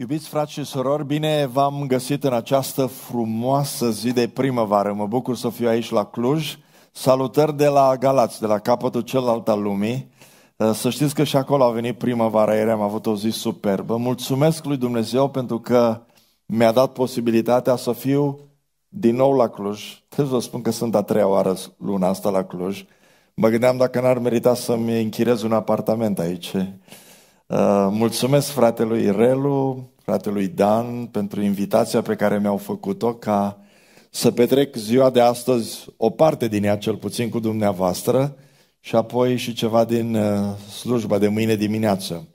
Iubiți frați și surori, bine v-am găsit în această frumoasă zi de primăvară. Mă bucur să fiu aici la Cluj. Salutări de la Galați, de la capătul celălalt al lumii. Eh, să știți că și acolo a venit primăvara, ieri am avut o zi superbă. Mulțumesc lui Dumnezeu pentru că mi-a dat posibilitatea să fiu din nou la Cluj. Trebuie să vă spun că sunt a treia oară luna asta la Cluj. Mă gândeam dacă n-ar merita să-mi închirez un apartament aici Uh, mulțumesc fratelui Relu, fratelui Dan, pentru invitația pe care mi-au făcut-o ca să petrec ziua de astăzi o parte din ea, cel puțin cu dumneavoastră, și apoi și ceva din uh, slujba de mâine dimineață.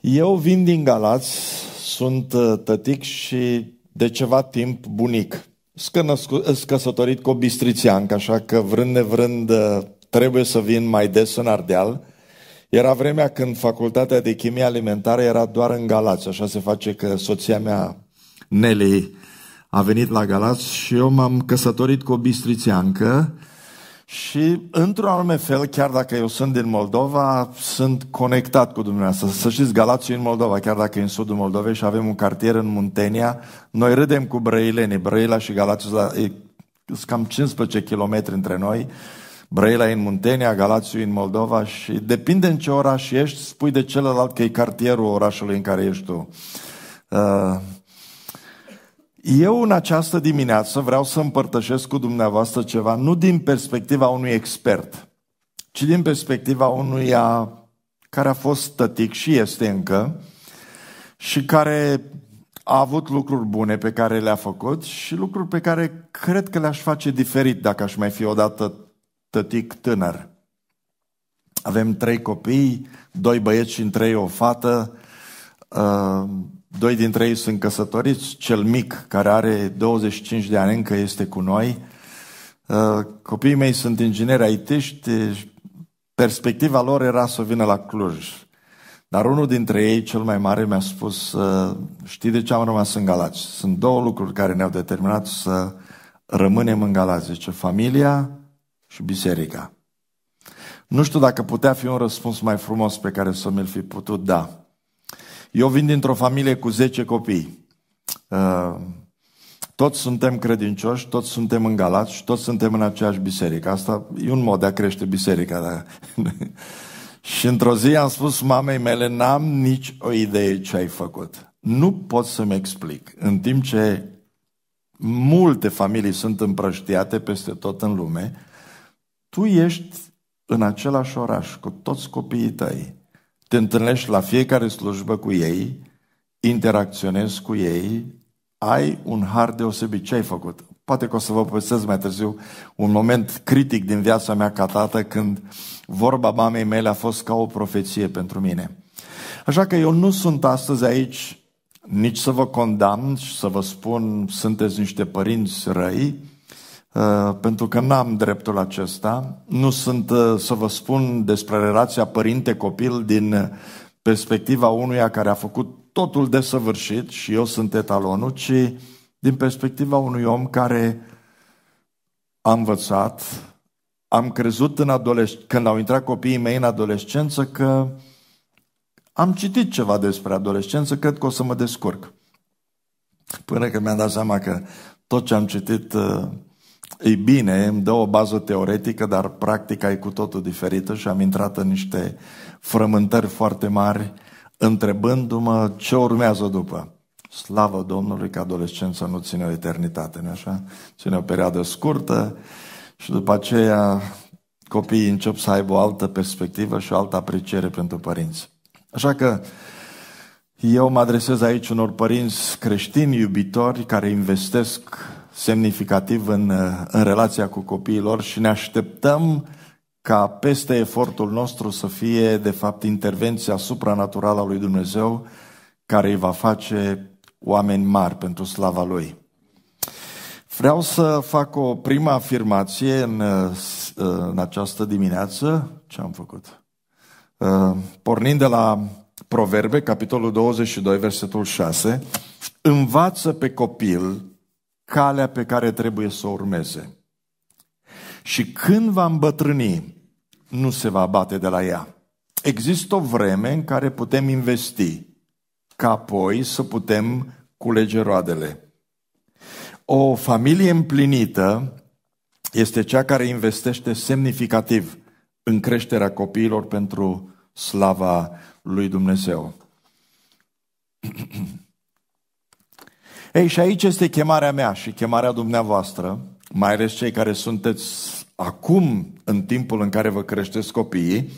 Eu vin din Galați, sunt uh, tătic și de ceva timp bunic. Sunt căsătorit cu o bistrițiancă, așa că vrând nevrând trebuie să vin mai des în Ardeal – era vremea când facultatea de chimie alimentară era doar în Galați, așa se face că soția mea, Nelly, a venit la Galați și eu m-am căsătorit cu o bistrițeancă și într-un anume fel, chiar dacă eu sunt din Moldova, sunt conectat cu dumneavoastră. Să știți, Galați în Moldova, chiar dacă e în sudul Moldovei și avem un cartier în Muntenia, noi râdem cu brăilenii. Brăila și Galați sunt cam 15 km între noi Brăila e în Muntenia, Galațiu în Moldova și depinde în ce oraș ești, spui de celălalt că e cartierul orașului în care ești tu. Uh, eu în această dimineață vreau să împărtășesc cu dumneavoastră ceva, nu din perspectiva unui expert, ci din perspectiva unuia care a fost tătic și este încă și care a avut lucruri bune pe care le-a făcut și lucruri pe care cred că le-aș face diferit dacă aș mai fi odată tătic tânăr. Avem trei copii, doi băieți și trei o fată. Uh, doi dintre ei sunt căsătoriți, cel mic care are 25 de ani încă este cu noi. Uh, copiii mei sunt ingineri it perspectiva lor era să vină la Cluj. Dar unul dintre ei, cel mai mare, mi-a spus, uh, știi de ce am rămas în Galați? Sunt două lucruri care ne-au determinat să rămânem în Galați. Zice, familia și biserica. Nu știu dacă putea fi un răspuns mai frumos pe care să mi-l fi putut da. Eu vin dintr-o familie cu 10 copii. Uh, toți suntem credincioși, toți suntem îngalați și toți suntem în aceeași biserică. Asta e un mod de a crește biserica. Dar... și într-o zi am spus mamei mele, n-am nici o idee ce ai făcut. Nu pot să-mi explic. În timp ce multe familii sunt împrăștiate peste tot în lume, tu ești în același oraș cu toți copiii tăi, te întâlnești la fiecare slujbă cu ei, interacționezi cu ei, ai un har deosebit. Ce ai făcut? Poate că o să vă povestesc mai târziu un moment critic din viața mea ca tată când vorba mamei mele a fost ca o profeție pentru mine. Așa că eu nu sunt astăzi aici nici să vă condamn și să vă spun sunteți niște părinți răi, Uh, pentru că n-am dreptul acesta. Nu sunt uh, să vă spun despre relația părinte-copil din uh, perspectiva unuia care a făcut totul desăvârșit și eu sunt etalonul, ci din perspectiva unui om care a învățat, am crezut în adolesc- când au intrat copiii mei în adolescență că am citit ceva despre adolescență, cred că o să mă descurc. Până când mi-am dat seama că tot ce am citit ei bine, îmi dă o bază teoretică, dar practica e cu totul diferită și am intrat în niște frământări foarte mari, întrebându-mă ce urmează după. Slavă Domnului că adolescența nu ține o eternitate, nu așa? Ține o perioadă scurtă și după aceea copiii încep să aibă o altă perspectivă și o altă apreciere pentru părinți. Așa că eu mă adresez aici unor părinți creștini, iubitori, care investesc semnificativ în, uh, în relația cu copiilor și ne așteptăm ca peste efortul nostru să fie, de fapt, intervenția supranaturală a lui Dumnezeu care îi va face oameni mari pentru slava Lui. Vreau să fac o prima afirmație în, uh, uh, în această dimineață. Ce am făcut? Pornind de la Proverbe, capitolul 22, versetul 6, învață pe copil calea pe care trebuie să o urmeze. Și când va îmbătrâni, nu se va bate de la ea. Există o vreme în care putem investi, ca apoi să putem culege roadele. O familie împlinită este cea care investește semnificativ în creșterea copiilor pentru slava lui Dumnezeu. Ei, și aici este chemarea mea și chemarea dumneavoastră, mai ales cei care sunteți acum în timpul în care vă creșteți copiii,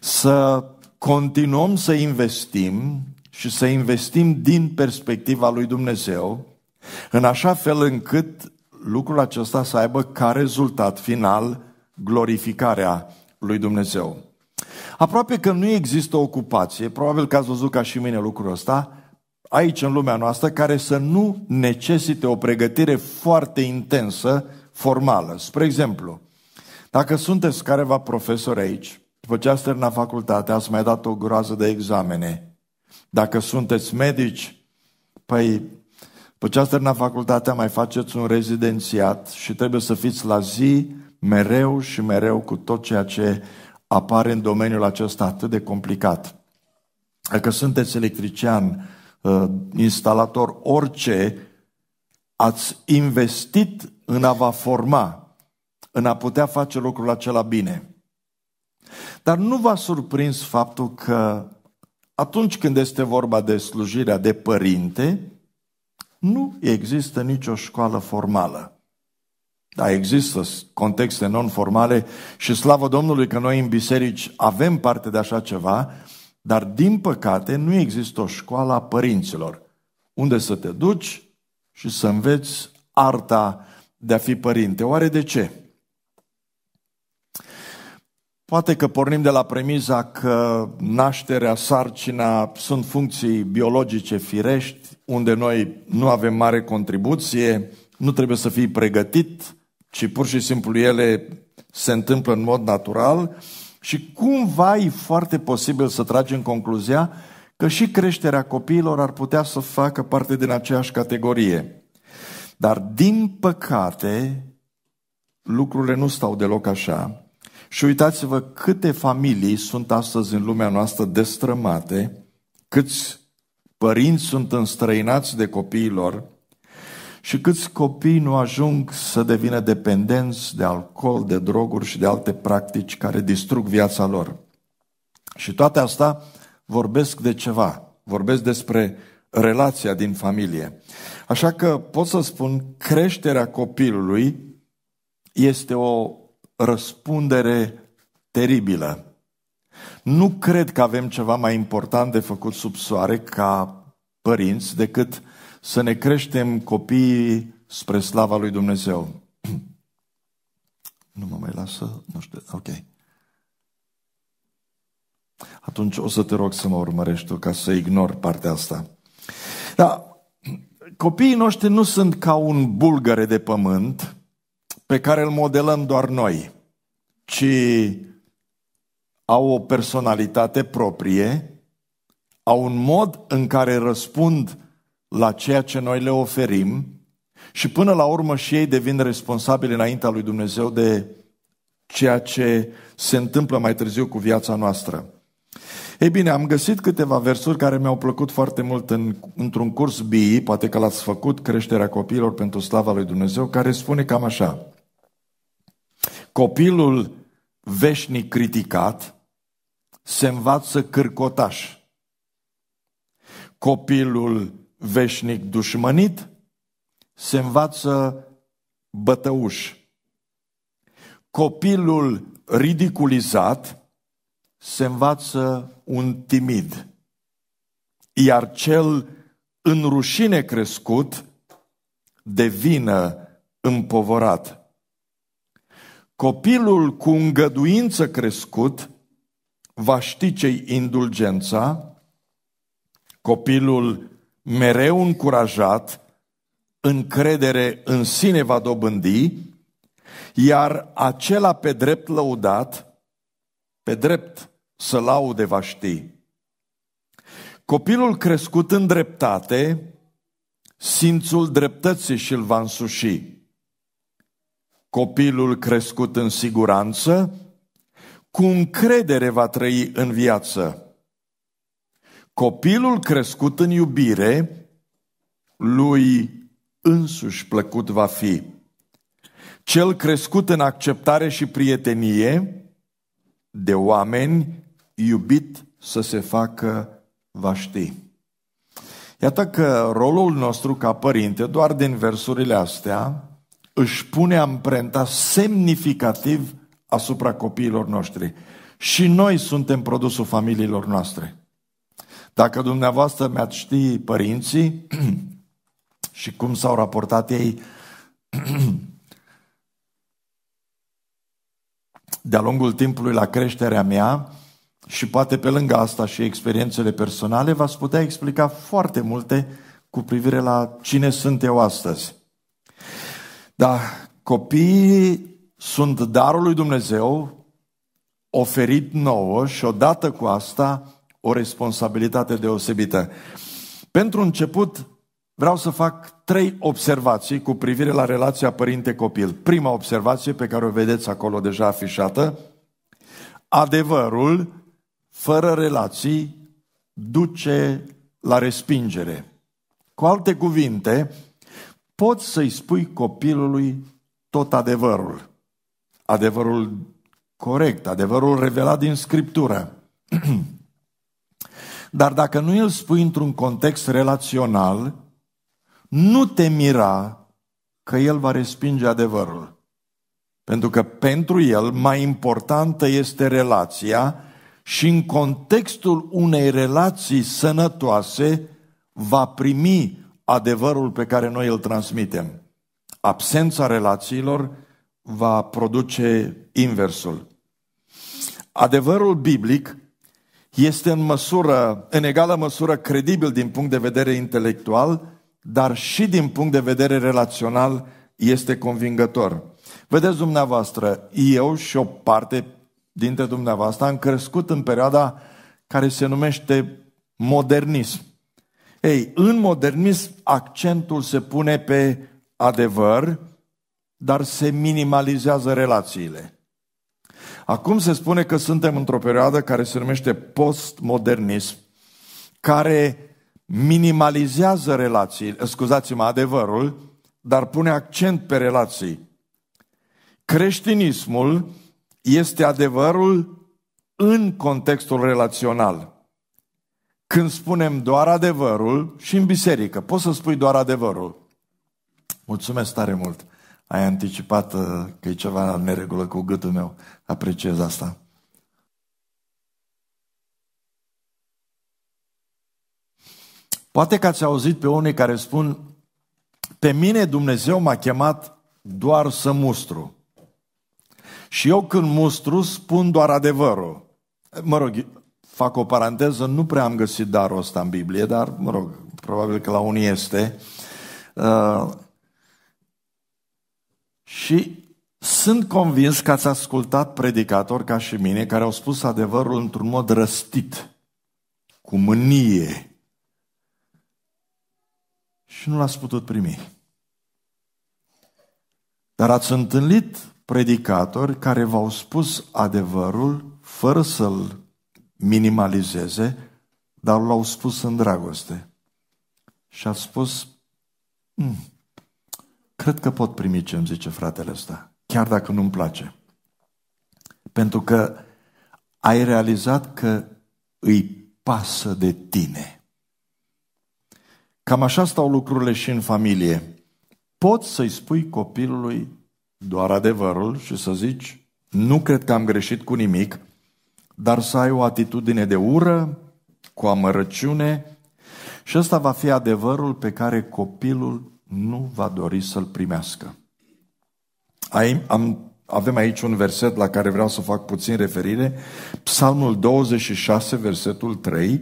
să continuăm să investim și să investim din perspectiva lui Dumnezeu, în așa fel încât lucrul acesta să aibă ca rezultat final glorificarea lui Dumnezeu. Aproape că nu există ocupație, probabil că ați văzut ca și mine lucrul ăsta, aici în lumea noastră care să nu necesite o pregătire foarte intensă, formală. Spre exemplu, dacă sunteți careva profesor aici, după ce ați terminat facultatea, ați mai dat o groază de examene. Dacă sunteți medici, păi după ce ați terminat facultatea, mai faceți un rezidențiat și trebuie să fiți la zi mereu și mereu cu tot ceea ce apare în domeniul acesta atât de complicat. Dacă sunteți electrician, Uh, instalator, orice, ați investit în a vă forma, în a putea face lucrul acela bine. Dar nu v-a surprins faptul că atunci când este vorba de slujirea de părinte, nu există nicio școală formală. Da, există contexte non-formale și slavă Domnului că noi în biserici avem parte de așa ceva, dar, din păcate, nu există o școală a părinților unde să te duci și să înveți arta de a fi părinte. Oare de ce? Poate că pornim de la premiza că nașterea, sarcina sunt funcții biologice firești, unde noi nu avem mare contribuție, nu trebuie să fii pregătit, ci pur și simplu ele se întâmplă în mod natural și cumva e foarte posibil să tragem concluzia că și creșterea copiilor ar putea să facă parte din aceeași categorie. Dar din păcate lucrurile nu stau deloc așa. Și uitați-vă câte familii sunt astăzi în lumea noastră destrămate, câți părinți sunt înstrăinați de copiilor, și câți copii nu ajung să devină dependenți de alcool, de droguri și de alte practici care distrug viața lor. Și toate asta vorbesc de ceva, vorbesc despre relația din familie. Așa că pot să spun, creșterea copilului este o răspundere teribilă. Nu cred că avem ceva mai important de făcut sub soare ca părinți decât să ne creștem copiii spre slava lui Dumnezeu. Nu mă mai lasă? Nu știu. Ok. Atunci o să te rog să mă urmărești tu ca să ignor partea asta. Da, copiii noștri nu sunt ca un bulgăre de pământ pe care îl modelăm doar noi, ci au o personalitate proprie, au un mod în care răspund la ceea ce noi le oferim și până la urmă și ei devin responsabili înaintea lui Dumnezeu de ceea ce se întâmplă mai târziu cu viața noastră. Ei bine, am găsit câteva versuri care mi-au plăcut foarte mult în, într-un curs BI, poate că l-ați făcut, creșterea copiilor pentru slava lui Dumnezeu, care spune cam așa. Copilul veșnic criticat se învață cârcotaș. Copilul veșnic dușmănit, se învață bătăuș. Copilul ridiculizat se învață un timid, iar cel în rușine crescut devină împovorat. Copilul cu îngăduință crescut va ști ce indulgența, copilul mereu încurajat, încredere în sine va dobândi, iar acela pe drept lăudat, pe drept să laude va ști. Copilul crescut în dreptate, simțul dreptății și îl va însuși. Copilul crescut în siguranță, cu încredere va trăi în viață. Copilul crescut în iubire, lui însuși plăcut va fi. Cel crescut în acceptare și prietenie, de oameni iubit să se facă va ști. Iată că rolul nostru ca părinte, doar din versurile astea, își pune amprenta semnificativ asupra copiilor noștri. Și noi suntem produsul familiilor noastre. Dacă dumneavoastră mi-ați ști părinții și cum s-au raportat ei de-a lungul timpului la creșterea mea și poate pe lângă asta și experiențele personale, v-ați putea explica foarte multe cu privire la cine sunt eu astăzi. Dar copiii sunt darul lui Dumnezeu oferit nouă și odată cu asta o responsabilitate deosebită. Pentru început, vreau să fac trei observații cu privire la relația părinte-copil. Prima observație pe care o vedeți acolo deja afișată, adevărul fără relații duce la respingere. Cu alte cuvinte, poți să-i spui copilului tot adevărul. Adevărul corect, adevărul revelat din Scriptură. Dar dacă nu îl spui într-un context relațional, nu te mira că el va respinge adevărul. Pentru că pentru el mai importantă este relația și în contextul unei relații sănătoase va primi adevărul pe care noi îl transmitem. Absența relațiilor va produce inversul. Adevărul biblic este în măsură, în egală măsură credibil din punct de vedere intelectual, dar și din punct de vedere relațional este convingător. Vedeți dumneavoastră, eu și o parte dintre dumneavoastră am crescut în perioada care se numește modernism. Ei, în modernism accentul se pune pe adevăr, dar se minimalizează relațiile. Acum se spune că suntem într-o perioadă care se numește postmodernism, care minimalizează relații, scuzați-mă adevărul, dar pune accent pe relații. Creștinismul este adevărul în contextul relațional. Când spunem doar adevărul și în biserică, poți să spui doar adevărul. Mulțumesc tare mult! ai anticipat uh, că e ceva în neregulă cu gâtul meu. Apreciez asta. Poate că ați auzit pe unii care spun pe mine Dumnezeu m-a chemat doar să mustru. Și eu când mustru spun doar adevărul. Mă rog, fac o paranteză, nu prea am găsit darul ăsta în Biblie, dar mă rog, probabil că la unii este. Uh, și sunt convins că ați ascultat predicatori ca și mine care au spus adevărul într-un mod răstit, cu mânie. Și nu l-ați putut primi. Dar ați întâlnit predicatori care v-au spus adevărul fără să-l minimalizeze, dar l-au spus în dragoste. Și a spus, mm, Cred că pot primi ce îmi zice fratele ăsta, chiar dacă nu-mi place. Pentru că ai realizat că îi pasă de tine. Cam așa stau lucrurile și în familie. Poți să-i spui copilului doar adevărul și să zici, nu cred că am greșit cu nimic, dar să ai o atitudine de ură, cu amărăciune și ăsta va fi adevărul pe care copilul nu va dori să-l primească. Ai, am, avem aici un verset la care vreau să fac puțin referire. Psalmul 26, versetul 3.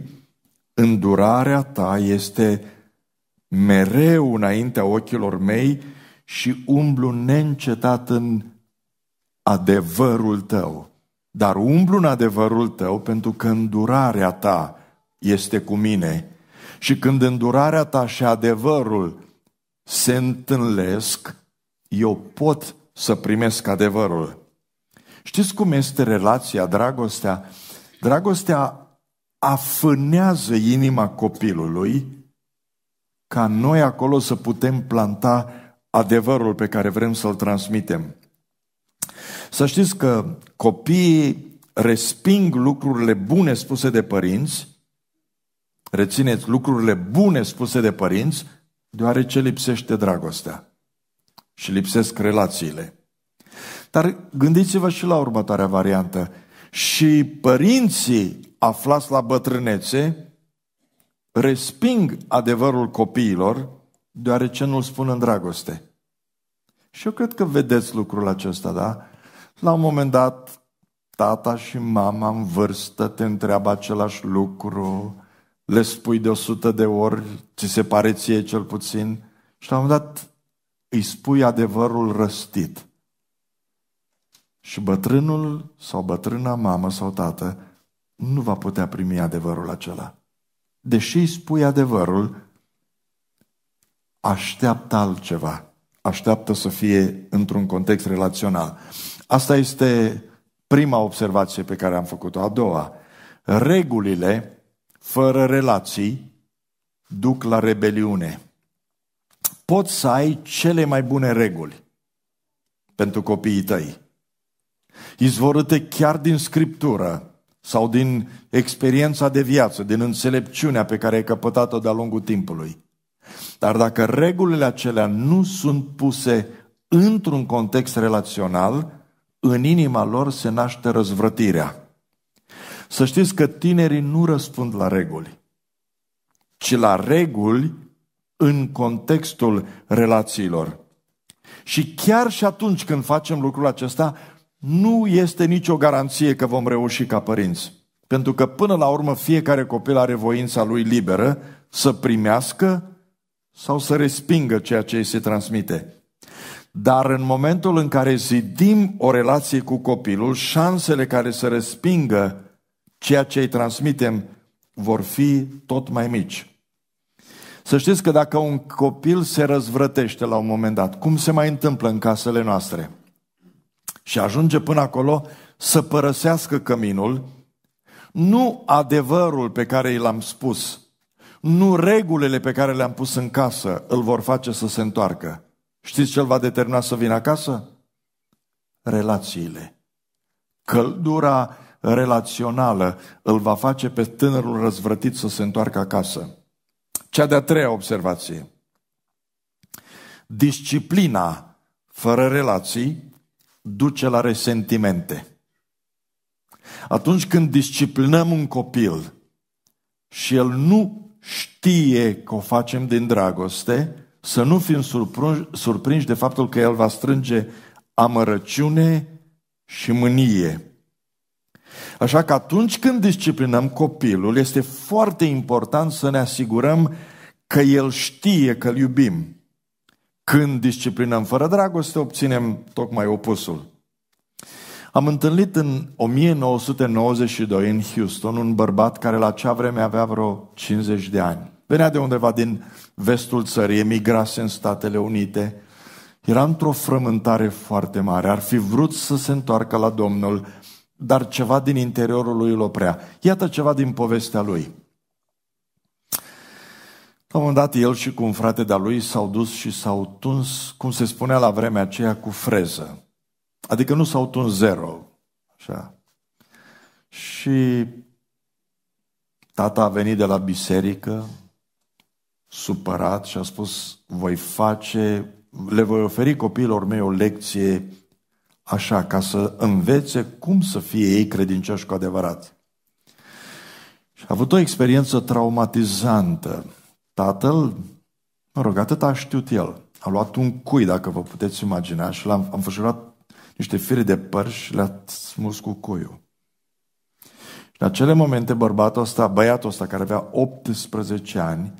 Îndurarea ta este mereu înaintea ochilor mei și umblu neîncetat în adevărul tău. Dar umblu în adevărul tău pentru că îndurarea ta este cu mine. Și când îndurarea ta și adevărul se întâlnesc, eu pot să primesc adevărul. Știți cum este relația, dragostea? Dragostea afânează inima copilului ca noi acolo să putem planta adevărul pe care vrem să-l transmitem. Să știți că copiii resping lucrurile bune spuse de părinți, rețineți lucrurile bune spuse de părinți, deoarece lipsește dragostea și lipsesc relațiile. Dar gândiți-vă și la următoarea variantă. Și părinții aflați la bătrânețe resping adevărul copiilor deoarece nu-l spun în dragoste. Și eu cred că vedeți lucrul acesta, da? La un moment dat, tata și mama în vârstă te întreabă același lucru, le spui de sută de ori, ți se pare ție cel puțin, și la un moment dat îi spui adevărul răstit. Și bătrânul sau bătrâna mamă sau tată nu va putea primi adevărul acela. Deși îi spui adevărul, așteaptă altceva. Așteaptă să fie într-un context relațional. Asta este prima observație pe care am făcut-o. A doua, regulile fără relații duc la rebeliune. Poți să ai cele mai bune reguli pentru copiii tăi, izvorâte chiar din scriptură sau din experiența de viață, din înțelepciunea pe care ai căpătat-o de-a lungul timpului. Dar dacă regulile acelea nu sunt puse într-un context relațional, în inima lor se naște răzvrătirea. Să știți că tinerii nu răspund la reguli, ci la reguli în contextul relațiilor. Și chiar și atunci când facem lucrul acesta, nu este nicio garanție că vom reuși ca părinți. Pentru că până la urmă fiecare copil are voința lui liberă să primească sau să respingă ceea ce îi se transmite. Dar în momentul în care zidim o relație cu copilul, șansele care să respingă ceea ce îi transmitem vor fi tot mai mici. Să știți că dacă un copil se răzvrătește la un moment dat, cum se mai întâmplă în casele noastre, și ajunge până acolo să părăsească căminul, nu adevărul pe care i l-am spus, nu regulile pe care le-am pus în casă îl vor face să se întoarcă. Știți ce îl va determina să vină acasă? Relațiile. Căldura relațională îl va face pe tânărul răzvrătit să se întoarcă acasă. Cea de-a treia observație. Disciplina fără relații duce la resentimente. Atunci când disciplinăm un copil și el nu știe că o facem din dragoste, să nu fim surprinși de faptul că el va strânge amărăciune și mânie. Așa că atunci când disciplinăm copilul, este foarte important să ne asigurăm că el știe că îl iubim. Când disciplinăm fără dragoste, obținem tocmai opusul. Am întâlnit în 1992 în Houston un bărbat care la acea vreme avea vreo 50 de ani. Venea de undeva din vestul țării, emigrase în Statele Unite. Era într-o frământare foarte mare. Ar fi vrut să se întoarcă la Domnul, dar ceva din interiorul lui îl oprea. Iată ceva din povestea lui. La un moment dat el și cu un frate de-a lui s-au dus și s-au tuns, cum se spunea la vremea aceea, cu freză. Adică nu s-au tuns zero. Așa. Și tata a venit de la biserică, supărat și a spus, voi face, le voi oferi copiilor mei o lecție așa, ca să învețe cum să fie ei credincioși cu adevărat. Și a avut o experiență traumatizantă. Tatăl, mă rog, atât a știut el. A luat un cui, dacă vă puteți imagina, și l-am înfășurat niște fire de păr și le-a smuls cu cuiul. Și în acele momente bărbatul ăsta, băiatul ăsta care avea 18 ani,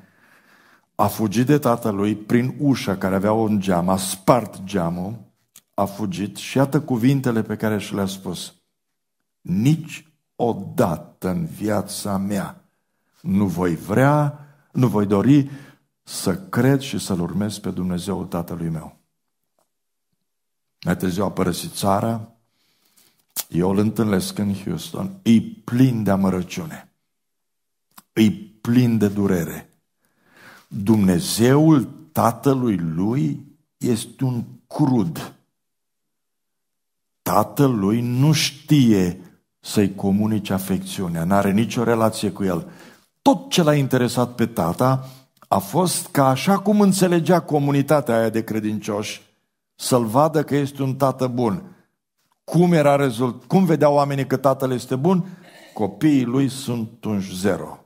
a fugit de tatălui prin ușa care avea un geam, a spart geamul a fugit și iată cuvintele pe care și le-a spus. Nici odată în viața mea nu voi vrea, nu voi dori să cred și să-L urmez pe Dumnezeu Tatălui meu. Mai târziu a părăsit țara, eu îl întâlnesc în Houston, e plin de amărăciune, e plin de durere. Dumnezeul tatălui lui este un crud Tatălui nu știe să-i comunice afecțiunea, nu are nicio relație cu el. Tot ce l-a interesat pe tata a fost ca așa cum înțelegea comunitatea aia de credincioși, să-l vadă că este un tată bun. Cum era rezult? Cum vedeau oamenii că tatăl este bun? Copiii lui sunt un zero.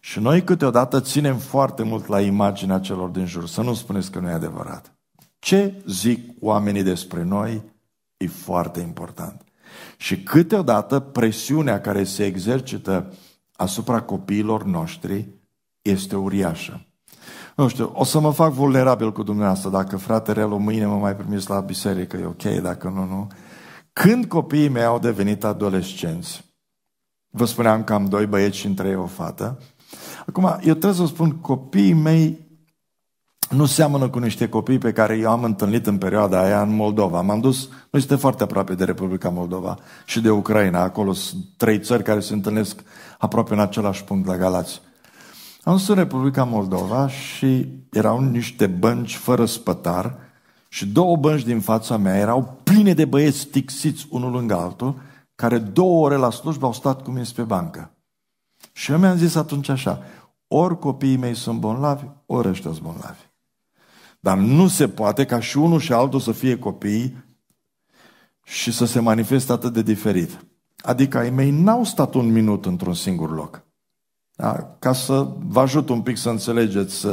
Și noi câteodată ținem foarte mult la imaginea celor din jur, să nu spuneți că nu e adevărat. Ce zic oamenii despre noi E foarte important. Și câteodată presiunea care se exercită asupra copiilor noștri este uriașă. Nu știu, o să mă fac vulnerabil cu dumneavoastră dacă fratele Relu mâine mă mai primis la biserică, e ok, dacă nu, nu. Când copiii mei au devenit adolescenți, vă spuneam că am doi băieți și între ei o fată, acum eu trebuie să spun, copiii mei nu seamănă cu niște copii pe care eu am întâlnit în perioada aia în Moldova. M-am dus, noi suntem foarte aproape de Republica Moldova și de Ucraina. Acolo sunt trei țări care se întâlnesc aproape în același punct la Galați. Am dus în Republica Moldova și erau niște bănci fără spătar și două bănci din fața mea erau pline de băieți tixiți unul lângă altul, care două ore la slujbă au stat cu mine pe bancă. Și eu mi-am zis atunci așa, ori copiii mei sunt bonlavi, ori ăștia sunt bonlavi. Dar nu se poate ca și unul și altul să fie copii și să se manifeste atât de diferit. Adică ai mei n-au stat un minut într-un singur loc. Da? Ca să vă ajut un pic să înțelegeți,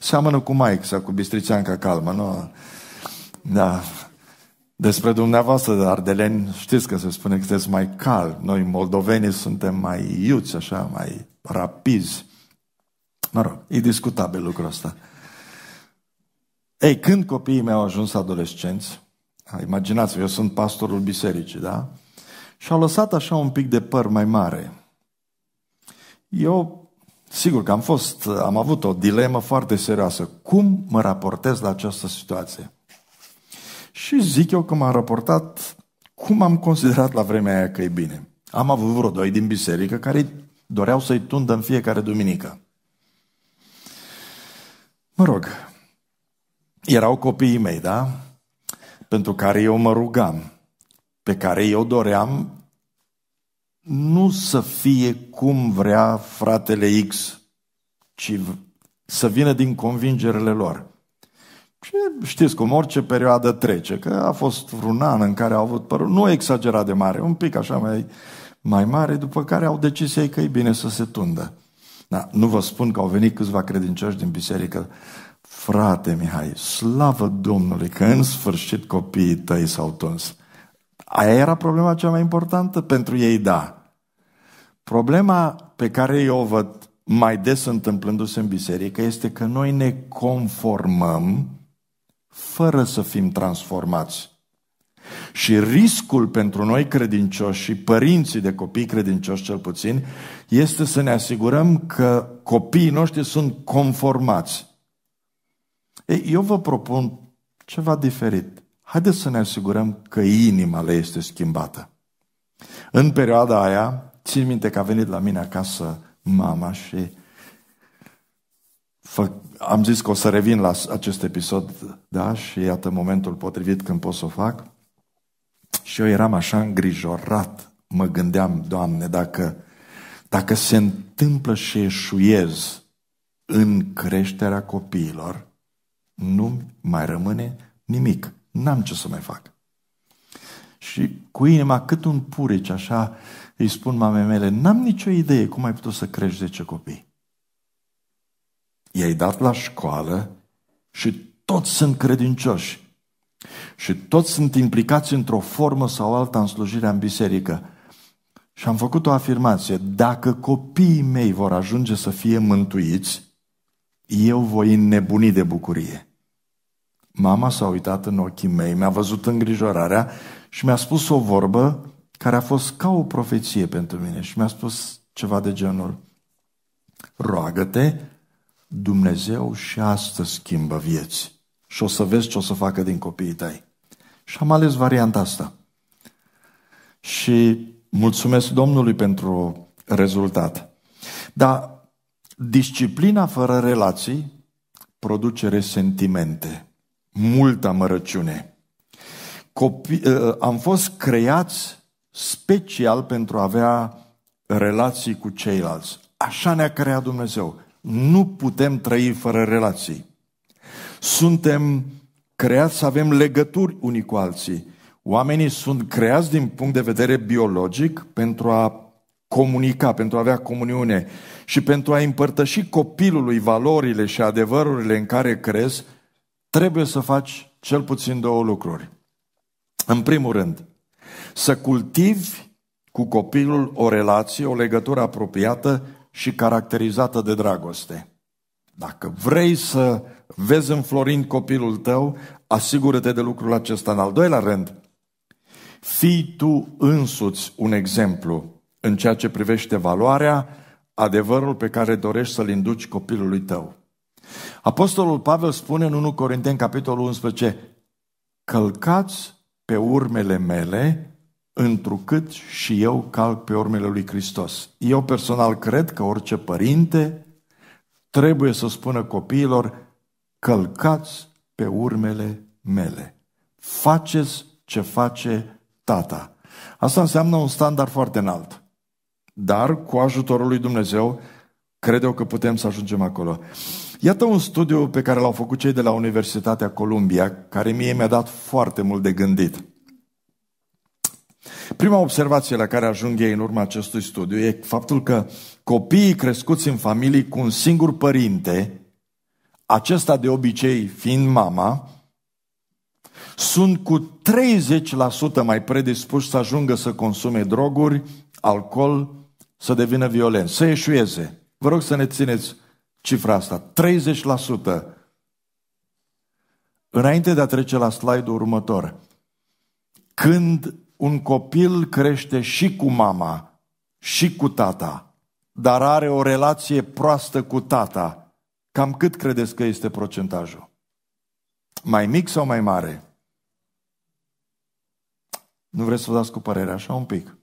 seamănă cu Mike sau cu Bistrițeanca Calmă, nu? Da. Despre dumneavoastră, de ardeleni, știți că se spune că sunteți mai cal. Noi, moldovenii, suntem mai iuți, așa, mai rapizi. Mă rog, e discutabil lucrul ăsta. Ei, când copiii mei au ajuns adolescenți, imaginați-vă, eu sunt pastorul bisericii, da? Și au lăsat așa un pic de păr mai mare. Eu, sigur că am fost, am avut o dilemă foarte serioasă. Cum mă raportez la această situație? Și zic eu că m-am raportat cum am considerat la vremea aia că e bine. Am avut vreo doi din biserică care doreau să-i tundă în fiecare duminică. Mă rog, erau copiii mei, da? Pentru care eu mă rugam, pe care eu doream nu să fie cum vrea fratele X, ci să vină din convingerile lor. Și știți cum, orice perioadă trece, că a fost vreun an în care au avut părul, nu exagerat de mare, un pic așa mai, mai mare, după care au decis ei că e bine să se tundă. Da, nu vă spun că au venit câțiva credincioși din biserică frate Mihai, slavă Domnului că în sfârșit copiii tăi s-au tuns. Aia era problema cea mai importantă? Pentru ei, da. Problema pe care eu o văd mai des întâmplându-se în biserică este că noi ne conformăm fără să fim transformați. Și riscul pentru noi credincioși și părinții de copii credincioși cel puțin este să ne asigurăm că copiii noștri sunt conformați. Ei, eu vă propun ceva diferit. Haideți să ne asigurăm că inima le este schimbată. În perioada aia, țin minte că a venit la mine acasă mama și fă, am zis că o să revin la acest episod, da, și iată momentul potrivit când pot să o fac. Și eu eram așa îngrijorat, mă gândeam, Doamne, dacă, dacă se întâmplă și eșuiez în creșterea copiilor, nu mai rămâne nimic. N-am ce să mai fac. Și cu inima cât un purici, așa îi spun mamei mele, n-am nicio idee cum ai putut să crești 10 copii. I-ai dat la școală și toți sunt credincioși. Și toți sunt implicați într-o formă sau alta în slujirea în biserică. Și am făcut o afirmație. Dacă copiii mei vor ajunge să fie mântuiți, eu voi înnebuni de bucurie. Mama s-a uitat în ochii mei, mi-a văzut îngrijorarea și mi-a spus o vorbă care a fost ca o profeție pentru mine și mi-a spus ceva de genul Roagă-te, Dumnezeu și astăzi schimbă vieți și o să vezi ce o să facă din copiii tăi. Și am ales varianta asta. Și mulțumesc Domnului pentru rezultat. Dar disciplina fără relații produce resentimente multă amărăciune. Copii, ă, am fost creați special pentru a avea relații cu ceilalți. Așa ne-a creat Dumnezeu. Nu putem trăi fără relații. Suntem creați să avem legături unii cu alții. Oamenii sunt creați din punct de vedere biologic pentru a comunica, pentru a avea comuniune și pentru a împărtăși copilului valorile și adevărurile în care crezi trebuie să faci cel puțin două lucruri. În primul rând, să cultivi cu copilul o relație, o legătură apropiată și caracterizată de dragoste. Dacă vrei să vezi înflorind copilul tău, asigură-te de lucrul acesta. În al doilea rând, fii tu însuți un exemplu în ceea ce privește valoarea, adevărul pe care dorești să-l induci copilului tău. Apostolul Pavel spune în 1 Corinteni, capitolul 11, călcați pe urmele mele, întrucât și eu calc pe urmele lui Hristos. Eu personal cred că orice părinte trebuie să spună copiilor, călcați pe urmele mele. Faceți ce face tata. Asta înseamnă un standard foarte înalt. Dar cu ajutorul lui Dumnezeu, cred eu că putem să ajungem acolo. Iată un studiu pe care l-au făcut cei de la Universitatea Columbia, care mie mi-a dat foarte mult de gândit. Prima observație la care ajung ei în urma acestui studiu e faptul că copiii crescuți în familii cu un singur părinte, acesta de obicei fiind mama, sunt cu 30% mai predispuși să ajungă să consume droguri, alcool, să devină violenți, să ieșuieze. Vă rog să ne țineți cifra asta, 30%. Înainte de a trece la slide-ul următor, când un copil crește și cu mama și cu tata, dar are o relație proastă cu tata, cam cât credeți că este procentajul? Mai mic sau mai mare? Nu vreți să vă dați cu părerea așa un pic?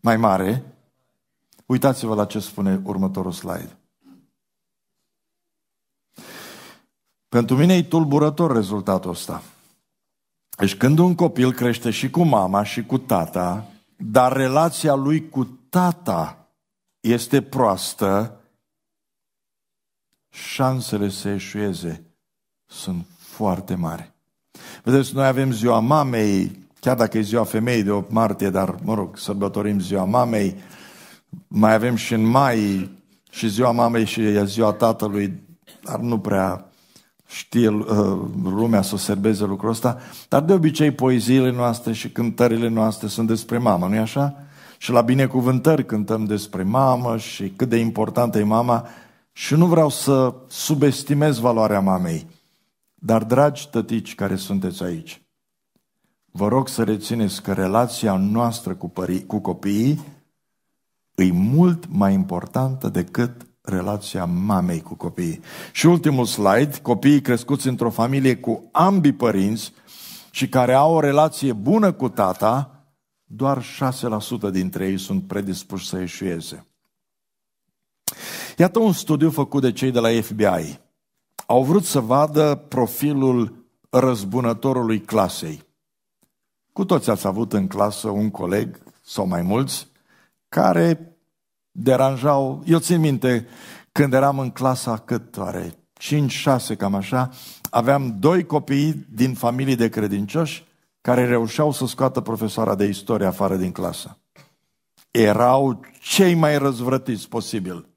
Mai mare? Uitați-vă la ce spune următorul slide. Pentru mine e tulburător rezultatul ăsta. Deci când un copil crește și cu mama și cu tata, dar relația lui cu tata este proastă, șansele să eșueze sunt foarte mari. Vedeți, noi avem ziua mamei, chiar dacă e ziua femeii de 8 martie, dar, mă rog, sărbătorim ziua mamei, mai avem și în mai și ziua mamei și ziua tatălui, dar nu prea știe uh, lumea să serbeze lucrul ăsta, dar de obicei poeziile noastre și cântările noastre sunt despre mamă, nu-i așa? Și la binecuvântări cântăm despre mamă și cât de importantă e mama și nu vreau să subestimez valoarea mamei. Dar, dragi tătici care sunteți aici, vă rog să rețineți că relația noastră cu, pări, cu copiii e mult mai importantă decât relația mamei cu copiii. Și ultimul slide, copiii crescuți într-o familie cu ambii părinți și care au o relație bună cu tata, doar 6% dintre ei sunt predispuși să ieșuieze. Iată un studiu făcut de cei de la FBI. Au vrut să vadă profilul răzbunătorului clasei. Cu toți ați avut în clasă un coleg sau mai mulți care deranjau. Eu țin minte când eram în clasa cât are, 5-6 cam așa, aveam doi copii din familii de credincioși care reușeau să scoată profesoara de istorie afară din clasă. Erau cei mai răzvrătiți posibil.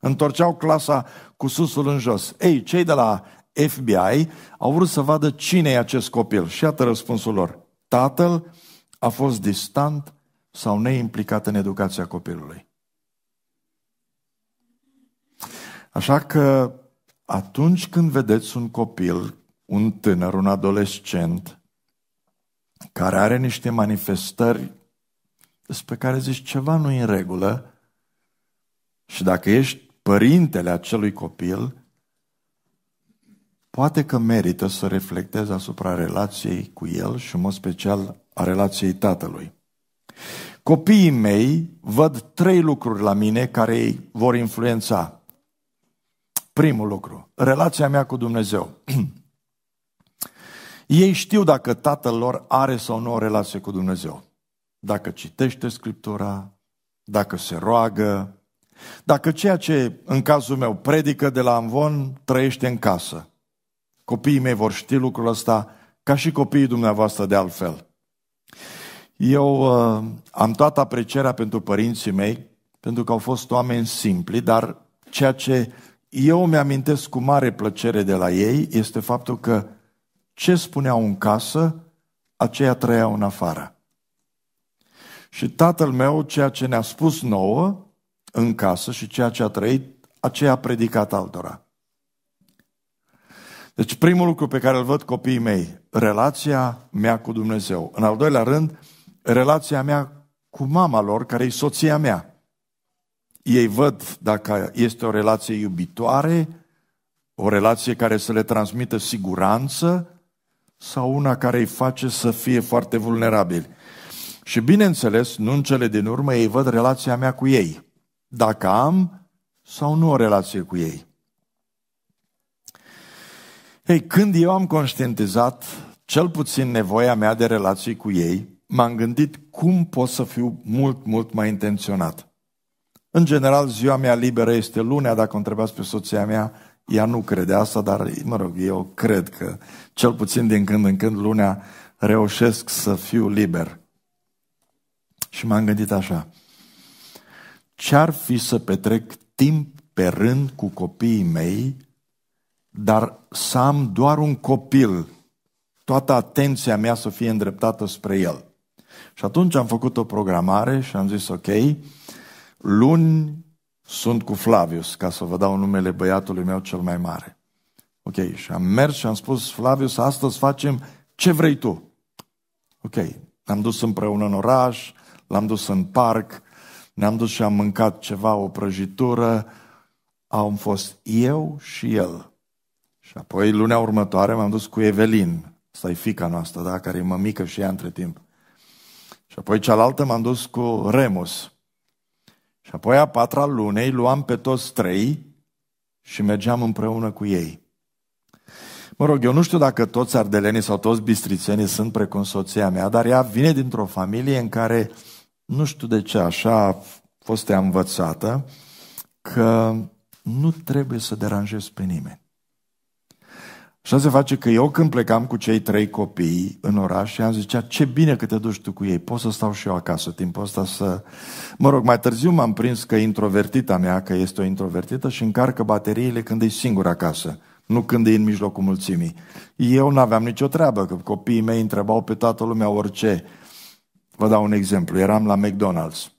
Întorceau clasa cu susul în jos. Ei, cei de la FBI au vrut să vadă cine e acest copil. Și iată răspunsul lor. Tatăl a fost distant sau neimplicat în educația copilului. Așa că atunci când vedeți un copil, un tânăr, un adolescent, care are niște manifestări despre care zici ceva nu în regulă, și dacă ești părintele acelui copil, poate că merită să reflectezi asupra relației cu el și în mod special a relației tatălui. Copiii mei văd trei lucruri la mine care îi vor influența. Primul lucru, relația mea cu Dumnezeu. Ei știu dacă tatăl lor are sau nu o relație cu Dumnezeu. Dacă citește Scriptura, dacă se roagă, dacă ceea ce, în cazul meu, predică de la Amvon, trăiește în casă. Copiii mei vor ști lucrul ăsta, ca și copiii dumneavoastră de altfel. Eu uh, am toată aprecierea pentru părinții mei, pentru că au fost oameni simpli, dar ceea ce eu îmi amintesc cu mare plăcere de la ei este faptul că ce spuneau în casă, aceia trăiau în afară. Și tatăl meu, ceea ce ne-a spus nouă în casă și ceea ce a trăit, aceea a predicat altora. Deci primul lucru pe care îl văd copiii mei, relația mea cu Dumnezeu. În al doilea rând, relația mea cu mama lor, care e soția mea ei văd dacă este o relație iubitoare, o relație care să le transmită siguranță sau una care îi face să fie foarte vulnerabili. Și bineînțeles, nu în cele din urmă, ei văd relația mea cu ei. Dacă am sau nu o relație cu ei. Ei, când eu am conștientizat cel puțin nevoia mea de relații cu ei, m-am gândit cum pot să fiu mult, mult mai intenționat. În general, ziua mea liberă este lunea, dacă o întrebați pe soția mea, ea nu crede asta, dar, mă rog, eu cred că cel puțin din când în când lunea reușesc să fiu liber. Și m-am gândit așa, ce-ar fi să petrec timp pe rând cu copiii mei, dar să am doar un copil, toată atenția mea să fie îndreptată spre el. Și atunci am făcut o programare și am zis, ok, luni sunt cu Flavius, ca să vă dau numele băiatului meu cel mai mare. Ok, și am mers și am spus, Flavius, astăzi facem ce vrei tu. Ok, am dus împreună în oraș, l-am dus în parc, ne-am dus și am mâncat ceva, o prăjitură, am fost eu și el. Și apoi lunea următoare m-am dus cu Evelin, asta e fica noastră, da? care e mămică și ea între timp. Și apoi cealaltă m-am dus cu Remus. Și apoi a patra lunei luam pe toți trei și mergeam împreună cu ei. Mă rog, eu nu știu dacă toți ardelenii sau toți bistrițenii sunt precum soția mea, dar ea vine dintr-o familie în care, nu știu de ce, așa a fost ea învățată, că nu trebuie să deranjezi pe nimeni asta se face că eu când plecam cu cei trei copii în oraș și am zicea, ce bine că te duci tu cu ei, pot să stau și eu acasă timpul ăsta să... Mă rog, mai târziu m-am prins că introvertita mea, că este o introvertită și încarcă bateriile când e singură acasă, nu când e în mijlocul mulțimii. Eu nu aveam nicio treabă, că copiii mei întrebau pe toată lumea orice. Vă dau un exemplu, eram la McDonald's.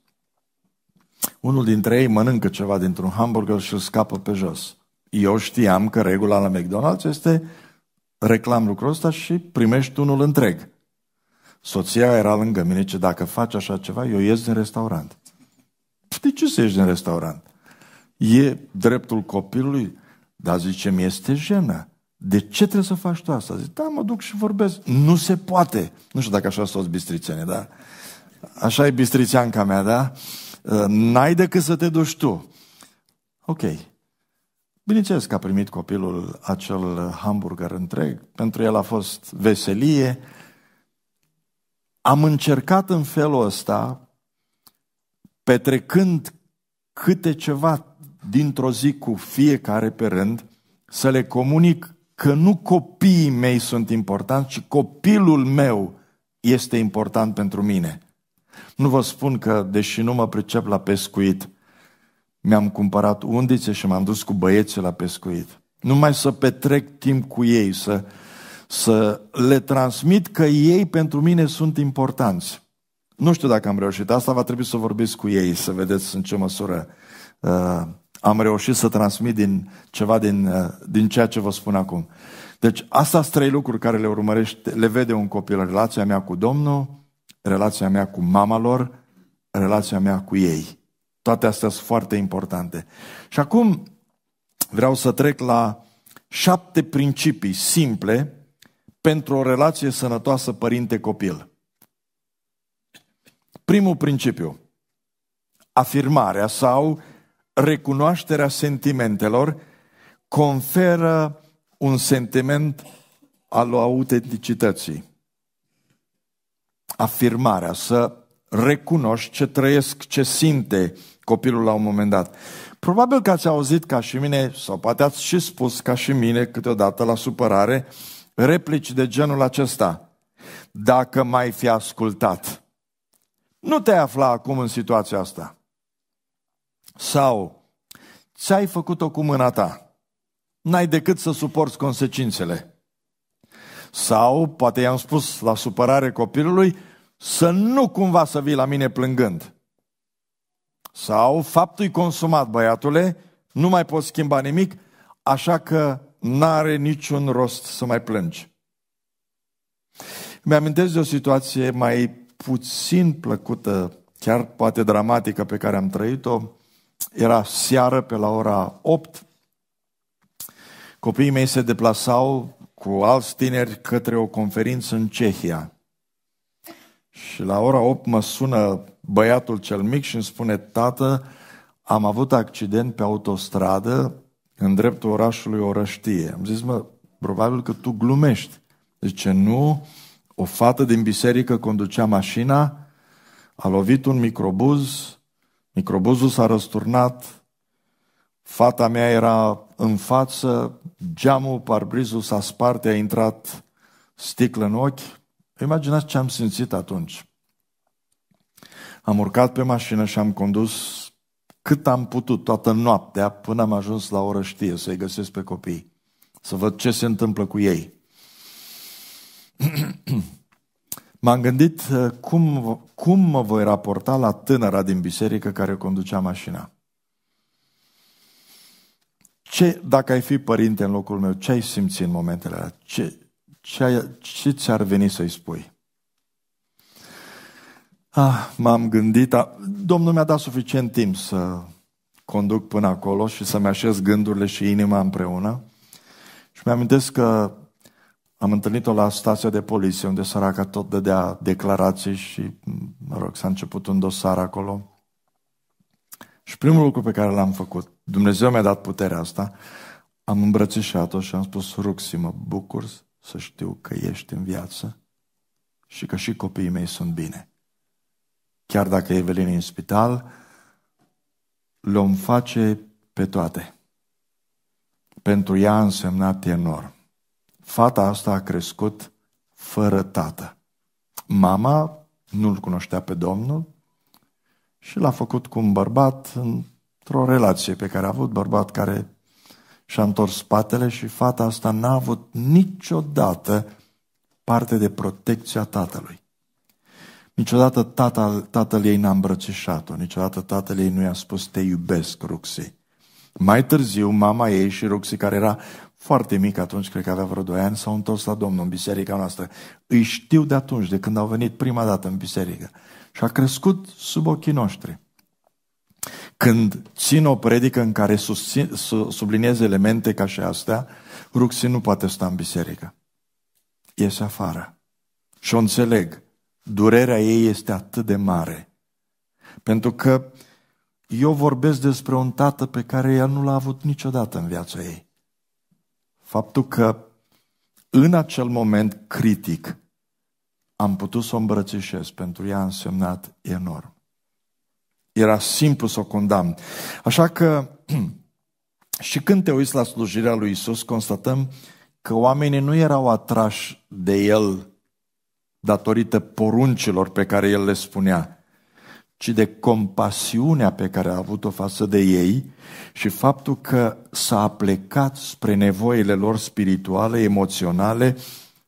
Unul dintre ei mănâncă ceva dintr-un hamburger și îl scapă pe jos eu știam că regula la McDonald's este reclam lucrul ăsta și primești unul întreg. Soția era lângă mine și dacă faci așa ceva, eu ies din restaurant. De ce să ieși din restaurant? E dreptul copilului? Dar zice, mi este jenă. De ce trebuie să faci tu asta? Zic, da, mă duc și vorbesc. Nu se poate. Nu știu dacă așa sunt bistrițene, da? Așa e bistrițeanca mea, da? N-ai decât să te duci tu. Ok. Bineînțeles că a primit copilul acel hamburger întreg, pentru el a fost veselie. Am încercat în felul ăsta, petrecând câte ceva dintr-o zi cu fiecare pe rând, să le comunic că nu copiii mei sunt importanți, ci copilul meu este important pentru mine. Nu vă spun că, deși nu mă pricep la pescuit, mi-am cumpărat undițe și m-am dus cu băieții la pescuit. Numai să petrec timp cu ei, să, să le transmit că ei pentru mine sunt importanți. Nu știu dacă am reușit. Asta va trebui să vorbiți cu ei, să vedeți în ce măsură uh, am reușit să transmit din ceva din, uh, din ceea ce vă spun acum. Deci, astea sunt trei lucruri care le urmărește, le vede un copil. Relația mea cu Domnul, relația mea cu mama lor, relația mea cu ei. Toate astea sunt foarte importante. Și acum vreau să trec la șapte principii simple pentru o relație sănătoasă părinte-copil. Primul principiu, afirmarea sau recunoașterea sentimentelor conferă un sentiment al autenticității. Afirmarea, să recunoști ce trăiesc, ce simte, copilul la un moment dat. Probabil că ați auzit ca și mine, sau poate ați și spus ca și mine câteodată la supărare, replici de genul acesta. Dacă mai fi ascultat, nu te afla acum în situația asta. Sau, ți-ai făcut-o cu mâna ta, n-ai decât să suporți consecințele. Sau, poate i-am spus la supărare copilului, să nu cumva să vii la mine plângând sau faptul consumat, băiatule, nu mai poți schimba nimic, așa că n-are niciun rost să mai plângi. Mi-amintesc de o situație mai puțin plăcută, chiar poate dramatică, pe care am trăit-o. Era seară pe la ora 8. Copiii mei se deplasau cu alți tineri către o conferință în Cehia. Și la ora 8 mă sună băiatul cel mic și îmi spune, tată, am avut accident pe autostradă în dreptul orașului Orăștie. Am zis, mă, probabil că tu glumești. Zice, nu, o fată din biserică conducea mașina, a lovit un microbuz, microbuzul s-a răsturnat, fata mea era în față, geamul, parbrizul s-a spart, a intrat sticlă în ochi. Imaginați ce am simțit atunci. Am urcat pe mașină și am condus cât am putut toată noaptea până am ajuns la oră știe să-i găsesc pe copii, să văd ce se întâmplă cu ei. M-am gândit uh, cum, cum mă voi raporta la tânăra din biserică care conducea mașina. Ce, dacă ai fi părinte în locul meu, ce ai simți în momentele alea? Ce, ce, ce ți-ar veni să-i spui? Ah, m-am gândit, a... Domnul mi-a dat suficient timp să conduc până acolo și să-mi așez gândurile și inima împreună. Și mi-amintesc că am întâlnit-o la stația de poliție, unde săraca tot dădea declarații și, mă rog, s-a început un dosar acolo. Și primul lucru pe care l-am făcut, Dumnezeu mi-a dat puterea asta, am îmbrățișat-o și am spus, Ruxi, mă bucur să știu că ești în viață și că și copiii mei sunt bine chiar dacă Evelin e în spital, le-om face pe toate. Pentru ea a însemnat enorm. Fata asta a crescut fără tată. Mama nu-l cunoștea pe Domnul și l-a făcut cu un bărbat într-o relație pe care a avut bărbat care și-a întors spatele și fata asta n-a avut niciodată parte de protecția tatălui. Niciodată tatăl, tatăl ei n-a îmbrățișat-o, niciodată tatăl ei nu i-a spus te iubesc, Ruxi. Mai târziu, mama ei și Ruxi, care era foarte mic atunci, cred că avea vreo 2 ani, s-au întors la Domnul în biserica noastră. Îi știu de atunci, de când au venit prima dată în biserică. Și a crescut sub ochii noștri. Când țin o predică în care susțin, subliniez elemente ca și astea, Ruxi nu poate sta în biserică. Iese afară. Și o înțeleg durerea ei este atât de mare. Pentru că eu vorbesc despre un tată pe care ea nu l-a avut niciodată în viața ei. Faptul că în acel moment critic am putut să o îmbrățișez, pentru ea a însemnat enorm. Era simplu să o condamn. Așa că și când te uiți la slujirea lui Isus, constatăm că oamenii nu erau atrași de el datorită poruncilor pe care el le spunea, ci de compasiunea pe care a avut-o față de ei și faptul că s-a aplecat spre nevoile lor spirituale, emoționale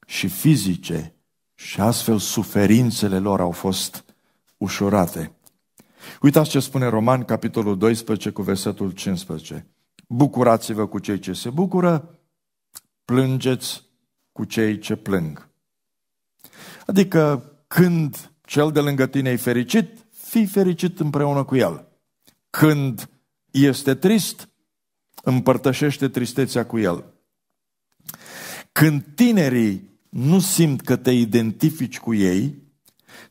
și fizice și astfel suferințele lor au fost ușurate. Uitați ce spune Roman, capitolul 12, cu versetul 15. Bucurați-vă cu cei ce se bucură, plângeți cu cei ce plâng. Adică când cel de lângă tine e fericit, fii fericit împreună cu el. Când este trist, împărtășește tristețea cu el. Când tinerii nu simt că te identifici cu ei,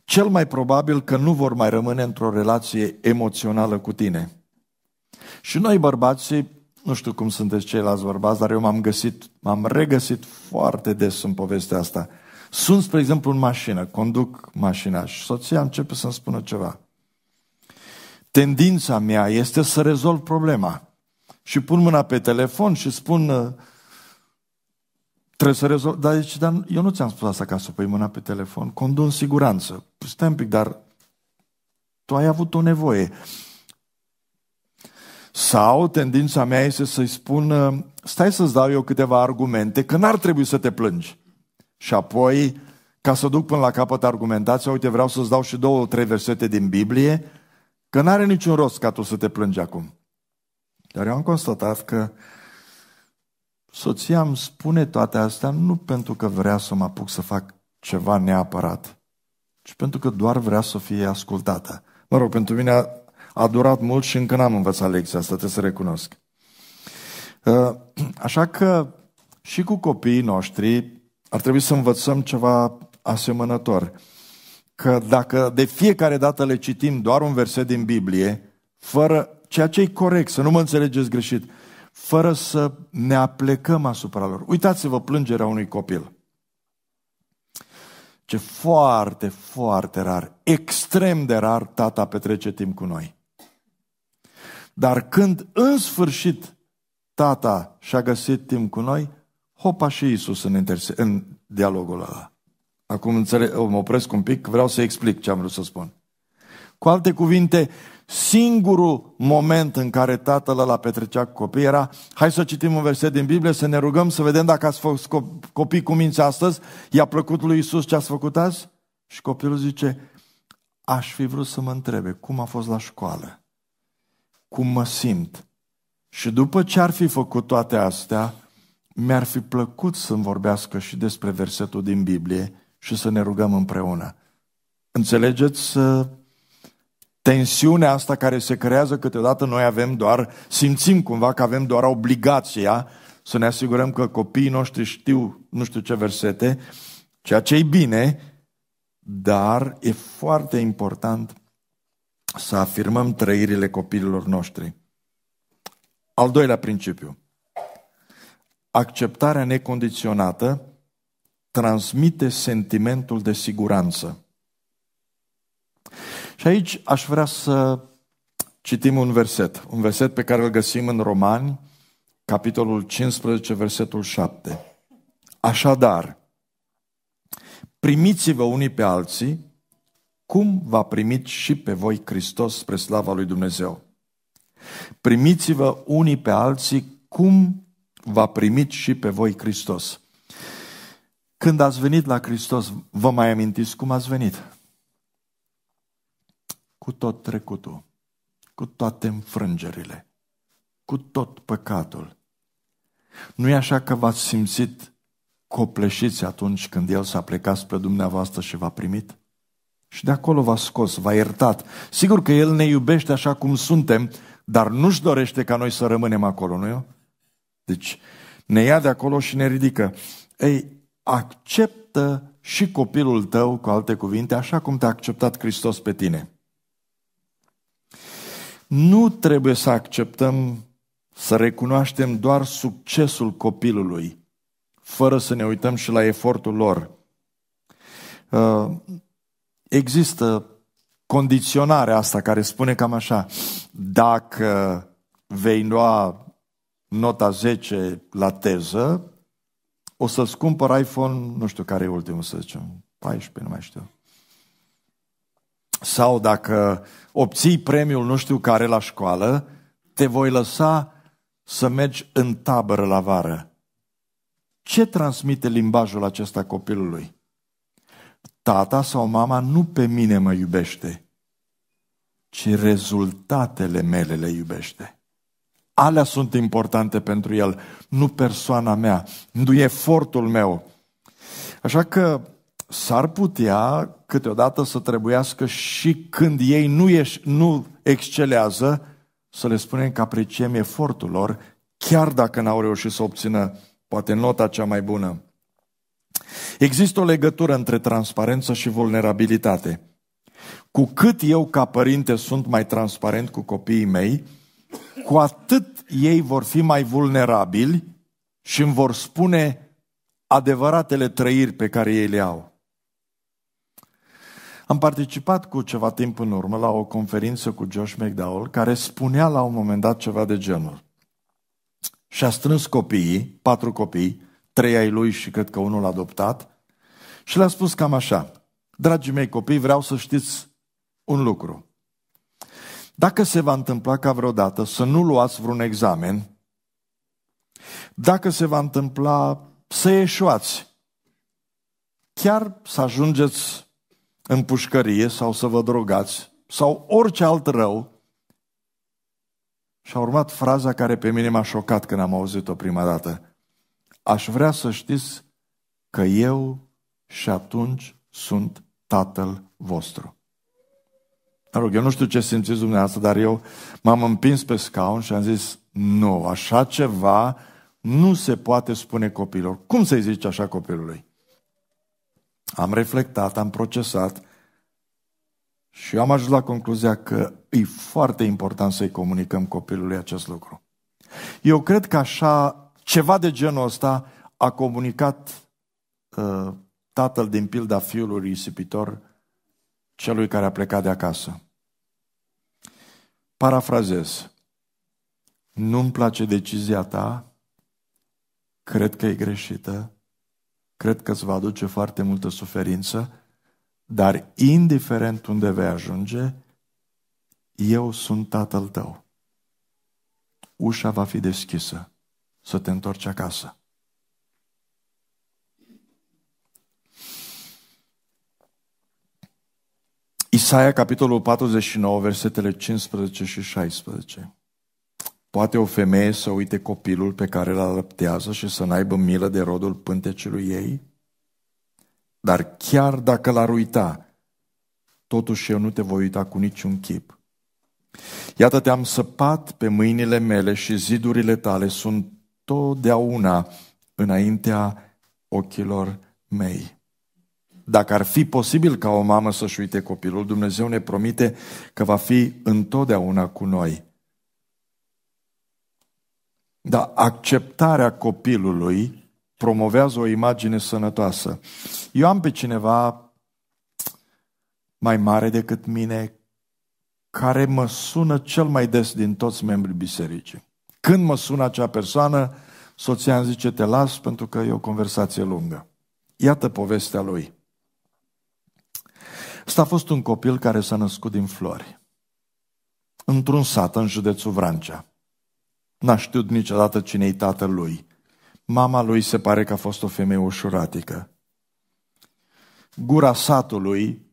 cel mai probabil că nu vor mai rămâne într-o relație emoțională cu tine. Și noi bărbații, nu știu cum sunteți ceilalți bărbați, dar eu m-am găsit, m-am regăsit foarte des în povestea asta. Sunt, spre exemplu, în mașină, conduc mașina și soția începe să-mi spună ceva. Tendința mea este să rezolv problema. Și pun mâna pe telefon și spun uh, trebuie să rezolv. Dar zice, dar eu nu ți-am spus asta ca să pui mâna pe telefon. Condu în siguranță. Păi stai un pic, dar tu ai avut o nevoie. Sau tendința mea este să-i spun, uh, stai să-ți dau eu câteva argumente, că n-ar trebui să te plângi. Și apoi, ca să duc până la capăt argumentația, uite, vreau să-ți dau și două, trei versete din Biblie, că n-are niciun rost ca tu să te plângi acum. Dar eu am constatat că soția îmi spune toate astea nu pentru că vrea să mă apuc să fac ceva neapărat, ci pentru că doar vrea să fie ascultată. Mă rog, pentru mine a, a durat mult și încă n-am învățat lecția asta, trebuie să recunosc. Uh, așa că și cu copiii noștri ar trebui să învățăm ceva asemănător. Că dacă de fiecare dată le citim doar un verset din Biblie, fără ceea ce e corect, să nu mă înțelegeți greșit, fără să ne aplecăm asupra lor. Uitați-vă plângerea unui copil. Ce foarte, foarte rar, extrem de rar, tata petrece timp cu noi. Dar când în sfârșit tata și-a găsit timp cu noi, Hopa și Isus în, interse- în dialogul ăla. Acum înțeleg, mă opresc un pic, vreau să explic ce am vrut să spun. Cu alte cuvinte, singurul moment în care tatăl ăla petrecea cu copii era hai să citim un verset din Biblie, să ne rugăm, să vedem dacă ați fost copii cu minți astăzi, i-a plăcut lui Isus ce ați făcut azi? Și copilul zice, aș fi vrut să mă întrebe cum a fost la școală, cum mă simt. Și după ce ar fi făcut toate astea, mi-ar fi plăcut să-mi vorbească și despre versetul din Biblie și să ne rugăm împreună. Înțelegeți ă, tensiunea asta care se creează câteodată noi avem doar, simțim cumva că avem doar obligația să ne asigurăm că copiii noștri știu nu știu ce versete, ceea ce e bine, dar e foarte important să afirmăm trăirile copiilor noștri. Al doilea principiu acceptarea necondiționată transmite sentimentul de siguranță. Și aici aș vrea să citim un verset, un verset pe care îl găsim în Romani, capitolul 15, versetul 7. Așadar, primiți-vă unii pe alții, cum va a primit și pe voi Hristos spre slava lui Dumnezeu. Primiți-vă unii pe alții cum v-a primit și pe voi Hristos. Când ați venit la Hristos, vă mai amintiți cum ați venit? Cu tot trecutul, cu toate înfrângerile, cu tot păcatul. Nu e așa că v-ați simțit copleșiți atunci când El s-a plecat spre dumneavoastră și v-a primit? Și de acolo v-a scos, v-a iertat. Sigur că El ne iubește așa cum suntem, dar nu-și dorește ca noi să rămânem acolo, nu deci ne ia de acolo și ne ridică. Ei, acceptă și copilul tău, cu alte cuvinte, așa cum te-a acceptat Hristos pe tine. Nu trebuie să acceptăm, să recunoaștem doar succesul copilului, fără să ne uităm și la efortul lor. Uh, există condiționarea asta care spune cam așa, dacă vei lua nota 10 la teză, o să-ți cumpăr iPhone, nu știu care e ultimul, să zicem, 14, nu mai știu. Sau dacă obții premiul nu știu care la școală, te voi lăsa să mergi în tabără la vară. Ce transmite limbajul acesta copilului? Tata sau mama nu pe mine mă iubește, ci rezultatele mele le iubește. Alea sunt importante pentru el, nu persoana mea, nu efortul meu. Așa că s-ar putea câteodată să trebuiască și când ei nu, eș, nu excelează, să le spunem că apreciem efortul lor, chiar dacă n-au reușit să obțină poate nota cea mai bună. Există o legătură între transparență și vulnerabilitate. Cu cât eu ca părinte sunt mai transparent cu copiii mei, cu atât ei vor fi mai vulnerabili și îmi vor spune adevăratele trăiri pe care ei le au. Am participat cu ceva timp în urmă la o conferință cu Josh McDowell care spunea la un moment dat ceva de genul. Și a strâns copiii, patru copii, trei ai lui și cred că unul adoptat, și le-a spus cam așa. Dragii mei copii, vreau să știți un lucru. Dacă se va întâmpla ca vreodată să nu luați vreun examen, dacă se va întâmpla să ieșuați, chiar să ajungeți în pușcărie sau să vă drogați sau orice alt rău, și a urmat fraza care pe mine m-a șocat când am auzit-o prima dată. Aș vrea să știți că eu și atunci sunt Tatăl vostru. Mă rog, eu nu știu ce simțiți dumneavoastră, dar eu m-am împins pe scaun și am zis, nu, așa ceva nu se poate spune copilor. Cum să-i zici așa copilului? Am reflectat, am procesat și eu am ajuns la concluzia că e foarte important să-i comunicăm copilului acest lucru. Eu cred că așa, ceva de genul ăsta a comunicat uh, tatăl din pilda fiului risipitor celui care a plecat de acasă. Parafrazez. Nu-mi place decizia ta, cred că e greșită, cred că îți va aduce foarte multă suferință, dar indiferent unde vei ajunge, eu sunt tatăl tău. Ușa va fi deschisă să te întorci acasă. Isaia, capitolul 49, versetele 15 și 16. Poate o femeie să uite copilul pe care îl alăptează și să n-aibă milă de rodul pântecelui ei? Dar chiar dacă l-ar uita, totuși eu nu te voi uita cu niciun chip. Iată, te-am săpat pe mâinile mele și zidurile tale sunt totdeauna înaintea ochilor mei. Dacă ar fi posibil ca o mamă să-și uite copilul, Dumnezeu ne promite că va fi întotdeauna cu noi. Dar acceptarea copilului promovează o imagine sănătoasă. Eu am pe cineva mai mare decât mine care mă sună cel mai des din toți membrii bisericii. Când mă sună acea persoană, soția îmi zice, te las pentru că e o conversație lungă. Iată povestea lui. Ăsta a fost un copil care s-a născut din flori, într-un sat în județul Vrancea. N-a știut niciodată cine-i tatălui. Mama lui se pare că a fost o femeie ușuratică. Gura satului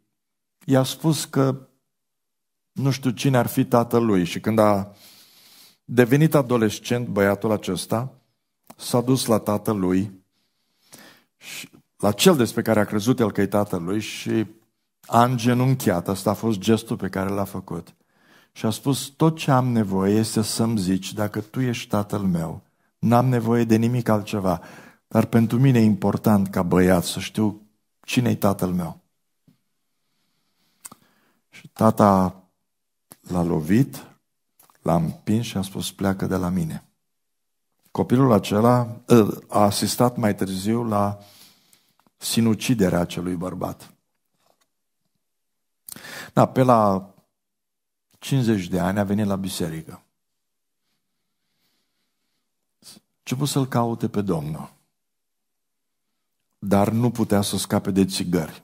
i-a spus că nu știu cine ar fi tatălui și când a devenit adolescent băiatul acesta, s-a dus la tatălui, la cel despre care a crezut el că e tatălui și a îngenunchiat, asta a fost gestul pe care l-a făcut. Și a spus, tot ce am nevoie este să-mi zici, dacă tu ești tatăl meu, n-am nevoie de nimic altceva, dar pentru mine e important ca băiat să știu cine e tatăl meu. Și tata l-a lovit, l-a împins și a spus, pleacă de la mine. Copilul acela ă, a asistat mai târziu la sinuciderea acelui bărbat. Da, pe la 50 de ani a venit la biserică. Început să-l caute pe Domnul. Dar nu putea să scape de țigări.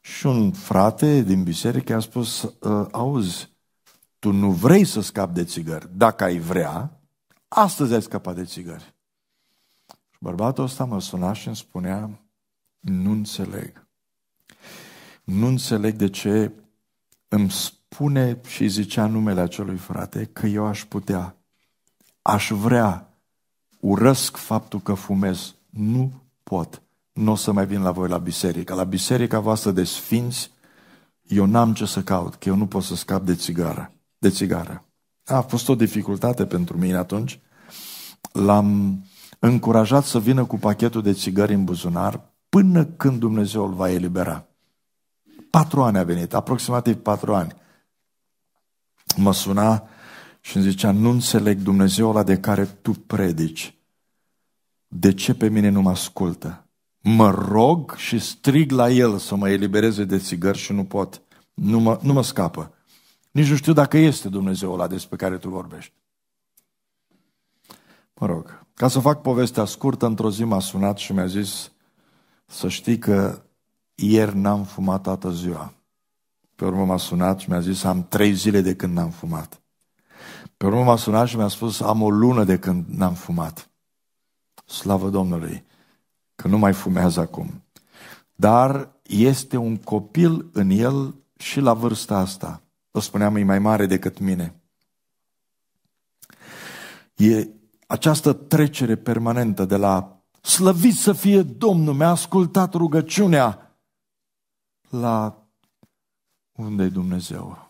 Și un frate din biserică a spus, ă, auzi, tu nu vrei să scapi de țigări. Dacă ai vrea, astăzi ai scăpat de țigări. Și bărbatul ăsta mă suna și îmi spunea, nu înțeleg nu înțeleg de ce îmi spune și zicea numele acelui frate că eu aș putea, aș vrea, urăsc faptul că fumez. Nu pot. Nu o să mai vin la voi la biserică. La biserica voastră de sfinți, eu n-am ce să caut, că eu nu pot să scap de țigară. De țigară. A fost o dificultate pentru mine atunci. L-am încurajat să vină cu pachetul de țigări în buzunar până când Dumnezeu îl va elibera patru ani a venit, aproximativ patru ani. Mă suna și îmi zicea, nu înțeleg Dumnezeul ăla de care tu predici. De ce pe mine nu mă ascultă? Mă rog și strig la el să mă elibereze de țigări și nu pot. Nu mă, nu mă scapă. Nici nu știu dacă este Dumnezeul ăla despre care tu vorbești. Mă rog, ca să fac povestea scurtă, într-o zi m-a sunat și mi-a zis să știi că ieri n-am fumat toată ziua. Pe urmă m-a sunat și mi-a zis, am trei zile de când n-am fumat. Pe urmă m-a sunat și mi-a spus, am o lună de când n-am fumat. Slavă Domnului, că nu mai fumează acum. Dar este un copil în el și la vârsta asta. O spuneam, e mai mare decât mine. E această trecere permanentă de la slăvit să fie Domnul, mi-a ascultat rugăciunea, la unde e Dumnezeu?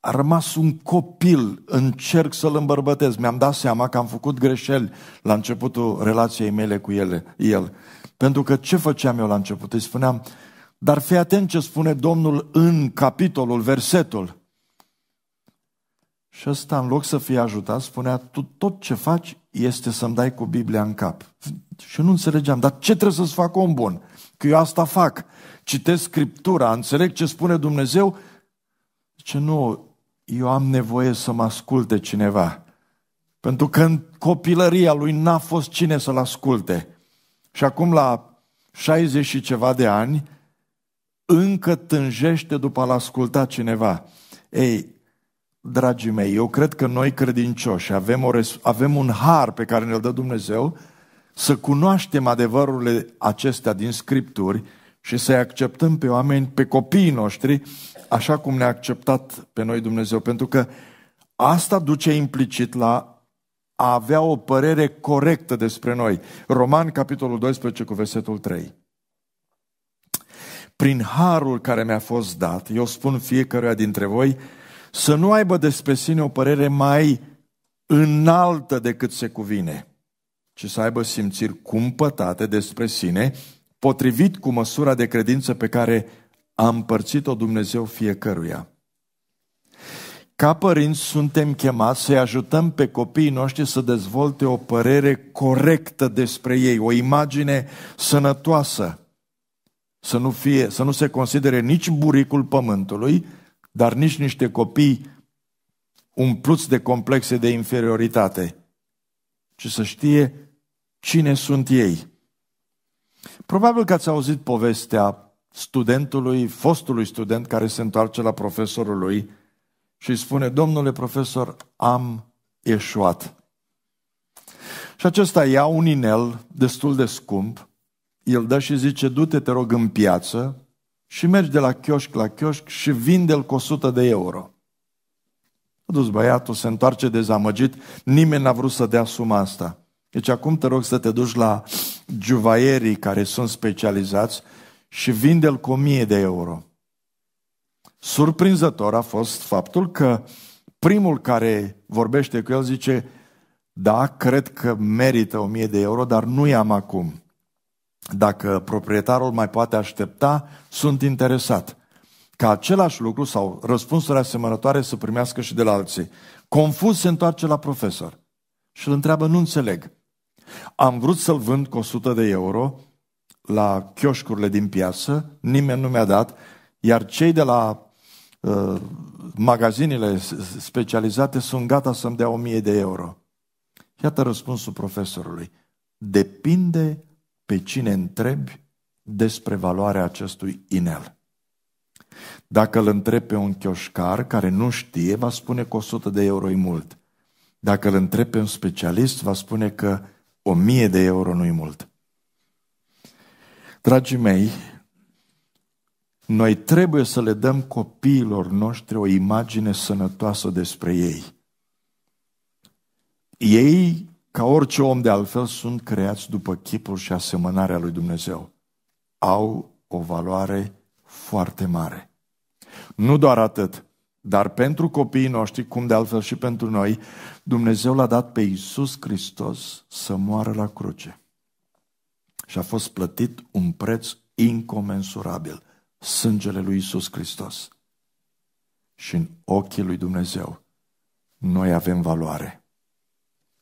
A rămas un copil, încerc să-l îmbărbătez. Mi-am dat seama că am făcut greșeli la începutul relației mele cu ele, el. Pentru că ce făceam eu la început? Îi spuneam, dar fii atent ce spune Domnul în capitolul, versetul. Și ăsta, în loc să fie ajutat, spunea, tu tot ce faci este să-mi dai cu Biblia în cap. Și nu înțelegeam, dar ce trebuie să-ți fac om bun? Că eu asta fac citesc Scriptura, înțeleg ce spune Dumnezeu, ce nu, eu am nevoie să mă asculte cineva. Pentru că în copilăria lui n-a fost cine să-l asculte. Și acum la 60 și ceva de ani, încă tânjește după a-l asculta cineva. Ei, dragii mei, eu cred că noi credincioși avem, o, avem un har pe care ne-l dă Dumnezeu să cunoaștem adevărurile acestea din Scripturi și să-i acceptăm pe oameni, pe copiii noștri, așa cum ne-a acceptat pe noi Dumnezeu. Pentru că asta duce implicit la a avea o părere corectă despre noi. Roman, capitolul 12, cu versetul 3. Prin harul care mi-a fost dat, eu spun fiecăruia dintre voi să nu aibă despre sine o părere mai înaltă decât se cuvine, ci să aibă simțiri cumpătate despre sine potrivit cu măsura de credință pe care a împărțit-o Dumnezeu fiecăruia. Ca părinți suntem chemați să-i ajutăm pe copiii noștri să dezvolte o părere corectă despre ei, o imagine sănătoasă, să nu, fie, să nu se considere nici buricul pământului, dar nici niște copii umpluți de complexe de inferioritate, ci să știe cine sunt ei. Probabil că ați auzit povestea studentului, fostului student care se întoarce la profesorul lui și îi spune, domnule profesor, am eșuat. Și acesta ia un inel destul de scump, îl dă și zice, du-te, te rog, în piață și mergi de la chioșc la chioșc și vinde-l cu 100 de euro. A dus băiatul, se întoarce dezamăgit, nimeni n-a vrut să dea suma asta. Deci acum te rog să te duci la juvaierii care sunt specializați și vinde-l cu 1000 de euro. Surprinzător a fost faptul că primul care vorbește cu el zice da, cred că merită 1000 de euro, dar nu i-am acum. Dacă proprietarul mai poate aștepta, sunt interesat. Ca același lucru sau răspunsuri asemănătoare să primească și de la alții. Confuz se întoarce la profesor și îl întreabă, nu înțeleg. Am vrut să-l vând cu 100 de euro la chioșcurile din piață, nimeni nu mi-a dat, iar cei de la uh, magazinele specializate sunt gata să-mi dea 1000 de euro. Iată răspunsul profesorului. Depinde pe cine întrebi despre valoarea acestui inel. Dacă îl întrebi pe un chioșcar care nu știe, va spune că 100 de euro e mult. Dacă îl întrebi pe un specialist, va spune că o mie de euro nu-i mult. Dragii mei, noi trebuie să le dăm copiilor noștri o imagine sănătoasă despre ei. Ei, ca orice om de altfel, sunt creați după chipul și asemănarea lui Dumnezeu. Au o valoare foarte mare. Nu doar atât. Dar pentru copiii noștri, cum de altfel și pentru noi, Dumnezeu l-a dat pe Iisus Hristos să moară la cruce. Și a fost plătit un preț incomensurabil, sângele lui Iisus Hristos. Și în ochii lui Dumnezeu, noi avem valoare.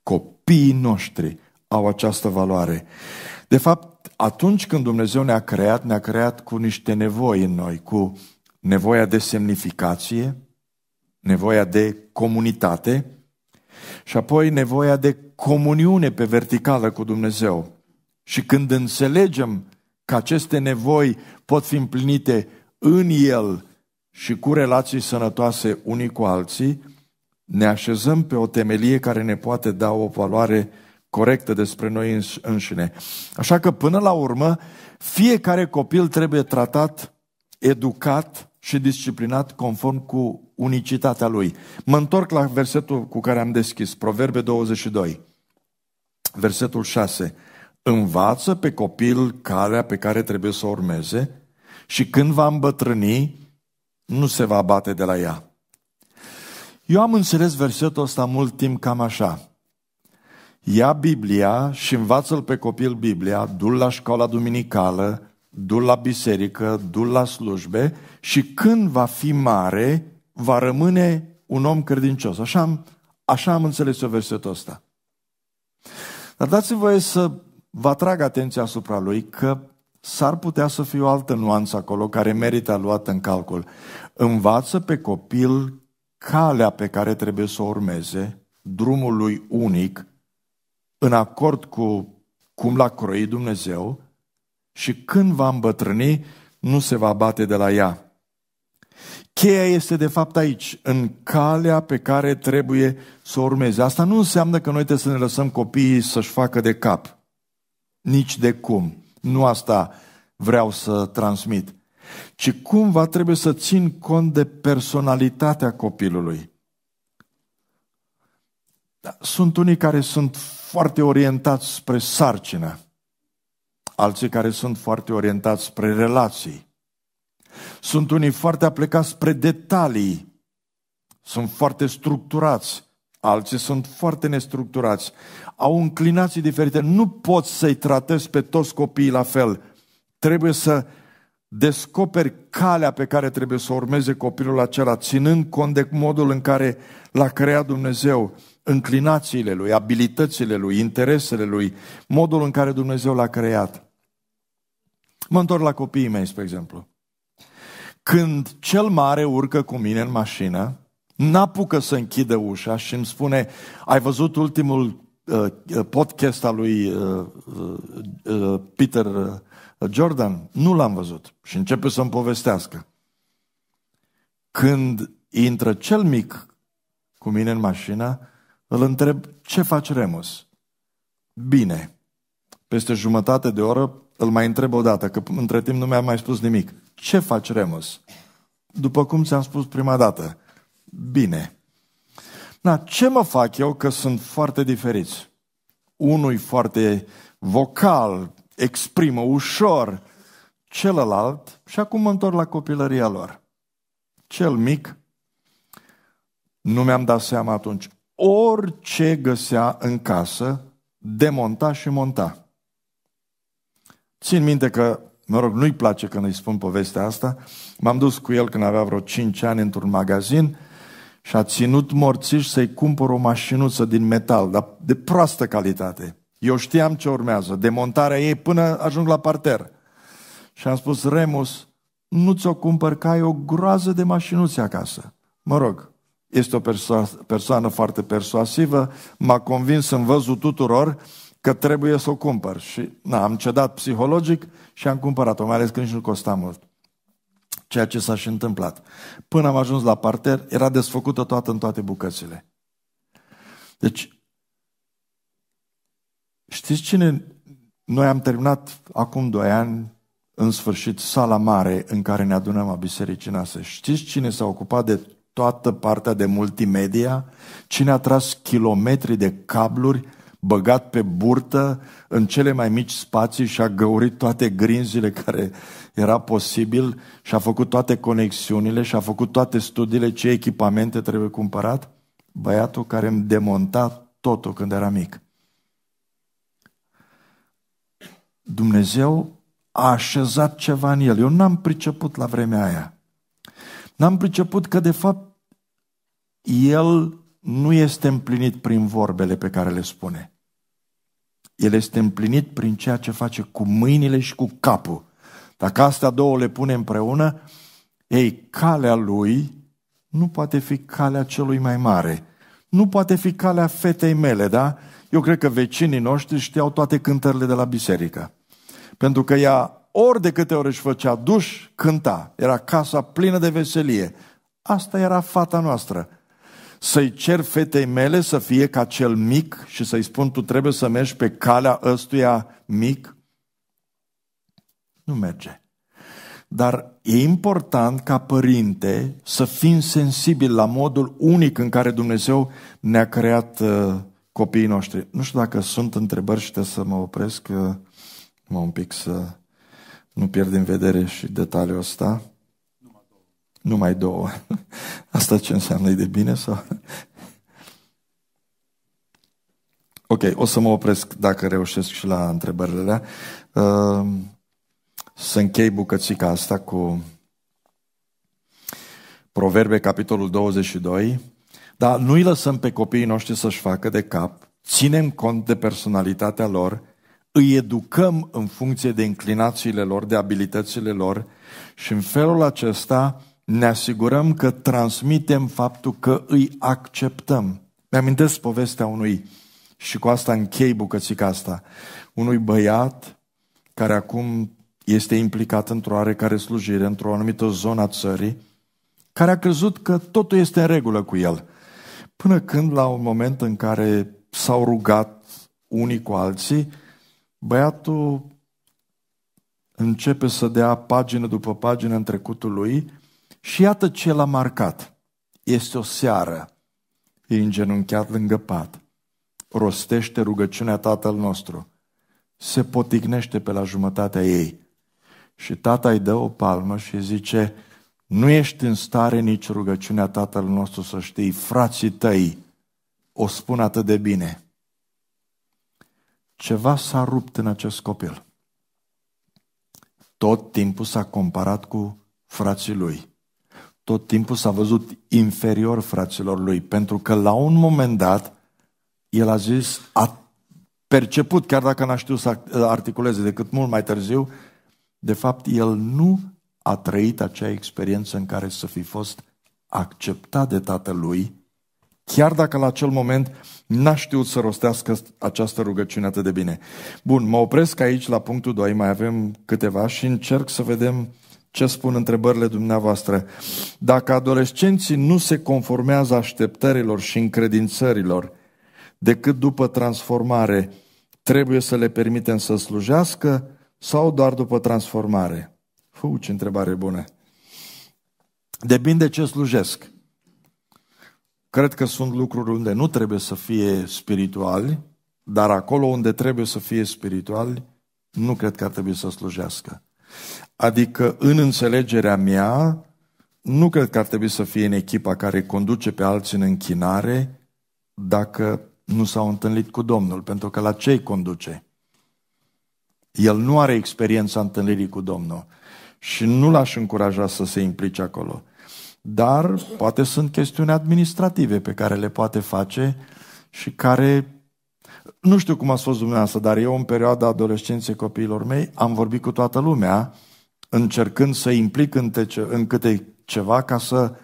Copiii noștri au această valoare. De fapt, atunci când Dumnezeu ne-a creat, ne-a creat cu niște nevoi în noi, cu nevoia de semnificație, nevoia de comunitate și apoi nevoia de comuniune pe verticală cu Dumnezeu. Și când înțelegem că aceste nevoi pot fi împlinite în El și cu relații sănătoase unii cu alții, ne așezăm pe o temelie care ne poate da o valoare corectă despre noi înșine. Așa că, până la urmă, fiecare copil trebuie tratat, educat și disciplinat conform cu unicitatea lui. Mă întorc la versetul cu care am deschis, Proverbe 22, versetul 6. Învață pe copil calea pe care trebuie să o urmeze și când va îmbătrâni, nu se va bate de la ea. Eu am înțeles versetul ăsta mult timp cam așa. Ia Biblia și învață-l pe copil Biblia, du la școala duminicală, du-l la biserică, du-l la slujbe și când va fi mare, va rămâne un om credincios. Așa am, așa am înțeles eu versetul ăsta. Dar dați-mi voie să vă atrag atenția asupra lui că s-ar putea să fie o altă nuanță acolo care merită luată în calcul. Învață pe copil calea pe care trebuie să o urmeze, drumul lui unic, în acord cu cum l-a croit Dumnezeu, și când va îmbătrâni, nu se va bate de la ea. Cheia este de fapt aici, în calea pe care trebuie să o urmeze. Asta nu înseamnă că noi trebuie să ne lăsăm copiii să-și facă de cap. Nici de cum. Nu asta vreau să transmit. Ci cumva trebuie să țin cont de personalitatea copilului. Da, sunt unii care sunt foarte orientați spre sarcină alții care sunt foarte orientați spre relații. Sunt unii foarte aplecați spre detalii, sunt foarte structurați, alții sunt foarte nestructurați, au înclinații diferite. Nu poți să-i tratezi pe toți copiii la fel. Trebuie să descoperi calea pe care trebuie să urmeze copilul acela, ținând cont de modul în care l-a creat Dumnezeu, înclinațiile lui, abilitățile lui, interesele lui, modul în care Dumnezeu l-a creat. Mă întorc la copiii mei, spre exemplu. Când cel mare urcă cu mine în mașină, n-apucă să închidă ușa și îmi spune, ai văzut ultimul uh, uh podcast al lui uh, uh, uh Peter uh, Jordan? Nu l-am văzut. Și începe să-mi povestească. Când intră cel mic cu mine în mașină, îl întreb, ce faci, Remus? Bine. Peste jumătate de oră îl mai întreb o dată, că între timp nu mi-a mai spus nimic. Ce faci, Remus? După cum ți-am spus prima dată. Bine. Na, ce mă fac eu că sunt foarte diferiți? Unul e foarte vocal, exprimă ușor, celălalt, și acum mă întorc la copilăria lor. Cel mic, nu mi-am dat seama atunci, orice găsea în casă, demonta și monta. Țin minte că, mă rog, nu-i place când îi spun povestea asta. M-am dus cu el când avea vreo 5 ani într-un magazin și a ținut morțiș să-i cumpăr o mașinuță din metal, dar de proastă calitate. Eu știam ce urmează, demontarea ei până ajung la parter. Și am spus, Remus, nu ți-o cumpăr că ai o groază de mașinuțe acasă. Mă rog, este o perso- persoană foarte persuasivă, m-a convins în văzul tuturor că trebuie să o cumpăr. Și na, am cedat psihologic și am cumpărat-o, mai ales când nici nu costa mult. Ceea ce s-a și întâmplat. Până am ajuns la parter, era desfăcută toată în toate bucățile. Deci, știți cine... Noi am terminat acum doi ani, în sfârșit, sala mare în care ne adunăm a bisericii noastre. Știți cine s-a ocupat de toată partea de multimedia? Cine a tras kilometri de cabluri? băgat pe burtă în cele mai mici spații și a găurit toate grinzile care era posibil și a făcut toate conexiunile și a făcut toate studiile ce echipamente trebuie cumpărat? Băiatul care îmi demonta totul când era mic. Dumnezeu a așezat ceva în el. Eu n-am priceput la vremea aia. N-am priceput că, de fapt, el nu este împlinit prin vorbele pe care le spune. El este împlinit prin ceea ce face cu mâinile și cu capul. Dacă astea două le pune împreună, ei, calea lui nu poate fi calea celui mai mare. Nu poate fi calea fetei mele, da? Eu cred că vecinii noștri știau toate cântările de la biserică. Pentru că ea ori de câte ori își făcea duș, cânta. Era casa plină de veselie. Asta era fata noastră să-i cer fetei mele să fie ca cel mic și să-i spun tu trebuie să mergi pe calea ăstuia mic? Nu merge. Dar e important ca părinte să fim sensibili la modul unic în care Dumnezeu ne-a creat uh, copiii noștri. Nu știu dacă sunt întrebări și trebuie să mă opresc mă un pic să nu pierd în vedere și detaliul ăsta. Numai două. Asta ce înseamnă? E de bine sau? Ok, o să mă opresc dacă reușesc și la întrebările alea. Ehm, să închei bucățica asta cu Proverbe, capitolul 22. Dar nu-i lăsăm pe copiii noștri să-și facă de cap, ținem cont de personalitatea lor, îi educăm în funcție de inclinațiile lor, de abilitățile lor și în felul acesta ne asigurăm că transmitem faptul că îi acceptăm. Mi-amintesc povestea unui, și cu asta închei bucățica asta, unui băiat care acum este implicat într-o oarecare slujire, într-o anumită zonă a țării, care a crezut că totul este în regulă cu el. Până când, la un moment în care s-au rugat unii cu alții, băiatul începe să dea pagină după pagină în trecutul lui și iată ce l-a marcat. Este o seară. E îngenunchiat lângă pat. Rostește rugăciunea Tatăl nostru. Se potignește pe la jumătatea ei. Și tata îi dă o palmă și zice, nu ești în stare nici rugăciunea Tatăl nostru să știi, frații tăi o spun atât de bine. Ceva s-a rupt în acest copil. Tot timpul s-a comparat cu frații lui tot timpul s-a văzut inferior fraților lui, pentru că la un moment dat el a zis, a perceput, chiar dacă n-a știut să uh, articuleze decât mult mai târziu, de fapt el nu a trăit acea experiență în care să fi fost acceptat de tatălui, chiar dacă la acel moment n-a știut să rostească această rugăciune atât de bine. Bun, mă opresc aici la punctul 2, mai avem câteva și încerc să vedem uh, ce spun întrebările dumneavoastră. Dacă adolescenții nu se conformează așteptărilor și încredințărilor decât după transformare, trebuie să le permitem să slujească sau doar după transformare? Fău, ce întrebare bună! Depinde ce slujesc. Cred că sunt lucruri unde nu trebuie să fie spirituali, dar acolo unde trebuie să fie spirituali, nu cred că ar trebui să slujească. Adică, în înțelegerea mea, nu cred că ar trebui să fie în echipa care conduce pe alții în închinare dacă nu s-au întâlnit cu Domnul, pentru că la ce conduce? El nu are experiența întâlnirii cu Domnul și nu l-aș încuraja să se implice acolo. Dar poate sunt chestiuni administrative pe care le poate face și care, nu știu cum a fost dumneavoastră, dar eu în perioada adolescenței copiilor mei am vorbit cu toată lumea încercând să implic în, tece, în câte ceva ca să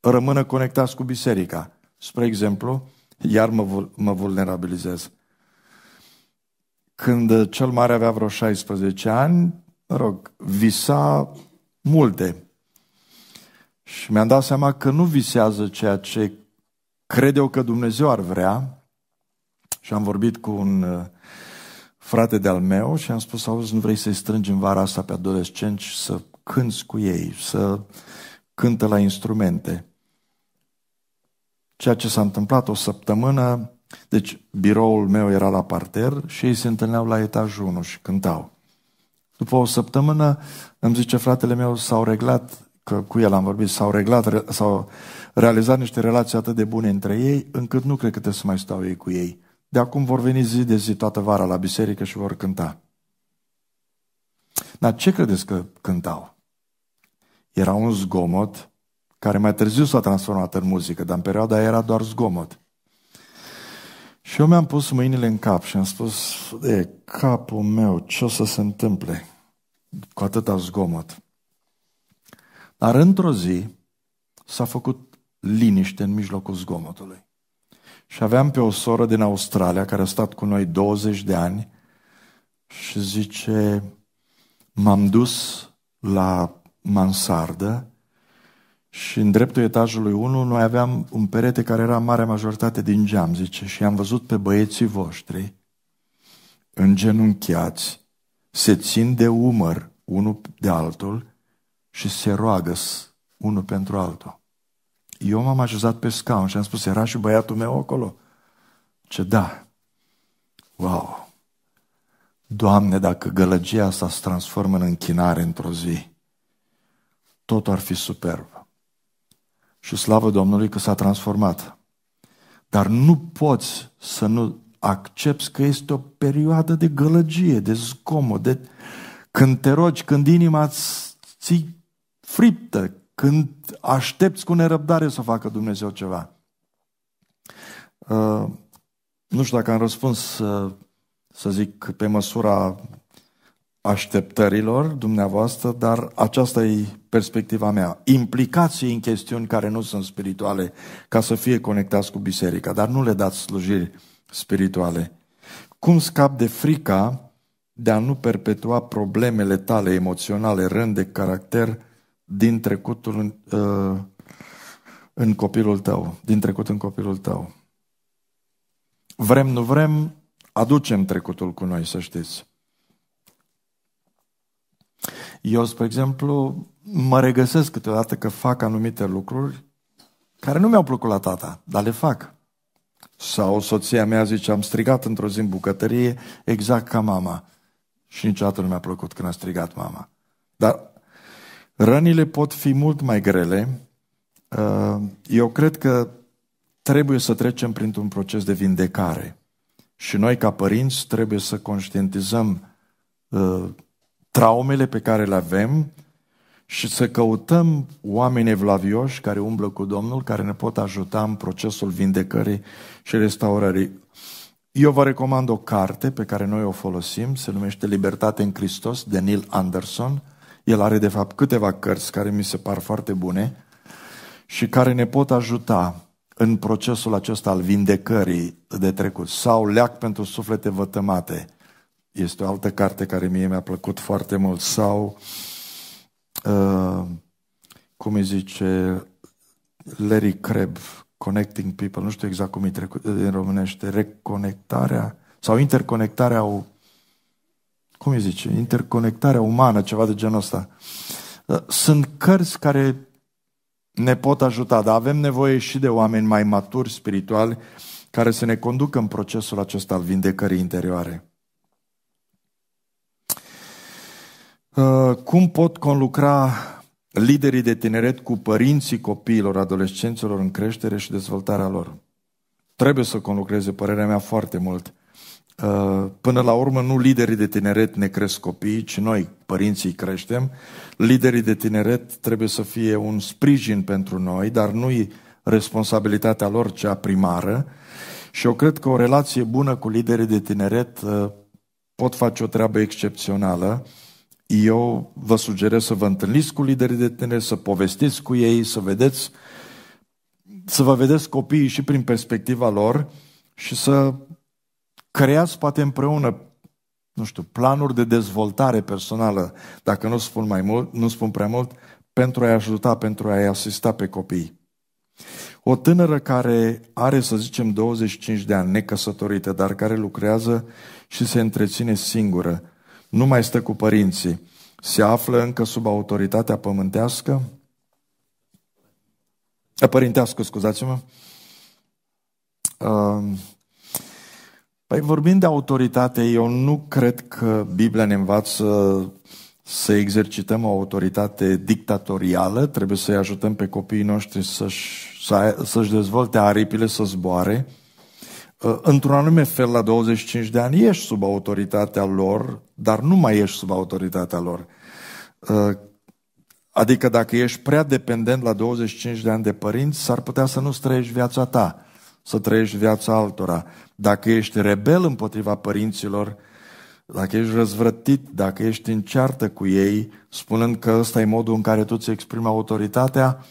rămână conectați cu biserica. Spre exemplu, iar mă, mă vulnerabilizez. Când cel mare avea vreo 16 ani, mă rog, visa multe. Și mi-am dat seama că nu visează ceea ce cred eu că Dumnezeu ar vrea. Și am vorbit cu un frate de-al meu și am spus, auzi, nu vrei să-i strângi în vara asta pe adolescenți și să cânți cu ei, să cântă la instrumente. Ceea ce s-a întâmplat o săptămână, deci biroul meu era la parter și ei se întâlneau la etajul 1 și cântau. După o săptămână îmi zice fratele meu s-au reglat, că cu el am vorbit, s-au reglat, s-au realizat niște relații atât de bune între ei, încât nu cred că trebuie să mai stau ei cu ei. De acum vor veni zi de zi toată vara la biserică și vor cânta. Dar ce credeți că cântau? Era un zgomot care mai târziu s-a transformat în muzică, dar în perioada era doar zgomot. Și eu mi-am pus mâinile în cap și am spus, de capul meu, ce o să se întâmple cu atâta zgomot? Dar într-o zi s-a făcut liniște în mijlocul zgomotului. Și aveam pe o soră din Australia care a stat cu noi 20 de ani și zice, m-am dus la mansardă și în dreptul etajului 1 noi aveam un perete care era mare majoritate din geam, zice, și am văzut pe băieții voștri îngenunchiați, se țin de umăr unul de altul și se roagă unul pentru altul. Eu m-am așezat pe scaun și am spus, era și băiatul meu acolo? Ce da. Wow! Doamne, dacă gălăgia asta se transformă în închinare într-o zi, tot ar fi superb. Și slavă Domnului că s-a transformat. Dar nu poți să nu accepți că este o perioadă de gălăgie, de zgomot, de... când te rogi, când inima ți friptă, când aștepți cu nerăbdare să facă Dumnezeu ceva. Uh, nu știu dacă am răspuns, uh, să zic, pe măsura așteptărilor dumneavoastră, dar aceasta e perspectiva mea. Implicații în chestiuni care nu sunt spirituale ca să fie conectați cu biserica, dar nu le dați slujiri spirituale. Cum scap de frica de a nu perpetua problemele tale emoționale, rând de caracter, din trecutul în, uh, în copilul tău, din trecut în copilul tău. Vrem, nu vrem, aducem trecutul cu noi, să știți. Eu, spre exemplu, mă regăsesc câteodată că fac anumite lucruri care nu mi-au plăcut la tata, dar le fac. Sau soția mea zice, am strigat într-o zi în bucătărie exact ca mama. Și niciodată nu mi-a plăcut când a strigat mama. Dar Rănile pot fi mult mai grele. Uh, eu cred că trebuie să trecem printr-un proces de vindecare. Și noi, ca părinți, trebuie să conștientizăm uh, traumele pe care le avem și să căutăm oameni evlavioși care umblă cu Domnul, care ne pot ajuta în procesul vindecării și restaurării. Eu vă recomand o carte pe care noi o folosim, se numește Libertate în Hristos, de Neil Anderson, el are de fapt câteva cărți care mi se par foarte bune și care ne pot ajuta în procesul acesta al vindecării de trecut. Sau Leac pentru suflete vătămate. Este o altă carte care mie mi-a plăcut foarte mult. Sau, uh, cum îi zice, Larry Kreb, Connecting People, nu știu exact cum e trecut, în românește, reconectarea sau interconectarea cum îi zice, interconectarea umană, ceva de genul ăsta. Ă, sunt cărți care ne pot ajuta, dar avem nevoie și de oameni mai maturi spirituali care să ne conducă în procesul acesta al vindecării interioare. Ă, cum pot conlucra liderii de tineret cu părinții copiilor, adolescenților în creștere și dezvoltarea lor? Trebuie să conlucreze, părerea mea, foarte mult. Uh, până la urmă, nu liderii de tineret ne cresc copiii, ci noi, părinții, creștem. Liderii de tineret trebuie să fie un sprijin pentru noi, dar nu responsabilitatea lor cea primară. Și eu cred că o relație bună cu liderii de tineret uh, pot face o treabă excepțională. Eu vă sugerez să vă întâlniți cu liderii de tineret, să povestiți cu ei, să vedeți, să vă vedeți copiii și prin perspectiva lor și să Creați poate împreună, nu știu, planuri de dezvoltare personală, dacă nu spun mai mult, nu spun prea mult, pentru a-i ajuta, pentru a-i asista pe copii. O tânără care are, să zicem, 25 de ani, necăsătorită, dar care lucrează și se întreține singură, nu mai stă cu părinții, se află încă sub autoritatea pământească? Părintească, scuzați-mă. Păi vorbind de autoritate, eu nu cred că Biblia ne învață să exercităm o autoritate dictatorială, trebuie să-i ajutăm pe copiii noștri să-și, să dezvolte aripile, să zboare. Uh, într-un anume fel, la 25 de ani, ești sub autoritatea lor, dar nu mai ești sub autoritatea lor. Uh, adică dacă ești prea dependent la 25 de ani de părinți, s-ar putea să nu străiești viața ta să trăiești viața altora. Dacă ești rebel împotriva părinților, dacă ești răzvrătit, dacă ești în ceartă cu ei, spunând că ăsta e modul în care tu îți exprimi autoritatea,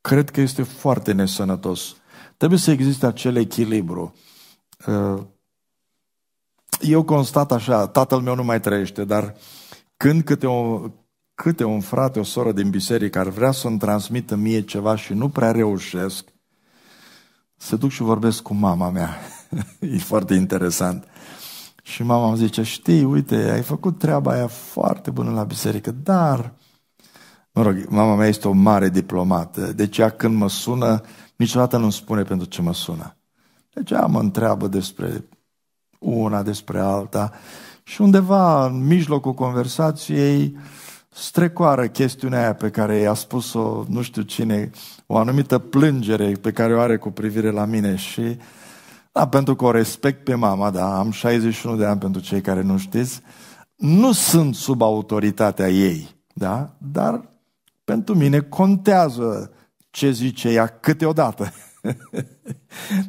cred că este foarte nesănătos. Trebuie să existe acel echilibru. Uh, eu constat așa, tatăl meu nu mai trăiește, dar când câte, o, câte un frate, o soră din biserică ar vrea să-mi transmită mie ceva și nu prea reușesc, se duc și vorbesc cu mama mea. e foarte interesant. Și mama îmi zice, știi, uite, ai făcut treaba aia foarte bună la biserică, dar... Mă rog, mama mea este o mare diplomată, deci ea când mă sună, niciodată nu-mi spune pentru ce mă sună. Deci ea mă întreabă despre una, despre alta și undeva în mijlocul conversației, uh, strecoară chestiunea aia pe care i-a spus-o nu știu cine, o anumită plângere pe care o are cu privire la mine și da, pentru că o respect pe mama, da, am 61 de ani pentru cei care nu știți, nu sunt sub autoritatea ei, da, dar pentru mine contează ce zice ea câteodată.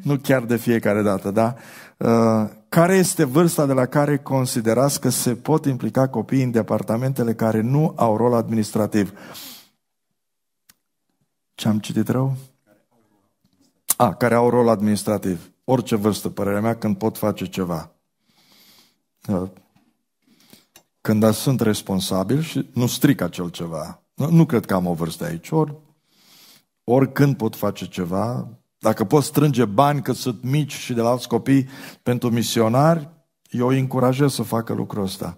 nu chiar de fiecare dată, da? Uh, care este vârsta de la care considerați că se pot implica copiii în departamentele care nu au rol administrativ? Ce am citit rău? A, care au rol administrativ. Orice vârstă, părerea mea, când pot face ceva. Uh, când da, sunt responsabil și nu stric acel ceva. Nu, nu cred că am o vârstă aici. Ori, oricând pot face ceva, dacă poți strânge bani că sunt mici și de la alți copii pentru misionari, eu îi încurajez să facă lucrul ăsta.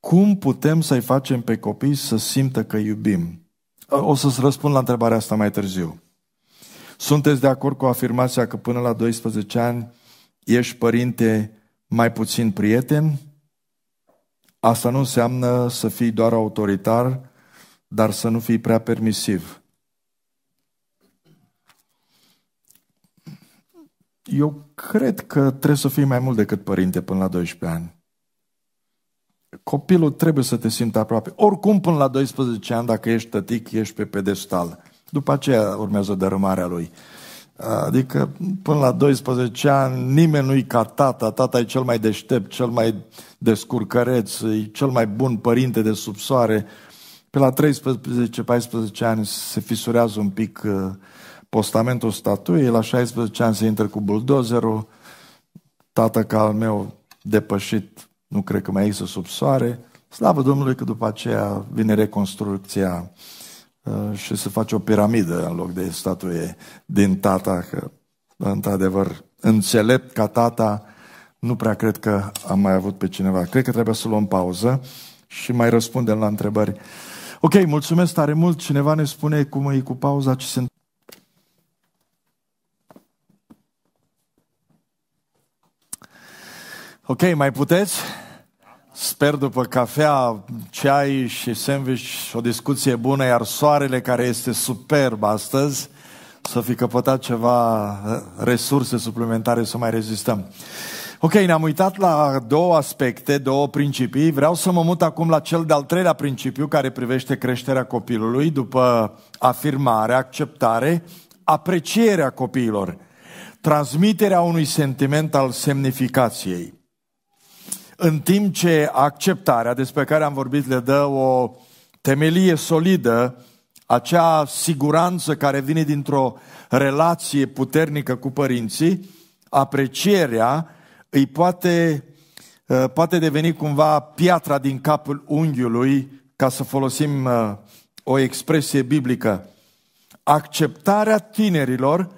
Cum putem să-i facem pe copii să simtă că iubim? O să-ți răspund la întrebarea asta mai târziu. Sunteți de acord cu afirmația că până la 12 ani ești părinte mai puțin prieten? Asta nu înseamnă să fii doar autoritar, dar să nu fii prea permisiv. Eu cred că trebuie să fii mai mult decât părinte până la 12 ani. Copilul trebuie să te simtă aproape. Oricum, până la 12 ani, dacă ești tătic, ești pe pedestal. După aceea urmează dărâmarea lui. Adică până la 12 ani nimeni nu-i ca tata, tata e cel mai deștept, cel mai descurcăreț, e cel mai bun părinte de sub soare. Pe la 13-14 ani se fisurează un pic uh, postamentul statuiei, la 16 ani se intră cu buldozerul, tată ca al meu depășit, nu cred că mai există sub soare, slavă Domnului că după aceea vine reconstrucția uh, și se face o piramidă în loc de statuie din tata, că într-adevăr înțelept ca tata, nu prea cred că am mai avut pe cineva. Cred că trebuie să luăm pauză și mai răspundem la întrebări. Ok, mulțumesc tare mult. Cineva ne spune cum e cu pauza, ce se Ok, mai puteți? Sper după cafea, ceai și sandwich o discuție bună, iar soarele care este superb astăzi, să fi căpătat ceva uh, resurse suplimentare să mai rezistăm. Ok, ne-am uitat la două aspecte, două principii. Vreau să mă mut acum la cel de-al treilea principiu care privește creșterea copilului după afirmare, acceptare, aprecierea copiilor, transmiterea unui sentiment al semnificației în timp ce acceptarea despre care am vorbit le dă o temelie solidă, acea siguranță care vine dintr-o relație puternică cu părinții, aprecierea îi poate, uh, poate deveni cumva piatra din capul unghiului, ca să folosim uh, o expresie biblică. Acceptarea tinerilor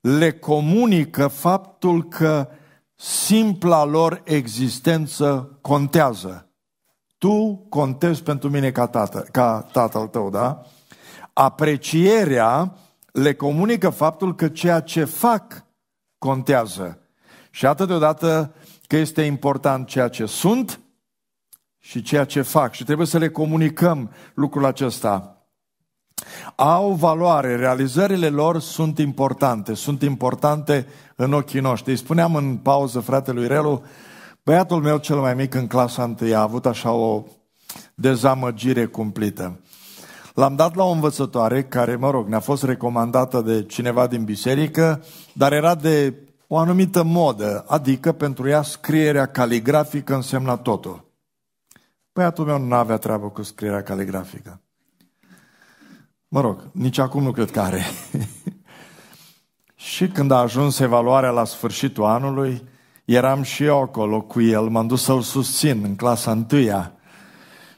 le comunică faptul că simpla lor existență contează. Tu contezi pentru mine ca, tată, ca tatăl tău, da? Aprecierea le comunică faptul că ceea ce fac contează. Și atât deodată că este important ceea ce sunt și ceea ce fac. Și trebuie să le comunicăm lucrul acesta au valoare, realizările lor sunt importante, sunt importante în ochii noștri. Îi spuneam în pauză fratelui Relu, băiatul meu cel mai mic în clasa 1 a avut așa o dezamăgire cumplită. L-am dat la o învățătoare care, mă rog, ne-a fost recomandată de cineva din biserică, dar era de o anumită modă, adică pentru ea scrierea caligrafică însemna totul. Băiatul meu nu avea treabă cu scrierea caligrafică. Mă rog, nici acum nu cred că are. și când a ajuns evaluarea la sfârșitul anului, eram și eu acolo cu el, m-am dus să-l susțin în clasa întâia.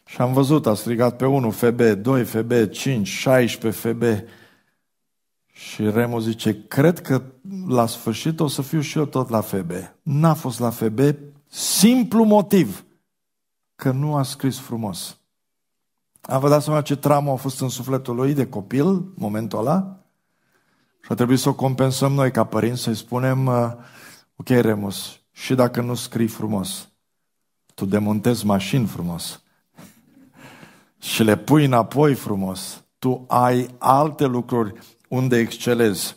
Și am văzut, a strigat pe 1 FB, 2 FB, 5, 16 FB. Și Remo zice, cred că la sfârșit o să fiu și eu tot la FB. N-a fost la FB, simplu motiv, că nu a scris frumos. A vă dat seama ce tramă a fost în sufletul lui de copil, momentul ăla? Și a trebuit să o compensăm noi ca părinți, să-i spunem, uh, ok Remus, și dacă nu scrii frumos, tu demontezi mașini frumos și le pui înapoi frumos, tu ai alte lucruri unde excelezi.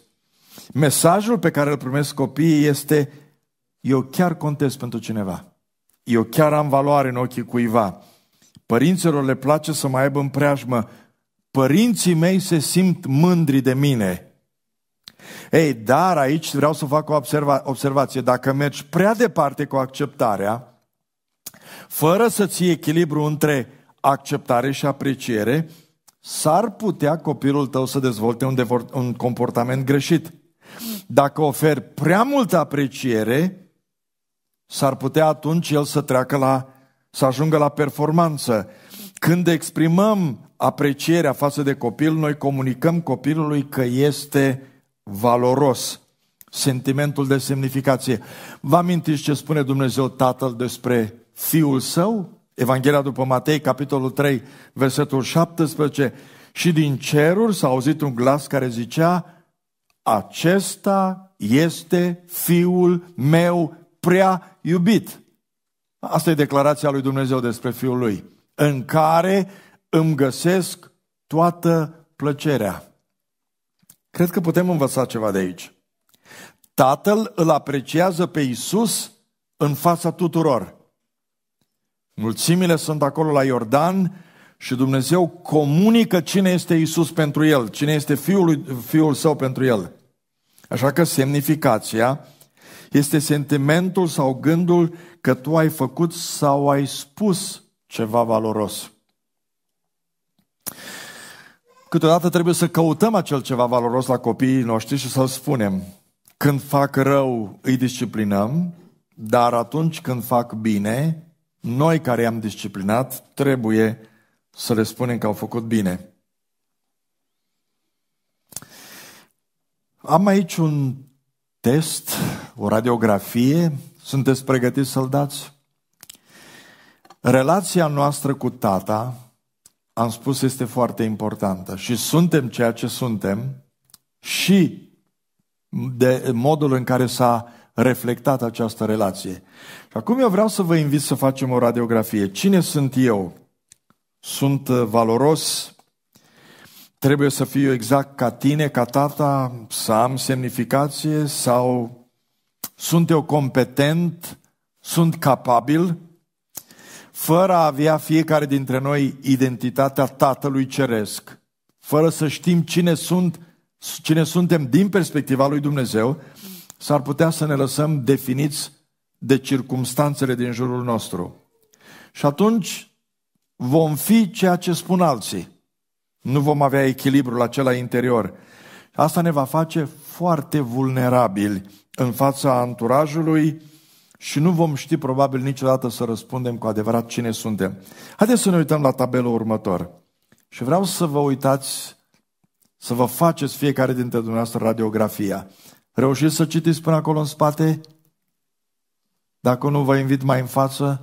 Mesajul pe care îl primesc copiii este eu chiar contez pentru cineva. Eu chiar am valoare în ochii cuiva. Părinților le place să mai aibă în preajmă. Părinții mei se simt mândri de mine. Ei, dar aici vreau să fac o observa- observație. Dacă mergi prea departe cu acceptarea, fără să ții echilibru între acceptare și apreciere, s-ar putea copilul tău să dezvolte un, devor- un comportament greșit. Dacă oferi prea multă apreciere, s-ar putea atunci el să treacă la să ajungă la performanță. Când exprimăm aprecierea față de copil, noi comunicăm copilului că este valoros. Sentimentul de semnificație. Vă amintiți ce spune Dumnezeu Tatăl despre Fiul Său? Evanghelia după Matei, capitolul 3, versetul 17. Și din ceruri s-a auzit un glas care zicea, acesta este Fiul meu prea iubit. Asta e declarația lui Dumnezeu despre Fiul lui. În care îmi găsesc toată plăcerea. Cred că putem învăța ceva de aici. Tatăl îl apreciază pe Isus în fața tuturor. Mulțimile sunt acolo la Iordan și Dumnezeu comunică cine este Isus pentru el, cine este Fiul, Fiul Său pentru el. Așa că semnificația este sentimentul sau gândul că tu ai făcut sau ai spus ceva valoros. Câteodată trebuie să căutăm acel ceva valoros la copiii noștri și să-l spunem. Când fac rău, îi disciplinăm, dar atunci când fac bine, noi care i-am disciplinat, trebuie să le spunem că au făcut bine. Am aici un test, o radiografie, sunteți pregătiți să-l dați? Relația noastră cu tata, am spus, este foarte importantă și suntem ceea ce suntem și de modul în care s-a reflectat această relație. Și acum eu vreau să vă invit să facem o radiografie. Cine sunt eu? Sunt valoros, Trebuie să fiu exact ca tine, ca tata, să am semnificație sau sunt eu competent, sunt capabil, fără a avea fiecare dintre noi identitatea Tatălui Ceresc, fără să știm cine, sunt, cine suntem din perspectiva lui Dumnezeu, s-ar putea să ne lăsăm definiți de circumstanțele din jurul nostru. Și atunci vom fi ceea ce spun alții. Nu vom avea echilibrul acela interior. Asta ne va face foarte vulnerabili în fața anturajului și nu vom ști probabil niciodată să răspundem cu adevărat cine suntem. Haideți să ne uităm la tabelul următor. Și vreau să vă uitați, să vă faceți fiecare dintre dumneavoastră radiografia. Reușiți să citiți până acolo în spate? Dacă nu, vă invit mai în față.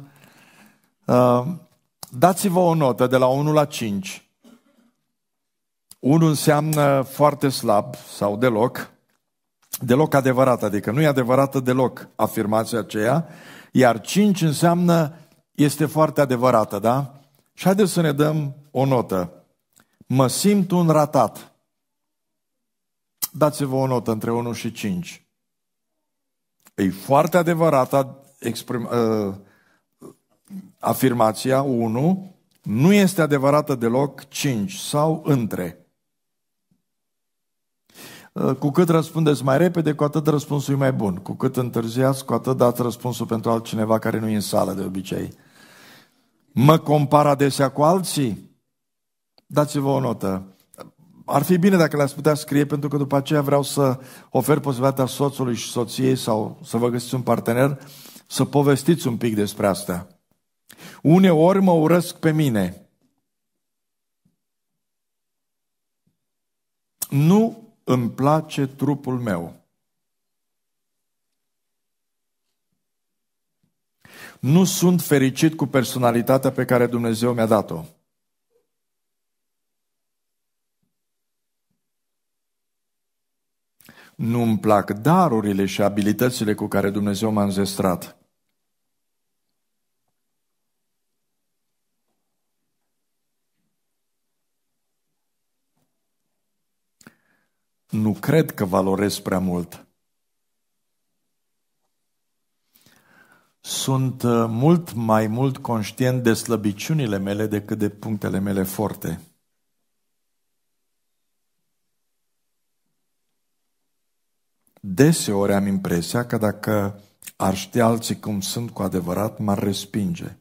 Uh, dați-vă o notă de la 1 la 5 unul înseamnă foarte slab sau deloc, deloc adevărat, adică nu e adevărată deloc afirmația aceea, iar cinci înseamnă este foarte adevărată, da? Și haideți să ne dăm o notă. Mă simt un ratat. Dați-vă o notă între 1 și 5. E foarte adevărată exprim, uh, afirmația 1, nu este adevărată deloc 5 sau între. Uh, cu cât răspundeți mai repede, cu atât răspunsul e mai bun. Cu cât întârziați, cu atât dați răspunsul pentru altcineva care nu e în sală de obicei. Mă compar adesea cu alții? Dați-vă o notă. Ar fi bine dacă le-ați putea scrie, pentru că după aceea vreau să ofer posibilitatea soțului și soției sau să vă găsiți un partener să povestiți un pic despre asta. Uneori mă urăsc pe mine. Nu îmi place trupul meu. Nu sunt fericit cu personalitatea pe care Dumnezeu mi-a dat-o. Nu-mi plac darurile și abilitățile cu care Dumnezeu m-a înzestrat. nu cred că valorez prea mult. Sunt uh, mult mai mult conștient de slăbiciunile mele decât de punctele mele forte. Deseori am impresia că dacă ar ști alții cum sunt cu adevărat, m-ar respinge.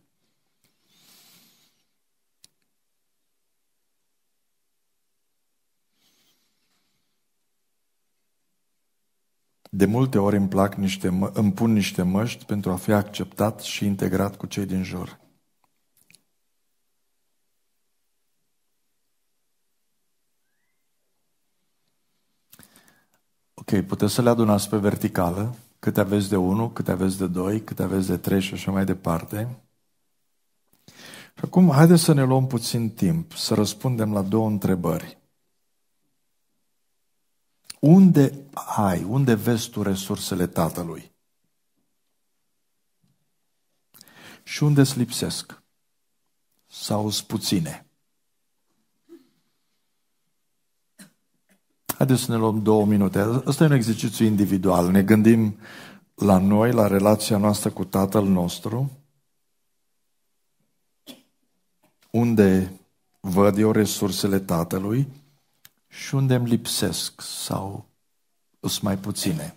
De multe ori îmi, plac niște, îmi pun niște măști pentru a fi acceptat și integrat cu cei din jur. Ok, puteți să le adunați pe verticală, câte aveți de 1, câte aveți de 2, câte aveți de 3 și așa mai departe. Și acum, haideți să ne luăm puțin timp să răspundem la două întrebări. Unde ai, unde vezi tu resursele Tatălui? Și unde îți lipsesc? Sau îți puține? Haideți să ne luăm două minute. Asta e un exercițiu individual. Ne gândim la noi, la relația noastră cu Tatăl nostru, unde văd eu resursele Tatălui, și unde îmi lipsesc sau sunt mai puține.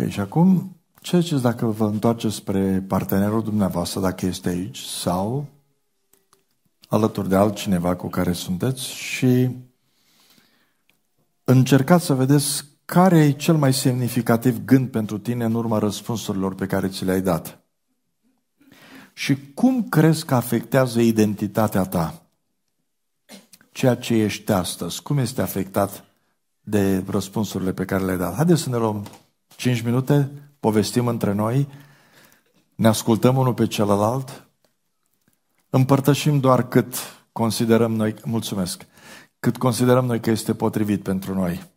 Ok, și acum ziceți dacă vă întoarceți spre partenerul dumneavoastră, dacă este aici, sau alături de altcineva cu care sunteți și încercați să vedeți care e cel mai semnificativ gând pentru tine în urma răspunsurilor pe care ți le-ai dat. Și cum crezi că afectează identitatea ta? Ceea ce ești astăzi, cum este afectat de răspunsurile pe care le-ai dat? Haideți să ne luăm 5 minute povestim între noi, ne ascultăm unul pe celălalt, împărtășim doar cât considerăm noi, mulțumesc, cât considerăm noi că este potrivit pentru noi.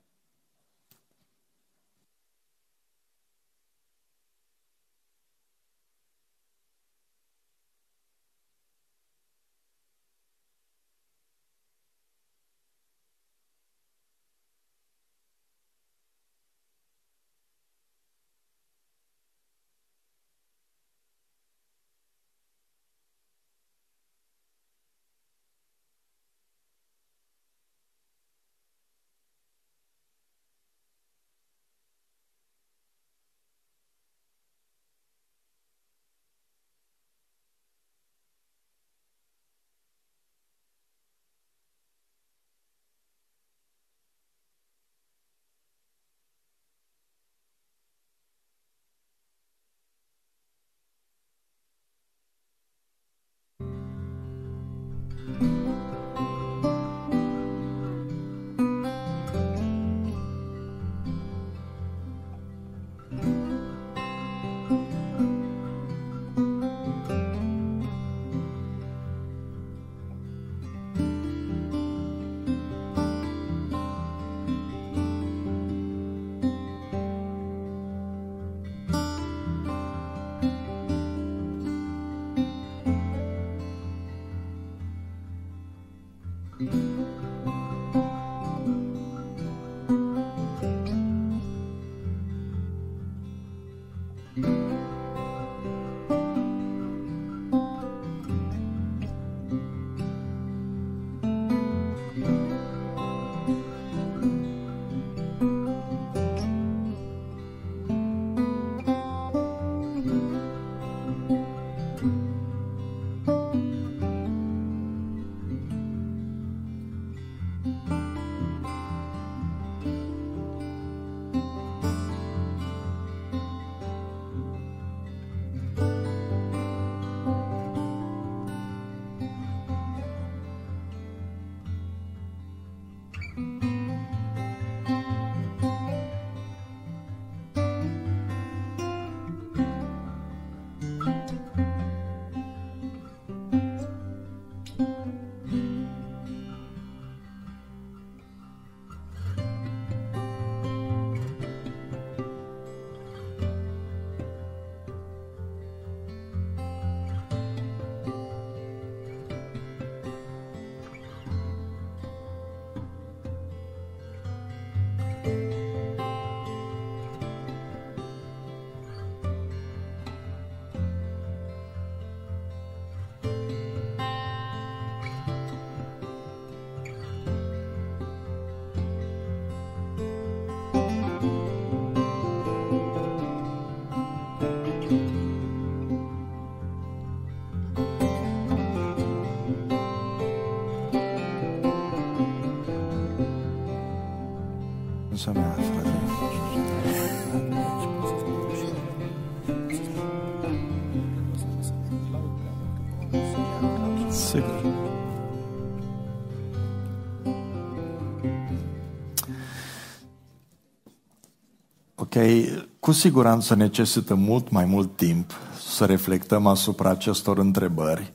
cu siguranță necesită mult mai mult timp să reflectăm asupra acestor întrebări.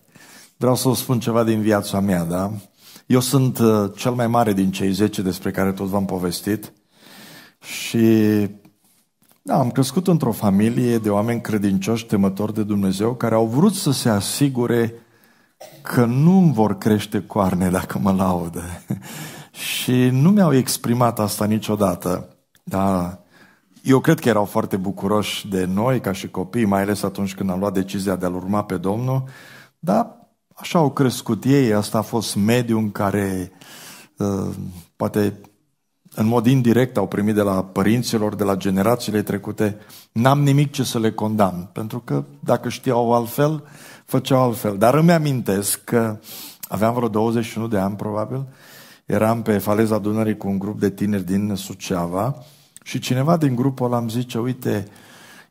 Vreau să vă spun ceva din viața mea, da? Eu sunt uh, cel mai mare din cei 10 despre care tot v-am povestit și da, am crescut într-o familie de oameni credincioși, temători de Dumnezeu, care au vrut să se asigure că nu îmi vor crește coarne dacă mă laudă. și nu mi-au exprimat asta niciodată. Da, eu cred că erau foarte bucuroși de noi ca și copii, mai ales atunci când am luat decizia de a-L urma pe Domnul, dar așa au crescut ei, asta a fost mediul în care uh, poate în mod indirect au primit de la părinților, de la generațiile trecute, n-am nimic ce să le condamn, pentru că dacă știau altfel, făceau altfel. Dar îmi amintesc că aveam vreo 21 de ani, probabil, eram pe faleza Dunării cu un grup de tineri din Suceava, și cineva din grupul ăla îmi zice, uite,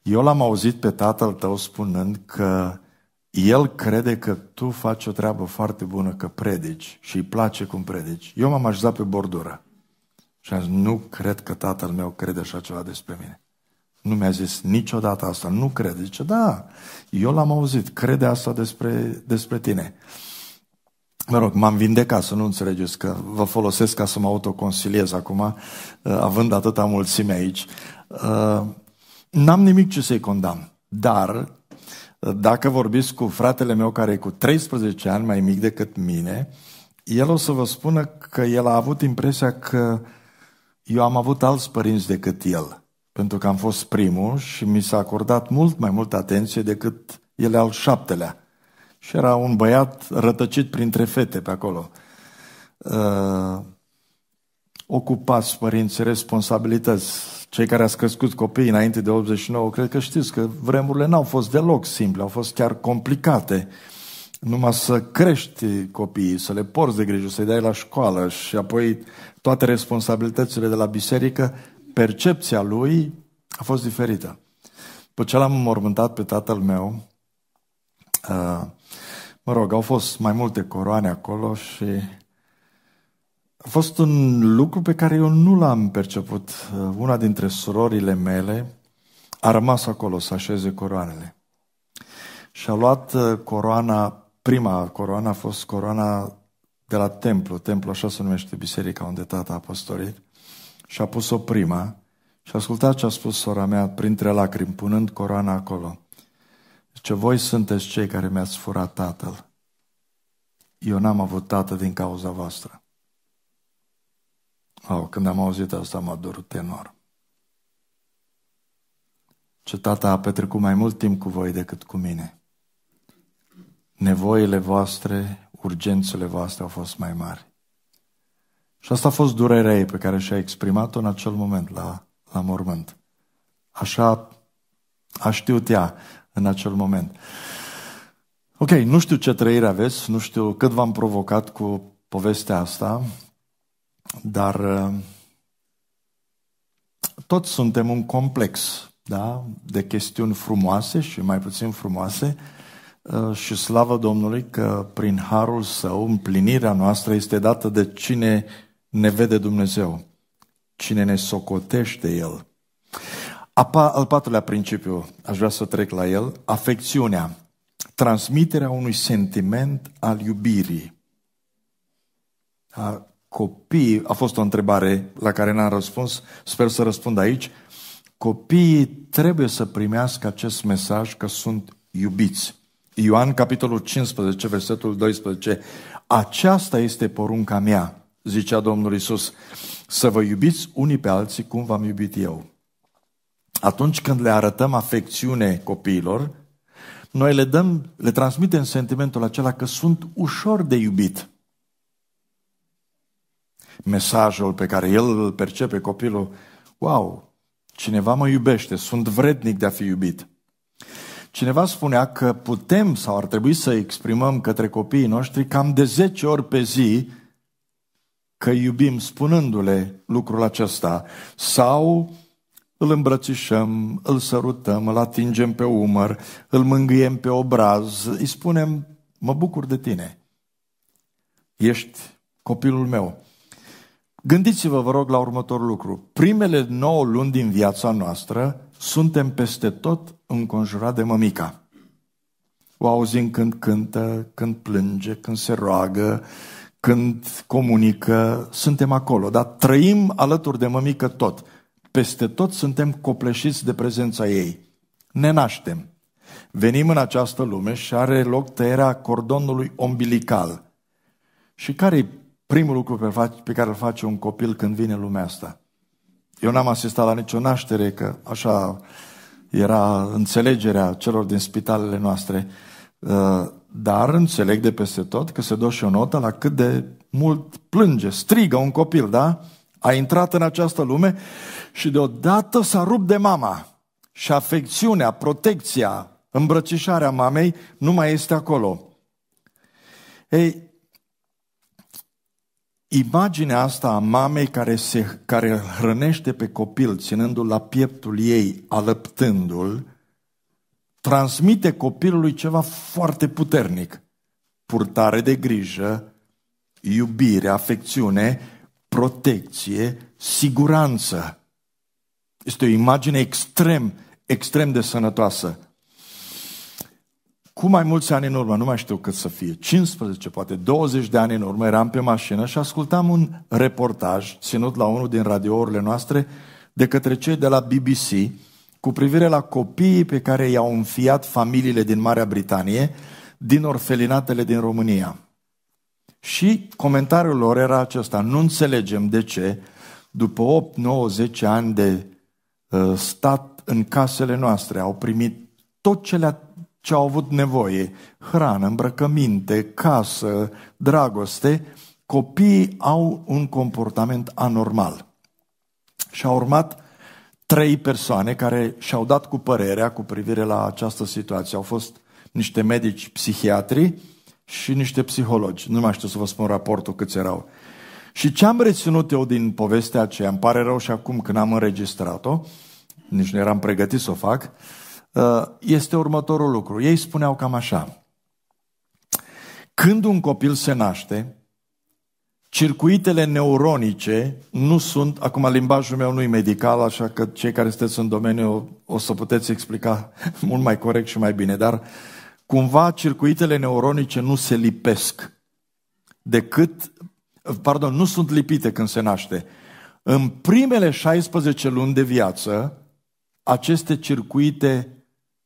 eu l-am auzit pe tatăl tău spunând că el crede că tu faci o treabă foarte bună, că predici și îi place cum predici. Eu m-am așezat pe bordură și am zis, nu cred că tatăl meu crede așa ceva despre mine. Nu mi-a zis niciodată asta, nu crede. Zice, da, eu l-am auzit, crede asta despre, despre tine. Mă rog, m-am vindecat, să nu înțelegeți că vă folosesc ca să mă autoconsiliez acum, uh, având atâta mulțime aici. Uh, n-am nimic ce să-i condamn, dar uh, dacă vorbiți cu fratele meu care e cu 13 ani mai mic decât mine, el o să vă spună că el a avut impresia că eu am avut alți părinți decât el, pentru că am fost primul și mi s-a acordat mult mai multă atenție decât el al șaptelea. Și era un băiat rătăcit printre fete pe acolo. Uh, ocupați părinți, responsabilități. Cei care ați crescut copii înainte de 89, cred că știți că vremurile n-au fost deloc simple, au fost chiar complicate. Numai să crești copiii, să le porți de grijă, să-i dai la școală și apoi toate responsabilitățile de la biserică, percepția lui a fost diferită. După ce l-am mormântat pe tatăl meu, uh, Mă rog, au fost mai multe coroane acolo și a fost un lucru pe care eu nu l-am perceput. Una dintre surorile mele a rămas acolo să așeze coroanele. Și a luat uh, coroana, prima coroană a fost coroana de la templu, templu așa se numește biserica unde tata a păstorit, și a pus-o prima și a ascultat ce a spus sora mea printre lacrimi, punând coroana acolo. Zice, voi sunteți cei care mi-ați furat tatăl. Eu n-am avut tată din cauza voastră. Oh, când am auzit asta m-a durut enorm. Ce tata a petrecut mai mult timp cu voi decât cu mine. Nevoile voastre, urgențele voastre au fost mai mari. Și asta a fost durerea ei pe care și-a exprimat-o în acel moment la, la mormânt. Așa a știut ea, în acel moment. Ok, nu știu ce trăire aveți, nu știu cât v-am provocat cu povestea asta, dar uh, toți suntem un complex da? de chestiuni frumoase și mai puțin frumoase uh, și slavă Domnului că prin harul său împlinirea noastră este dată de cine ne vede Dumnezeu, cine ne socotește El. Al patrulea principiu, aș vrea să trec la el, afecțiunea, transmiterea unui sentiment al iubirii. A copiii, a fost o întrebare la care n-am răspuns, sper să răspund aici, copiii trebuie să primească acest mesaj că sunt iubiți. Ioan, capitolul 15, versetul 12. Aceasta este porunca mea, zicea Domnul Isus, să vă iubiți unii pe alții cum v-am iubit eu atunci când le arătăm afecțiune copiilor, noi le dăm, le transmitem sentimentul acela că sunt ușor de iubit. Mesajul pe care el îl percepe copilul, wow, cineva mă iubește, sunt vrednic de a fi iubit. Cineva spunea că putem sau ar trebui să exprimăm către copiii noștri cam de 10 ori pe zi că iubim spunându-le lucrul acesta sau îl îmbrățișăm, îl sărutăm, îl atingem pe umăr, îl mângâiem pe obraz, îi spunem, mă bucur de tine, ești copilul meu. Gândiți-vă, vă rog, la următorul lucru. Primele nouă luni din viața noastră suntem peste tot înconjurat de mămica. O auzim când cântă, când plânge, când se roagă, când comunică, suntem acolo, dar trăim alături de mămică tot. Peste tot suntem copleșiți de prezența ei. Ne naștem. Venim în această lume și are loc tăierea cordonului ombilical. Și care e primul lucru pe care îl face un copil când vine în lumea asta? Eu n-am asistat la nicio naștere, că așa era înțelegerea celor din spitalele noastre, uh, dar înțeleg de peste tot că se dă și o notă la cât de mult plânge, strigă un copil, da? A intrat în această lume și deodată s-a rupt de mama. Și afecțiunea, protecția, îmbrățișarea mamei nu mai este acolo. Ei, imaginea asta a mamei care, se, care hrănește pe copil, ținându-l la pieptul ei, alăptându-l, transmite copilului ceva foarte puternic. Purtare de grijă, iubire, afecțiune protecție, siguranță. Este o imagine extrem, extrem de sănătoasă. Cu mai mulți ani în urmă, nu mai știu cât să fie, 15, poate 20 de ani în urmă, eram pe mașină și ascultam un reportaj ținut la unul din radiourile noastre de către cei de la BBC cu privire la copiii pe care i-au înfiat familiile din Marea Britanie din orfelinatele din România. Și comentariul lor era acesta, nu înțelegem de ce, după 8, 9, 10 ani de uh, stat în casele noastre, au primit tot ce, le-a, ce au avut nevoie, hrană, îmbrăcăminte, casă, dragoste, copiii au un comportament anormal. Și au urmat trei persoane care și-au dat cu părerea cu privire la această situație. Au fost niște medici psihiatri, și niște psihologi. Nu mai știu să vă spun raportul câți erau. Și ce am reținut eu din povestea aceea, îmi pare rău și acum când am înregistrat-o, nici nu eram pregătit să o fac, uh, este următorul lucru. Ei spuneau cam așa. Când un copil se naște, circuitele neuronice nu sunt, acum limbajul meu nu e medical, așa că cei care sunteți în domeniu o să puteți explica mult mai corect și mai bine, dar uh, cumva circuitele neuronice nu se lipesc decât, pardon, nu sunt lipite când se naște. În primele 16 luni de viață, aceste circuite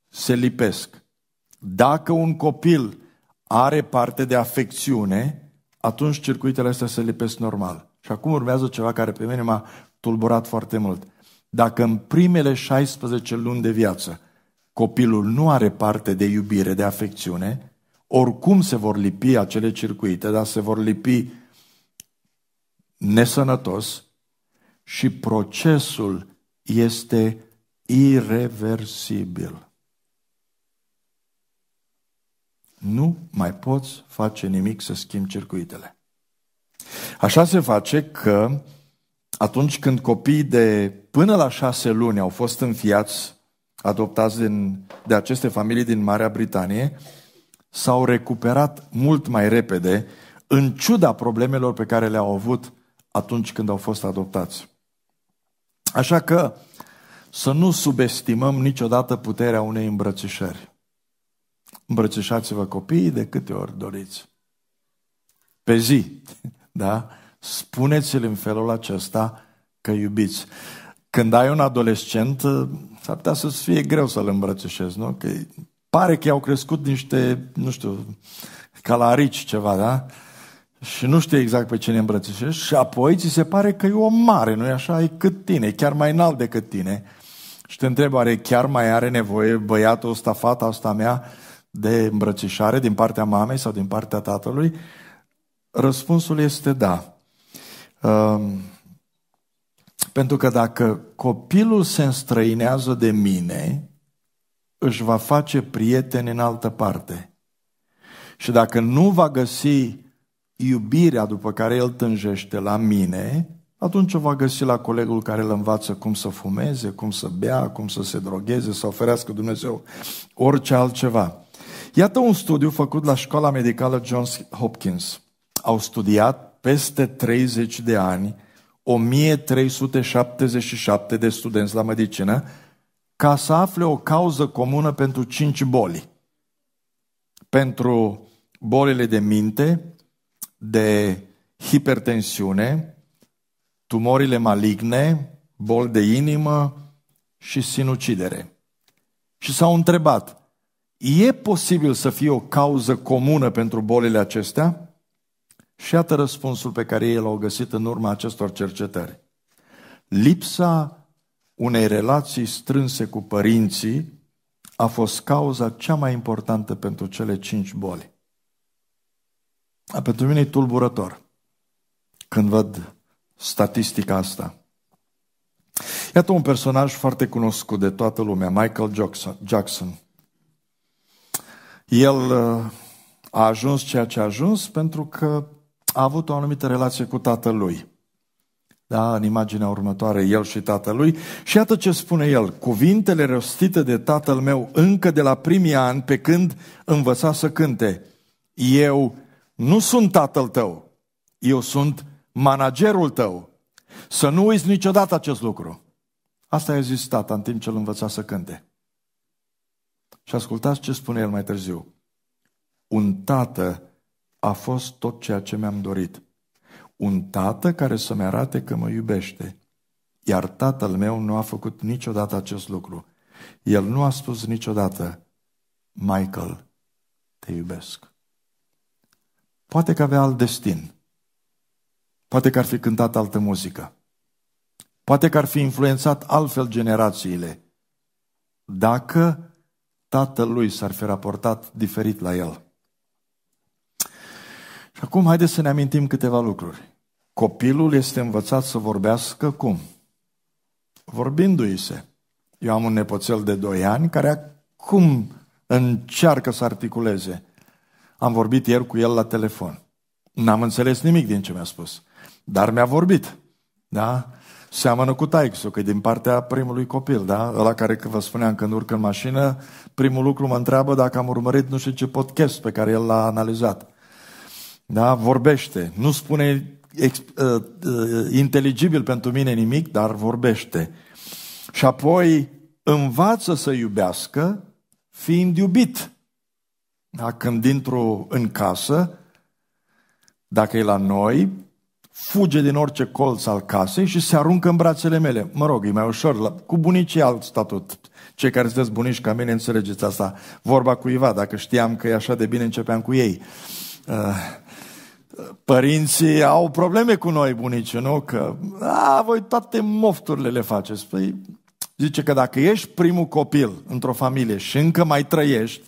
se lipesc. Dacă un copil are parte de afecțiune, atunci circuitele astea se lipesc normal. Și acum urmează ceva care pe mine m-a tulburat foarte mult. Dacă în primele 16 luni de viață copilul nu are parte de iubire, de afecțiune, oricum se vor lipi acele circuite, dar se vor lipi nesănătos și procesul este irreversibil. Nu mai poți face nimic să schimbi circuitele. Așa se face că atunci când copiii de până la șase luni au fost înfiați adoptați din, de aceste familii din Marea Britanie s-au recuperat mult mai repede în ciuda problemelor pe care le-au avut atunci când au fost adoptați. Așa că să nu subestimăm niciodată puterea unei îmbrățișări. Îmbrățișați-vă copiii de câte ori doriți. Pe zi, da? Spuneți-l în felul acesta că iubiți. Când ai un adolescent, S-ar putea să fie greu să-l îmbrățișez, nu? Că pare că i-au crescut niște, nu știu, calarici ceva, da? Și nu știu exact pe cine îmbrățișești și apoi ți se pare că e o mare, nu-i așa? E cât tine, e chiar mai înalt decât tine. Și te întreb, are chiar mai are nevoie băiatul ăsta, fata asta mea, de îmbrățișare din partea mamei sau din partea tatălui? Răspunsul este da. Ehm, pentru că dacă copilul se înstrăinează de mine, își va face prieteni în altă parte. Și dacă nu va găsi iubirea după care el tânjește la mine, atunci o va găsi la colegul care îl învață cum să fumeze, cum să bea, cum să se drogheze, să oferească Dumnezeu orice altceva. Iată un studiu făcut la școala medicală Johns Hopkins. Au studiat peste 30 de ani 1377 de studenți la medicină ca să afle o cauză comună pentru cinci boli. Pentru bolile de minte, de hipertensiune, tumorile maligne, bol de inimă și sinucidere. Și s-au întrebat, e posibil să fie o cauză comună pentru bolile acestea? Și iată răspunsul pe care ei l-au găsit în urma acestor cercetări. Lipsa unei relații strânse cu părinții a fost cauza cea mai importantă pentru cele cinci boli. A Pentru mine e tulburător când văd statistica asta. Iată un personaj foarte cunoscut de toată lumea, Michael Jackson. Jackson. El uh, a ajuns ceea ce a ajuns pentru că a avut o anumită relație cu tatălui. Da, în imaginea următoare, el și tatălui. Și iată ce spune el, cuvintele rostite de tatăl meu încă de la primii ani, pe când învăța să cânte. Eu nu sunt tatăl tău, eu sunt managerul tău. Să nu uiți niciodată acest lucru. Asta a zis tata în timp ce îl învăța să cânte. Și ascultați ce spune el mai târziu. Un tată a fost tot ceea ce mi-am dorit. Un tată care să-mi arate că mă iubește. Iar tatăl meu nu a făcut niciodată acest lucru. El nu a spus niciodată, Michael, te iubesc. Poate că avea alt destin. Poate că ar fi cântat altă muzică. Poate că ar fi influențat altfel generațiile. Dacă tatăl lui s-ar fi raportat diferit la el. Și acum haideți să ne amintim câteva lucruri. Copilul este învățat să vorbească cum? Vorbindu-i se. Eu am un nepoțel de 2 ani care acum încearcă să articuleze. Am vorbit ieri cu el la telefon. N-am înțeles nimic din ce mi-a spus, dar mi-a vorbit. Da? Seamănă cu taixul, că din partea primului copil, da? Ăla care vă spuneam când urcă în mașină, primul lucru mă întreabă dacă am urmărit nu știu ce podcast pe care el l-a analizat. Da? Vorbește. Nu spune ex, uh, uh, inteligibil pentru mine nimic, dar vorbește. Și apoi învață să iubească fiind iubit. Da? Când dintr-o în casă, dacă e la noi, fuge din orice colț al casei și se aruncă în brațele mele. Mă rog, e mai ușor, la, cu bunicii alt statut. Cei care sunteți bunici ca mine înțelegeți asta. Vorba cuiva, dacă știam că e așa de bine, începeam cu ei. Uh, părinții au probleme cu noi, bunicii, nu? Că, a, voi toate mofturile le faceți. Păi, zice că dacă ești primul copil într-o familie și încă mai trăiești,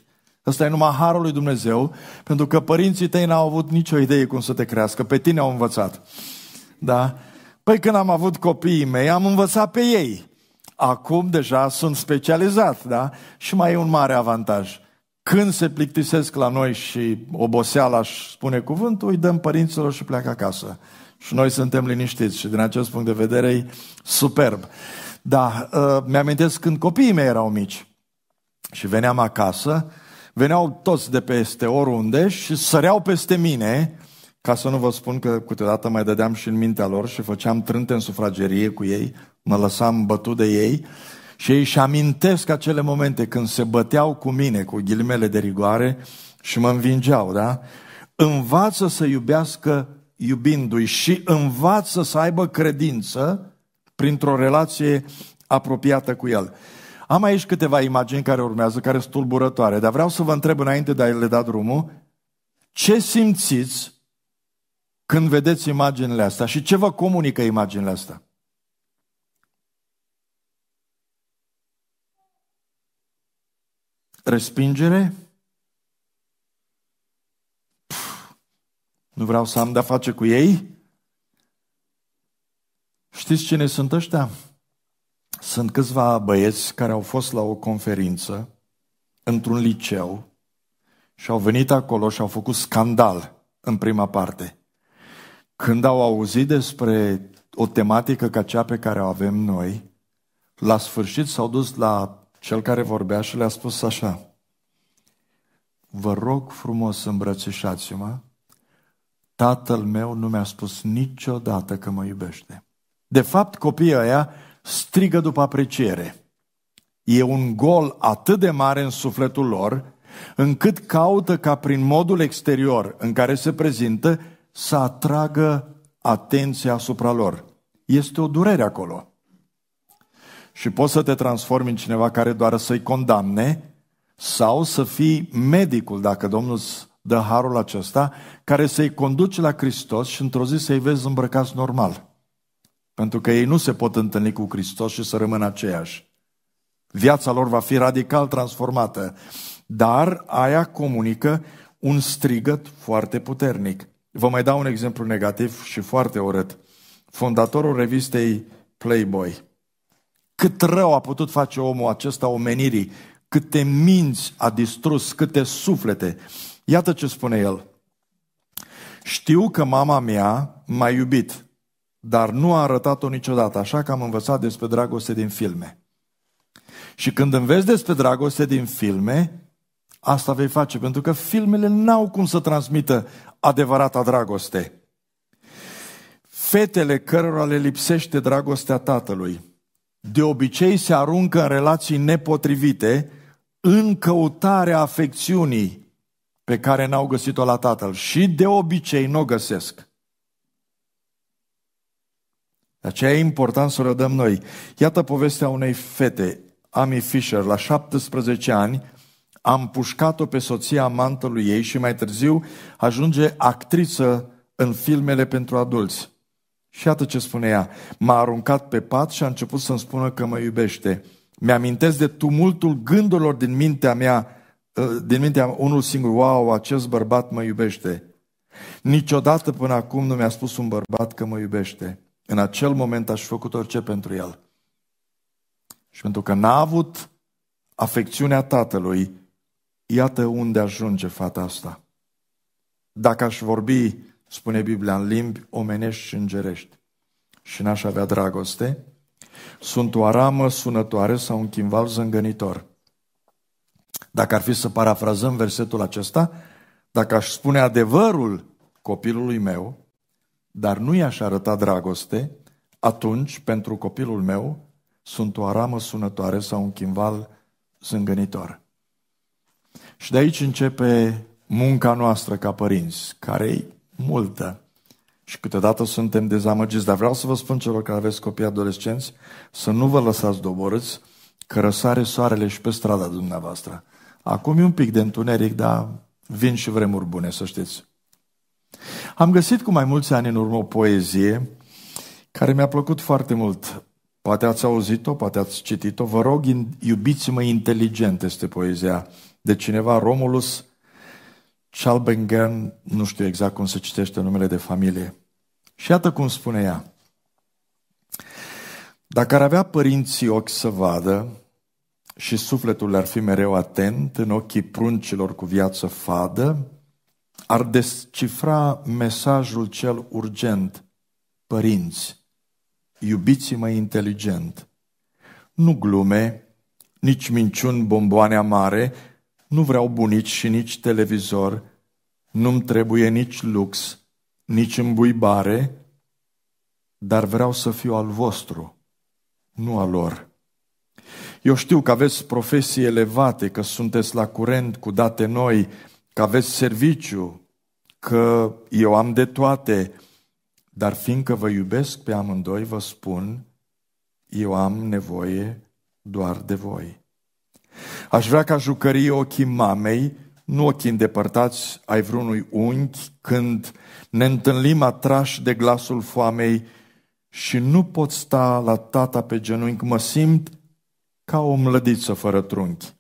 Ăsta e numai harul lui Dumnezeu, pentru că părinții tăi n-au avut nicio idee cum să te crească, pe tine au învățat. Da? Păi când am avut copiii mei, am învățat pe ei. Acum deja sunt specializat, da? Și mai e un mare avantaj. Când se plictisesc la noi și oboseala își spune cuvântul, îi dăm părinților și pleacă acasă. Și noi suntem liniștiți și din acest punct de vedere e superb. Da, ă, mi-amintesc când copiii mei erau mici și veneam acasă, veneau toți de peste oriunde și săreau peste mine, ca să nu vă spun că câteodată mai dădeam și în mintea lor și făceam trânte în sufragerie cu ei, mă lăsam bătut de ei și ei își amintesc acele momente când se băteau cu mine, cu ghilimele de rigoare, și mă învingeau, da? Învață să iubească iubindu-i și învață să aibă credință printr-o relație apropiată cu el. Am aici câteva imagini care urmează, care sunt tulburătoare, dar vreau să vă întreb înainte de a le da drumul, ce simțiți când vedeți imaginile astea și ce vă comunică imaginile astea? Respingere? Puh, nu vreau să am de-a face cu ei? Știți cine sunt ăștia? Sunt câțiva băieți care au fost la o conferință într-un liceu și au venit acolo și au făcut scandal în prima parte. Când au auzit despre o tematică ca cea pe care o avem noi, la sfârșit s-au dus la cel care vorbea și le-a spus așa, vă rog frumos îmbrățișați-mă, tatăl meu nu mi-a spus niciodată că mă iubește. De fapt, copiii ăia strigă după apreciere. E un gol atât de mare în sufletul lor, încât caută ca prin modul exterior în care se prezintă să atragă atenția asupra lor. Este o durere acolo și poți să te transformi în cineva care doar să-i condamne sau să fii medicul, dacă Domnul îți dă harul acesta, care să-i conduce la Hristos și într-o zi să-i vezi îmbrăcați normal. Pentru că ei nu se pot întâlni cu Hristos și să rămână aceiași. Viața lor va fi radical transformată. Dar aia comunică un strigăt foarte puternic. Vă mai dau un exemplu negativ și foarte urât. Fondatorul revistei Playboy cât rău a putut face omul acesta omenirii, câte minți a distrus, câte suflete. Iată ce spune el. Știu că mama mea m-a iubit, dar nu a arătat-o niciodată, așa că am învățat despre dragoste din filme. Și când înveți despre dragoste din filme, asta vei face, pentru că filmele n-au cum să transmită adevărata dragoste. Fetele cărora le lipsește dragostea tatălui, de obicei se aruncă în relații nepotrivite în căutarea afecțiunii pe care n-au găsit-o la tatăl și de obicei nu o găsesc. De aceea e important să o rădăm noi. Iată povestea unei fete, Amy Fisher, la 17 ani, a împușcat-o pe soția amantului ei și mai târziu ajunge actriță în filmele pentru adulți. Și atât ce spune ea. M-a aruncat pe pat și a început să-mi spună că mă iubește. Mi-amintesc de tumultul gândurilor din mintea mea, ă, din mintea unul singur, wow, acest bărbat mă iubește. Niciodată până acum nu mi-a spus un bărbat că mă iubește. În acel moment aș fi făcut orice pentru el. Și pentru că n-a avut afecțiunea tatălui, iată unde ajunge fata asta. Dacă aș vorbi spune Biblia, în limbi omenești și îngerești și n-aș avea dragoste, sunt o aramă sunătoare sau un chimval zângănitor. Dacă ar fi să parafrazăm versetul acesta, dacă aș spune adevărul copilului meu, dar nu i-aș arăta dragoste, atunci, pentru copilul meu, sunt o aramă sunătoare sau un chimval zângănitor. Și de aici începe munca noastră ca părinți, care multă. Și câteodată suntem dezamăgiți, dar vreau să vă spun celor care aveți copii adolescenți să nu vă lăsați doborâți că răsare soarele și pe strada dumneavoastră. Acum e un pic de întuneric, dar vin și vremuri bune, să știți. Am găsit cu mai mulți ani în urmă o poezie care mi-a plăcut foarte mult. Poate ați auzit-o, poate ați citit-o. Vă rog, iubiți-mă inteligent, este poezia de cineva, Romulus Chalbengern, nu știu exact cum se citește numele de familie. Și iată cum spune ea. Dacă ar avea părinții ochi să vadă și sufletul ar fi mereu atent în ochii pruncilor cu viață fadă, ar descifra mesajul cel urgent. Părinți, iubiți-mă inteligent. Nu glume, nici minciuni bomboane amare, nu vreau bunici și nici televizor, nu-mi trebuie nici lux, nici îmbuibare, dar vreau să fiu al vostru, nu al lor. Eu știu că aveți profesii elevate, că sunteți la curent cu date noi, că aveți serviciu, că eu am de toate, dar fiindcă vă iubesc pe amândoi, vă spun, eu am nevoie doar de voi. Aș vrea ca jucării ochii mamei, nu ochii îndepărtați ai vreunui unghi, când ne întâlnim atrași de glasul foamei și nu pot sta la tata pe genunchi, mă simt ca o mlădiță fără trunchi.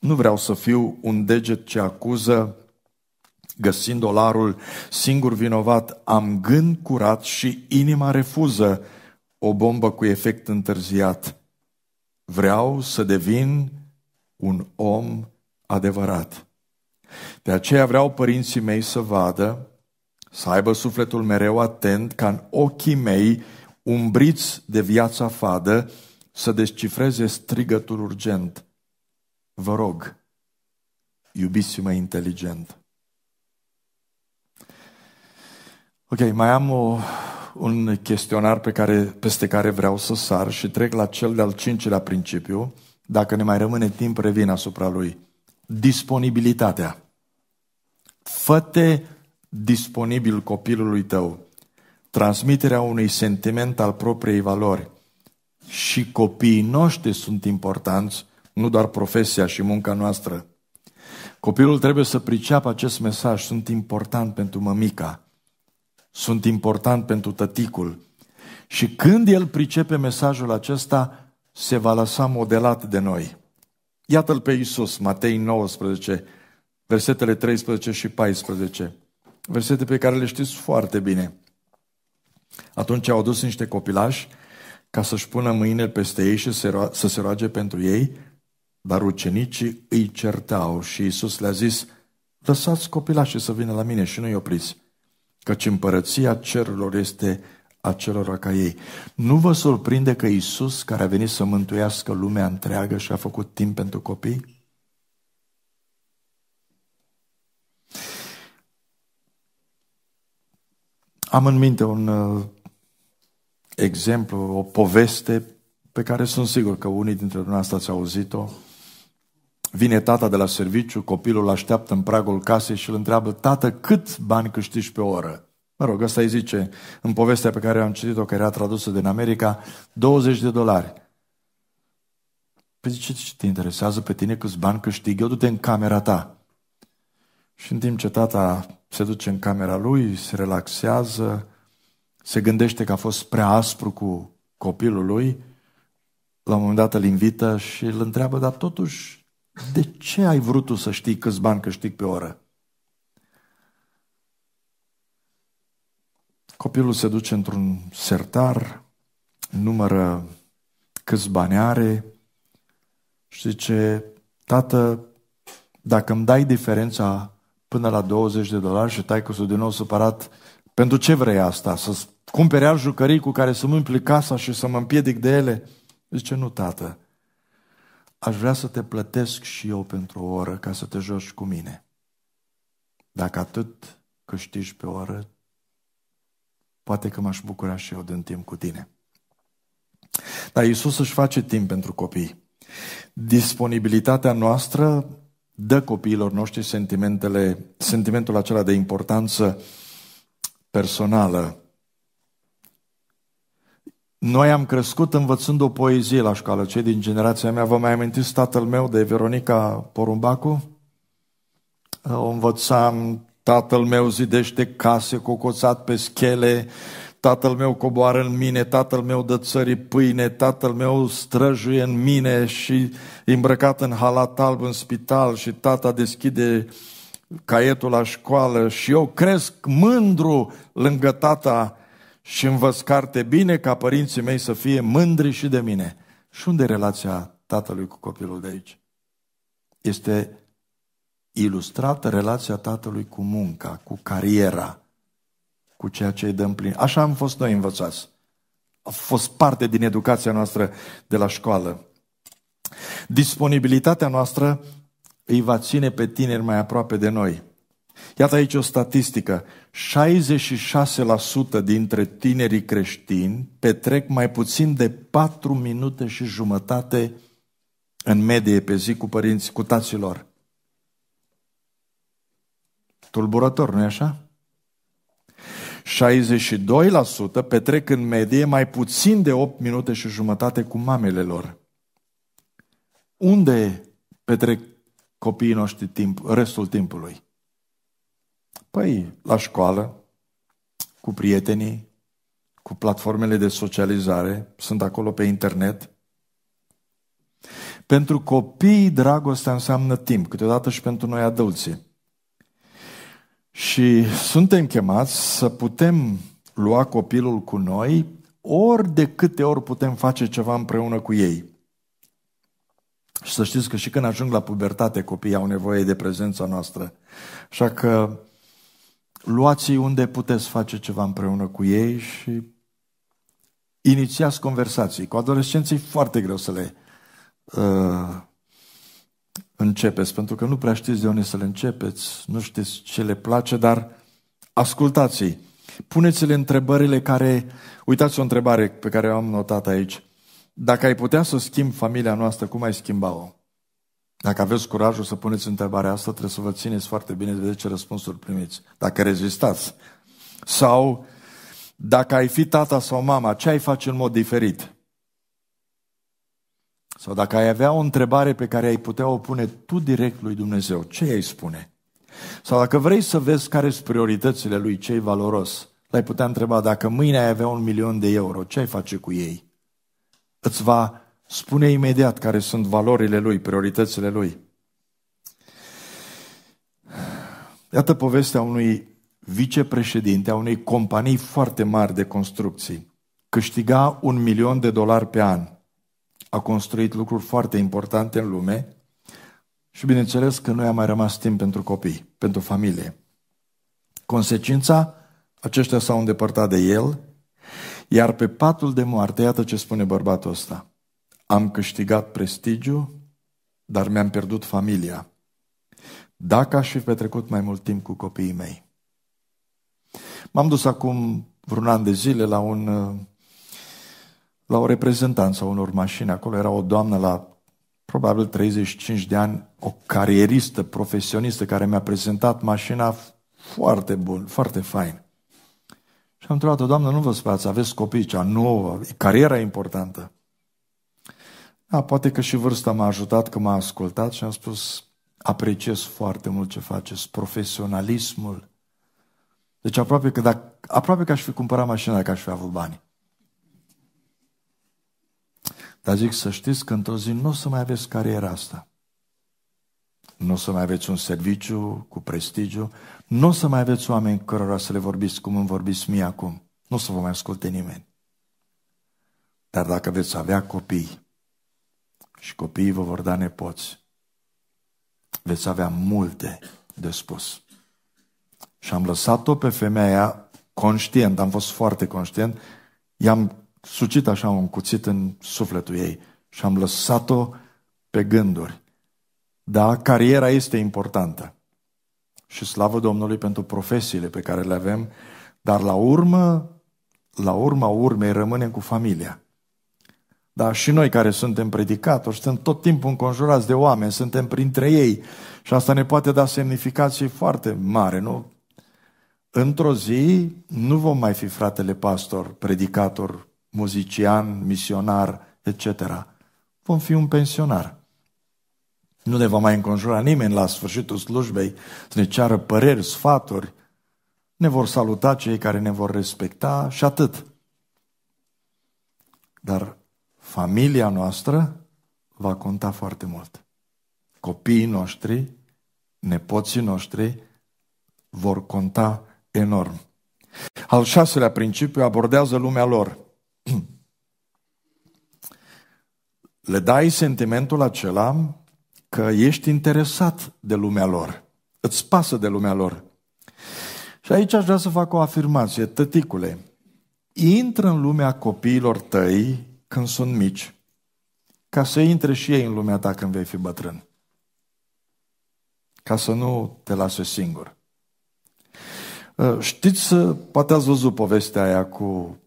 Nu vreau să fiu un deget ce acuză, găsind dolarul singur vinovat, am gând curat și inima refuză o bombă cu efect întârziat. Vreau să devin un om adevărat. De aceea vreau părinții mei să vadă, să aibă sufletul mereu atent, ca în ochii mei, umbriți de viața fadă, să descifreze strigătul urgent. Vă rog, iubiți-mă inteligent. Ok, mai am o, un chestionar pe care, peste care vreau să sar și trec la cel de-al cincilea principiu, dacă ne mai rămâne timp, revin asupra lui. Disponibilitatea. Fă-te disponibil copilului tău. Transmiterea unui sentiment al propriei valori. Și copiii noștri sunt importanți, nu doar profesia și munca noastră. Copilul trebuie să priceapă acest mesaj. Sunt important pentru mămica. Sunt important pentru tăticul. Și când el pricepe mesajul acesta, se va lăsa modelat de noi. Iată-l pe Iisus, Matei 19, versetele 13 și 14, versete pe care le știți foarte bine. Atunci au dus niște copilași ca să-și pună mâine peste ei și să se roage pentru ei, dar ucenicii îi certau și Iisus le-a zis, lăsați copilașii să vină la mine și nu-i opriți, căci împărăția cerurilor este acelora ca ei. Nu vă surprinde că Isus, care a venit să mântuiască lumea întreagă și a făcut timp pentru copii? Am în minte un uh, exemplu, o poveste pe care sunt sigur că unii dintre dumneavoastră ați auzit-o. Vine tata de la serviciu, copilul îl așteaptă în pragul casei și îl întreabă, tată, cât bani câștigi pe oră? Mă rog, asta îi zice, în povestea pe care am citit-o, care era tradusă din America, 20 de dolari. Păi zice, ce te interesează pe tine câți bani câștig eu? Du-te în camera ta. Și în timp ce tata se duce în camera lui, se relaxează, se gândește că a fost prea aspru cu copilul lui, la un moment dat îl invită și îl întreabă, dar totuși, de ce ai vrut tu să știi câți bani câștig pe oră? Copilul se duce într-un sertar, numără câți bani are și zice, tată, dacă îmi dai diferența până la 20 de dolari și tai cu din nou supărat, pentru ce vrei asta? Să cumpere al jucării cu care să-mi umpli casa și să mă împiedic de ele? Zice, nu, tată, aș vrea să te plătesc și eu pentru o oră ca să te joci cu mine. Dacă atât câștigi pe oră, poate că m-aș bucura și eu de un timp cu tine. Dar Iisus își face timp pentru copii. Disponibilitatea noastră dă copiilor noștri sentimentele, sentimentul acela de importanță personală. Noi am crescut învățând o poezie la școală. Cei din generația mea, vă mai amintiți tatăl meu de Veronica Porumbacu? O învățam Tatăl meu zidește case cocoțat pe schele, Tatăl meu coboară în mine, Tatăl meu dă țării pâine, Tatăl meu străjuie în mine și îmbrăcat în halat alb în spital și tata deschide caietul la școală și eu cresc mândru lângă tata și învăț carte bine ca părinții mei să fie mândri și de mine. Și unde e relația tatălui cu copilul de aici? Este ilustrată relația tatălui cu munca, cu cariera, cu ceea ce îi dă plin. Așa am fost noi învățați. A fost parte din educația noastră de la școală. Disponibilitatea noastră îi va ține pe tineri mai aproape de noi. Iată aici o statistică. 66% dintre tinerii creștini petrec mai puțin de 4 minute și jumătate în medie pe zi cu părinți, cu taților. Tulburător, nu-i așa? 62% petrec în medie mai puțin de 8 minute și jumătate cu mamele lor. Unde petrec copiii noștri timp, restul timpului? Păi, la școală, cu prietenii, cu platformele de socializare, sunt acolo pe internet. Pentru copii, dragostea înseamnă timp, câteodată și pentru noi adulții. Și suntem chemați să putem lua copilul cu noi ori de câte ori putem face ceva împreună cu ei. Și să știți că și când ajung la pubertate, copiii au nevoie de prezența noastră. Așa că luați-i unde puteți face ceva împreună cu ei și inițiați conversații. Cu adolescenții e foarte greu să le uh, începeți, pentru că nu prea știți de unde să le începeți, nu știți ce le place, dar ascultați-i. Puneți-le întrebările care... Uitați o întrebare pe care o am notat aici. Dacă ai putea să schimbi familia noastră, cum ai schimba-o? Dacă aveți curajul să puneți întrebarea asta, trebuie să vă țineți foarte bine, de ce răspunsuri primiți. Dacă rezistați. Sau, dacă ai fi tata sau mama, ce ai face în mod diferit? Sau dacă ai avea o întrebare pe care ai putea o pune tu direct lui Dumnezeu, ce ai spune? Sau dacă vrei să vezi care sunt prioritățile lui cei valoros, l-ai putea întreba dacă mâine ai avea un milion de euro, ce ai face cu ei? Îți va spune imediat care sunt valorile lui, prioritățile lui. Iată povestea unui vicepreședinte a unei companii foarte mari de construcții. Câștiga un milion de dolari pe an a construit lucruri foarte importante în lume și bineînțeles că nu i-a mai rămas timp pentru copii, pentru familie. Consecința, aceștia s-au îndepărtat de el, iar pe patul de moarte, iată ce spune bărbatul ăsta, am câștigat prestigiu, dar mi-am pierdut familia. Dacă aș fi petrecut mai mult timp cu copiii mei. M-am dus acum vreun an de zile la un uh, la o reprezentanță a unor mașini. Acolo era o doamnă la probabil 35 de ani, o carieristă, profesionistă, care mi-a prezentat mașina foarte bun, foarte fain. Și am întrebat-o, doamnă, nu vă spați, aveți copii, cea nouă, cariera importantă. Da, poate că și vârsta m-a ajutat, că m-a ascultat și am spus, apreciez foarte mult ce faceți, profesionalismul. Deci aproape că, dacă, aproape că aș fi cumpărat mașina dacă aș fi avut bani. Dar zic să știți că într-o zi nu o să mai aveți cariera asta. Nu o să mai aveți un serviciu cu prestigiu, nu o să mai aveți oameni cărora să le vorbiți cum îmi vorbiți mie acum. Nu o să vă mai asculte nimeni. Dar dacă veți avea copii și copiii vă vor da nepoți, veți avea multe de spus. Și am lăsat-o pe femeia conștient, am fost foarte conștient, i-am sucit așa un cuțit în sufletul ei și am lăsat-o pe gânduri. Da, cariera este importantă. Și slavă Domnului pentru profesiile pe care le avem, dar la urmă, la urma urmei rămânem cu familia. Dar și noi care suntem predicatori, suntem tot timpul înconjurați de oameni, suntem printre ei și asta ne poate da semnificații foarte mare, nu? Într-o zi nu vom mai fi fratele pastor, predicator, muzician, misionar, etc. Vom fi un pensionar. Nu ne va mai înconjura nimeni la sfârșitul slujbei să ne ceară păreri, sfaturi. Ne vor saluta cei care ne vor respecta și atât. Dar familia noastră va conta foarte mult. Copiii noștri, nepoții noștri vor conta enorm. Al șaselea principiu abordează lumea lor. Le dai sentimentul acela că ești interesat de lumea lor. Îți pasă de lumea lor. Și aici aș vrea să fac o afirmație. Tăticule, intră în lumea copiilor tăi când sunt mici, ca să intre și ei în lumea ta când vei fi bătrân. Ca să nu te lase singur. Știți, poate ați văzut povestea aia cu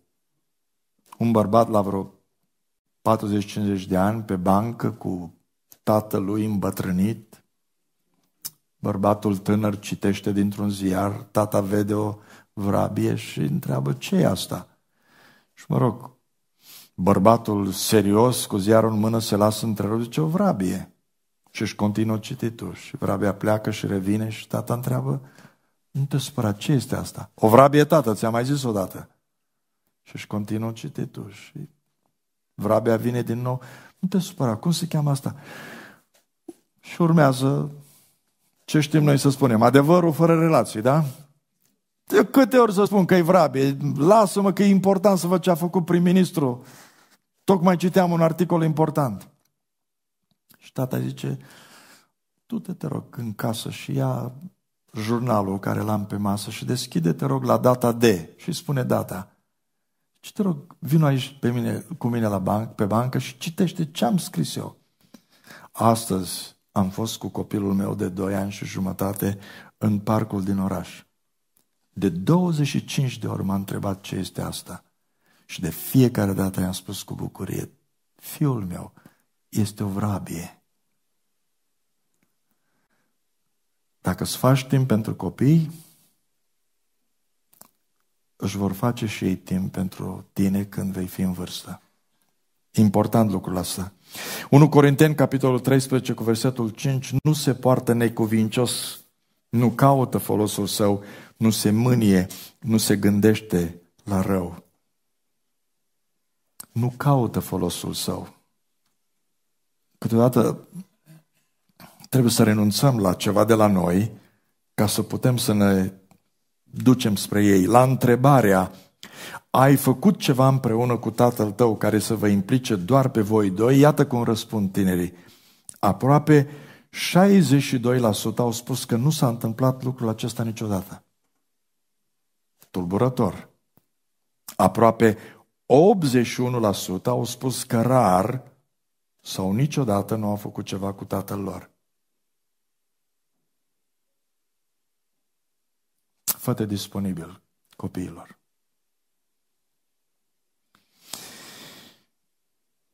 un bărbat la vreo 40-50 de ani pe bancă cu tatălui îmbătrânit. Bărbatul tânăr citește dintr-un ziar, tata vede o vrabie și întreabă ce e asta. Și mă rog, bărbatul serios cu ziarul în mână se lasă întrerupt, zice o vrabie. Și își continuă cititul și vrabia pleacă și revine și tata întreabă nu te spăra, ce este asta? O vrabie, tată, ți-am mai zis odată. Și își continuă cititul și vrabea vine din nou. Nu te supăra, cum se cheamă asta? Și urmează ce știm noi să spunem, adevărul fără relații, da? De câte ori să spun că e vrabie, lasă-mă că e important să văd ce a făcut prim-ministru. Tocmai citeam un articol important. Și tata zice, tu te te rog, în casă și ia jurnalul care l-am pe masă și deschide, te rog, la data D și spune data. Și te rog, vino aici pe mine, cu mine la banc, pe bancă și citește ce am scris eu. Astăzi am fost cu copilul meu de 2 ani și jumătate în parcul din oraș. De 25 de ori m-a întrebat ce este asta. Și de fiecare dată i-am spus cu bucurie, fiul meu este o vrabie. Dacă îți faci timp pentru copii, își vor face și ei timp pentru tine când vei fi în vârstă. Important lucrul ăsta. 1 Corinteni, capitolul 13, cu versetul 5, nu se poartă necuvincios, nu caută folosul său, nu se mânie, nu se gândește la rău. Nu caută folosul său. Câteodată trebuie să renunțăm la ceva de la noi ca să putem să ne ducem spre ei. La întrebarea, ai făcut ceva împreună cu tatăl tău care să vă implice doar pe voi doi? Iată cum răspund tinerii. Aproape 62% au spus că nu s-a întâmplat lucrul acesta niciodată. Tulburător. Aproape 81% au spus că rar sau niciodată nu au făcut ceva cu tatăl lor. fă disponibil copiilor.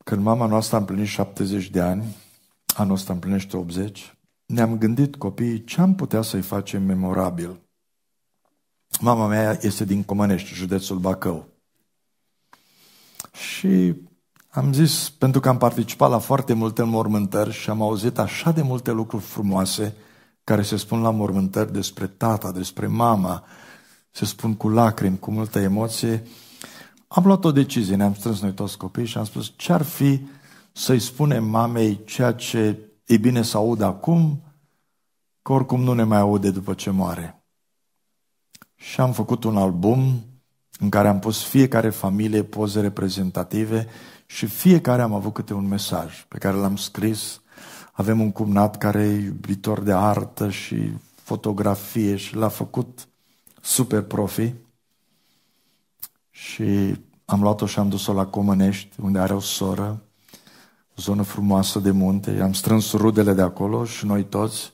Când mama noastră a împlinit 70 de ani, anul ăsta împlinește 80, ne-am gândit copiii ce am putea să-i facem memorabil. Mama mea este din Comănești, județul Bacău. Și am zis, pentru că am participat la foarte multe înmormântări și am auzit așa de multe lucruri frumoase care se spun la mormântări despre tata, despre mama, se spun cu lacrimi, cu multă emoție, am luat o decizie, ne-am strâns noi toți copiii și am spus ce-ar fi să-i spunem mamei ceea ce e bine să audă acum, că oricum nu ne mai aude după ce moare. Și am făcut un album în care am pus fiecare familie poze reprezentative și fiecare am avut câte un mesaj pe care l-am scris avem un cumnat care e iubitor de artă și fotografie și l-a făcut super profi și am luat-o și am dus-o la Comănești, unde are o soră, o zonă frumoasă de munte. Am strâns rudele de acolo și noi toți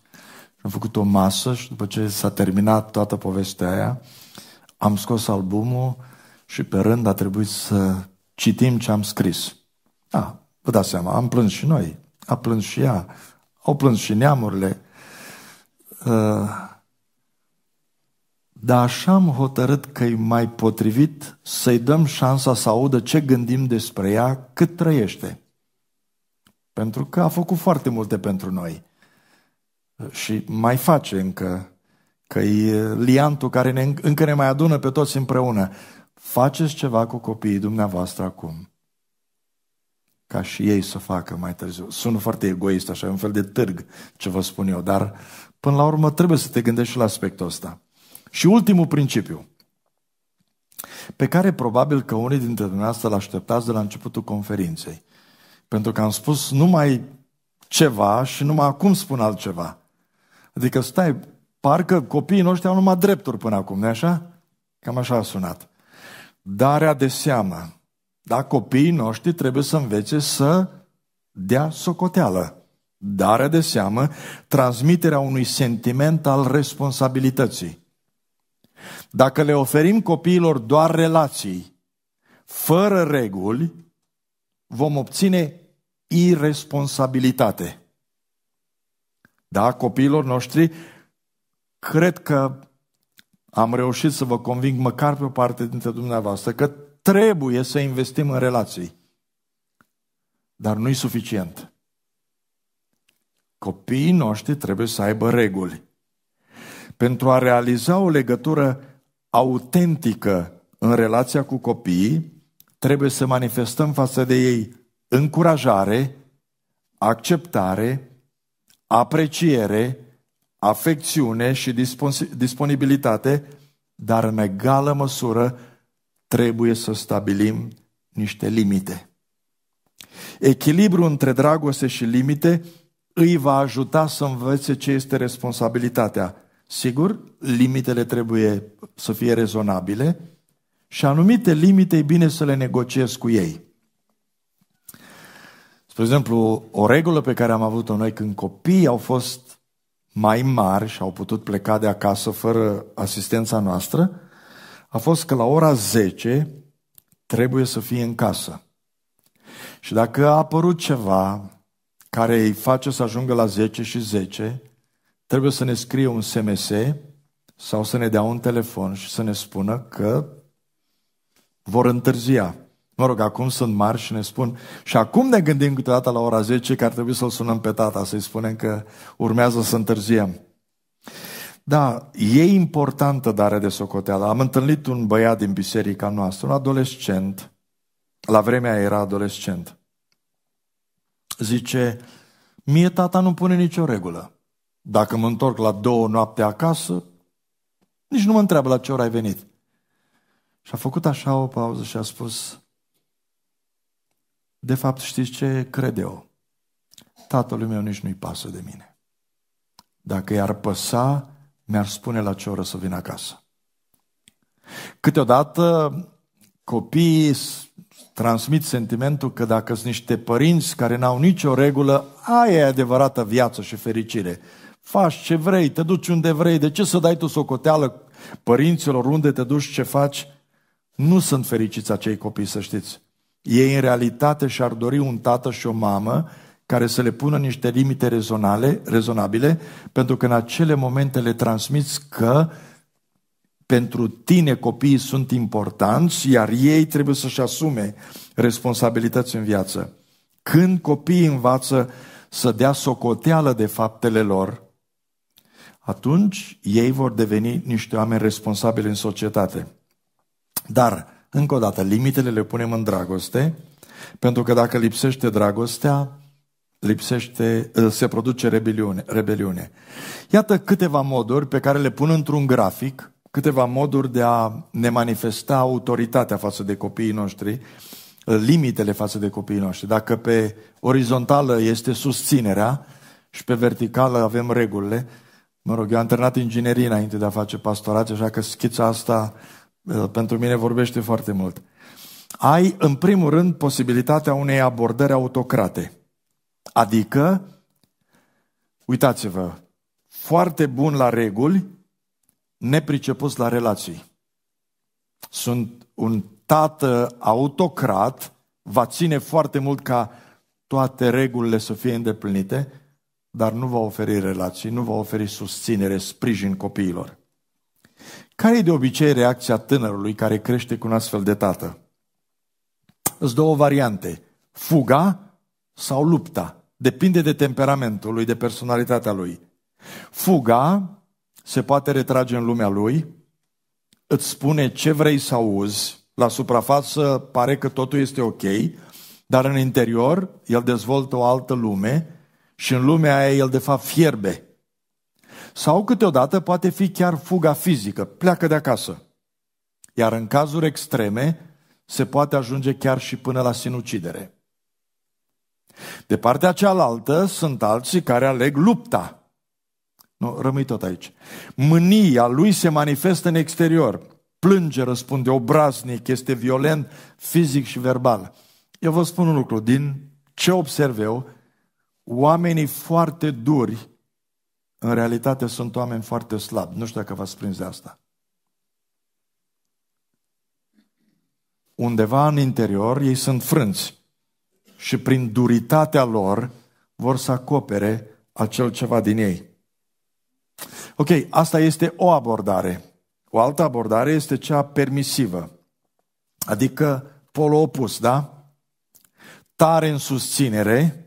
am făcut o masă și după ce s-a terminat toată povestea aia, am scos albumul și pe rând a trebuit să citim ce am scris. Da, vă dați seama, am plâns și noi a plâns și ea, au plâns și neamurile. Ă, dar așa am hotărât că e mai potrivit să-i dăm șansa să audă ce gândim despre ea cât trăiește. Pentru că a făcut foarte multe pentru noi. Și mai face încă, că e liantul care ne, încă ne mai adună pe toți împreună. Faceți ceva cu copiii dumneavoastră acum ca și ei să facă mai târziu. Sună foarte egoist, așa, e un fel de târg ce vă spun eu, dar până la urmă trebuie să te gândești și la aspectul ăsta. Și ultimul principiu, pe care probabil că unii dintre dumneavoastră îl așteptați de la începutul conferinței. Pentru că am spus numai ceva și numai acum spun altceva. Adică stai, parcă copiii noștri au numai drepturi până acum, nu așa? Cam așa a sunat. Darea de seamă da? Copiii noștri trebuie să învețe să dea socoteală darea de seamă, transmiterea unui sentiment al responsabilității. Dacă le oferim copiilor doar relații, fără reguli, vom obține irresponsabilitate. Da, copiilor noștri, cred că am reușit să vă conving măcar pe o parte dintre dumneavoastră că trebuie să investim în relații. Dar nu-i suficient. Copiii noștri trebuie să aibă reguli. Pentru a realiza o legătură autentică în relația cu copiii, trebuie să manifestăm față de ei încurajare, acceptare, apreciere, afecțiune și disponibilitate, dar în egală măsură trebuie să stabilim niște limite. Echilibru între dragoste și limite îi va ajuta să învețe ce este responsabilitatea. Sigur, limitele trebuie să fie rezonabile și anumite limite e bine să le negociez cu ei. Spre exemplu, o regulă pe care am avut-o noi când copiii au fost mai mari și au putut pleca de acasă fără asistența noastră, a fost că la ora 10 trebuie să fie în casă. Și dacă a apărut ceva care îi face să ajungă la 10 și 10, trebuie să ne scrie un SMS sau să ne dea un telefon și să ne spună că vor întârzia. Mă rog, acum sunt mari și ne spun și acum ne gândim câteodată la ora 10 că ar trebui să-l sunăm pe tata, să-i spunem că urmează să întârziem. Da, e importantă darea de socoteală. Am întâlnit un băiat din biserica noastră, un adolescent, la vremea era adolescent. Zice, mie tata nu pune nicio regulă. Dacă mă întorc la două noapte acasă, nici nu mă întreabă la ce oră ai venit. Și a făcut așa o pauză și a spus, de fapt știți ce cred eu? Tatălui meu nici nu-i pasă de mine. Dacă i-ar păsa, mi-ar spune la ce oră să vin acasă. Câteodată copiii transmit sentimentul că dacă sunt niște părinți care n-au nicio regulă, aia e adevărată viață și fericire. Faci ce vrei, te duci unde vrei, de ce să dai tu socoteală părinților unde te duci, ce faci? Nu sunt fericiți acei copii, să știți. Ei în realitate și-ar dori un tată și o mamă care să le pună niște limite rezonale, rezonabile, pentru că în acele momente le transmiți că pentru tine copiii sunt importanți, iar ei trebuie să-și asume responsabilități în viață. Când copiii învață să dea socoteală de faptele lor, atunci ei vor deveni niște oameni responsabili în societate. Dar, încă o dată, limitele le punem în dragoste, pentru că dacă lipsește dragostea, lipsește, uh, se produce rebeliune, rebeliune. Iată câteva moduri pe care le pun într-un grafic, câteva moduri de a ne manifesta autoritatea față de copiii noștri, uh, limitele față de copiii noștri. Dacă pe orizontală este susținerea și pe verticală avem regulile, mă rog, eu am terminat inginerie înainte de a face pastorat, așa că schița asta uh, pentru mine vorbește foarte mult. Ai, în primul rând, posibilitatea unei abordări autocrate – Adică, uitați-vă, foarte bun la reguli, nepricepus la relații. Sunt un tată autocrat, va ține foarte mult ca toate regulile să fie îndeplinite, dar nu va oferi relații, nu va oferi susținere, sprijin copiilor. Care e de obicei reacția tânărului care crește cu un astfel de tată? Sunt două variante. Fuga sau lupta. Depinde de temperamentul lui, de personalitatea lui. Fuga se poate retrage în lumea lui, îți spune ce vrei să auzi, la suprafață pare că totul este ok, dar în interior el dezvoltă o altă lume și în lumea aia el de fapt fierbe. Sau câteodată poate fi chiar fuga fizică, pleacă de acasă. Iar în cazuri extreme se poate ajunge chiar și până la sinucidere. De partea cealaltă sunt alții care aleg lupta. Nu, rămâi tot aici. Mânia lui se manifestă în exterior. Plânge, răspunde, obraznic, este violent, fizic și verbal. Eu vă spun un lucru, din ce observ eu, oamenii foarte duri, în realitate sunt oameni foarte slabi. Nu știu dacă v-ați prins de asta. Undeva în interior ei sunt frânți și prin duritatea lor vor să acopere acel ceva din ei. Ok, asta este o abordare. O altă abordare este cea permisivă, adică polul opus, da? Tare în susținere,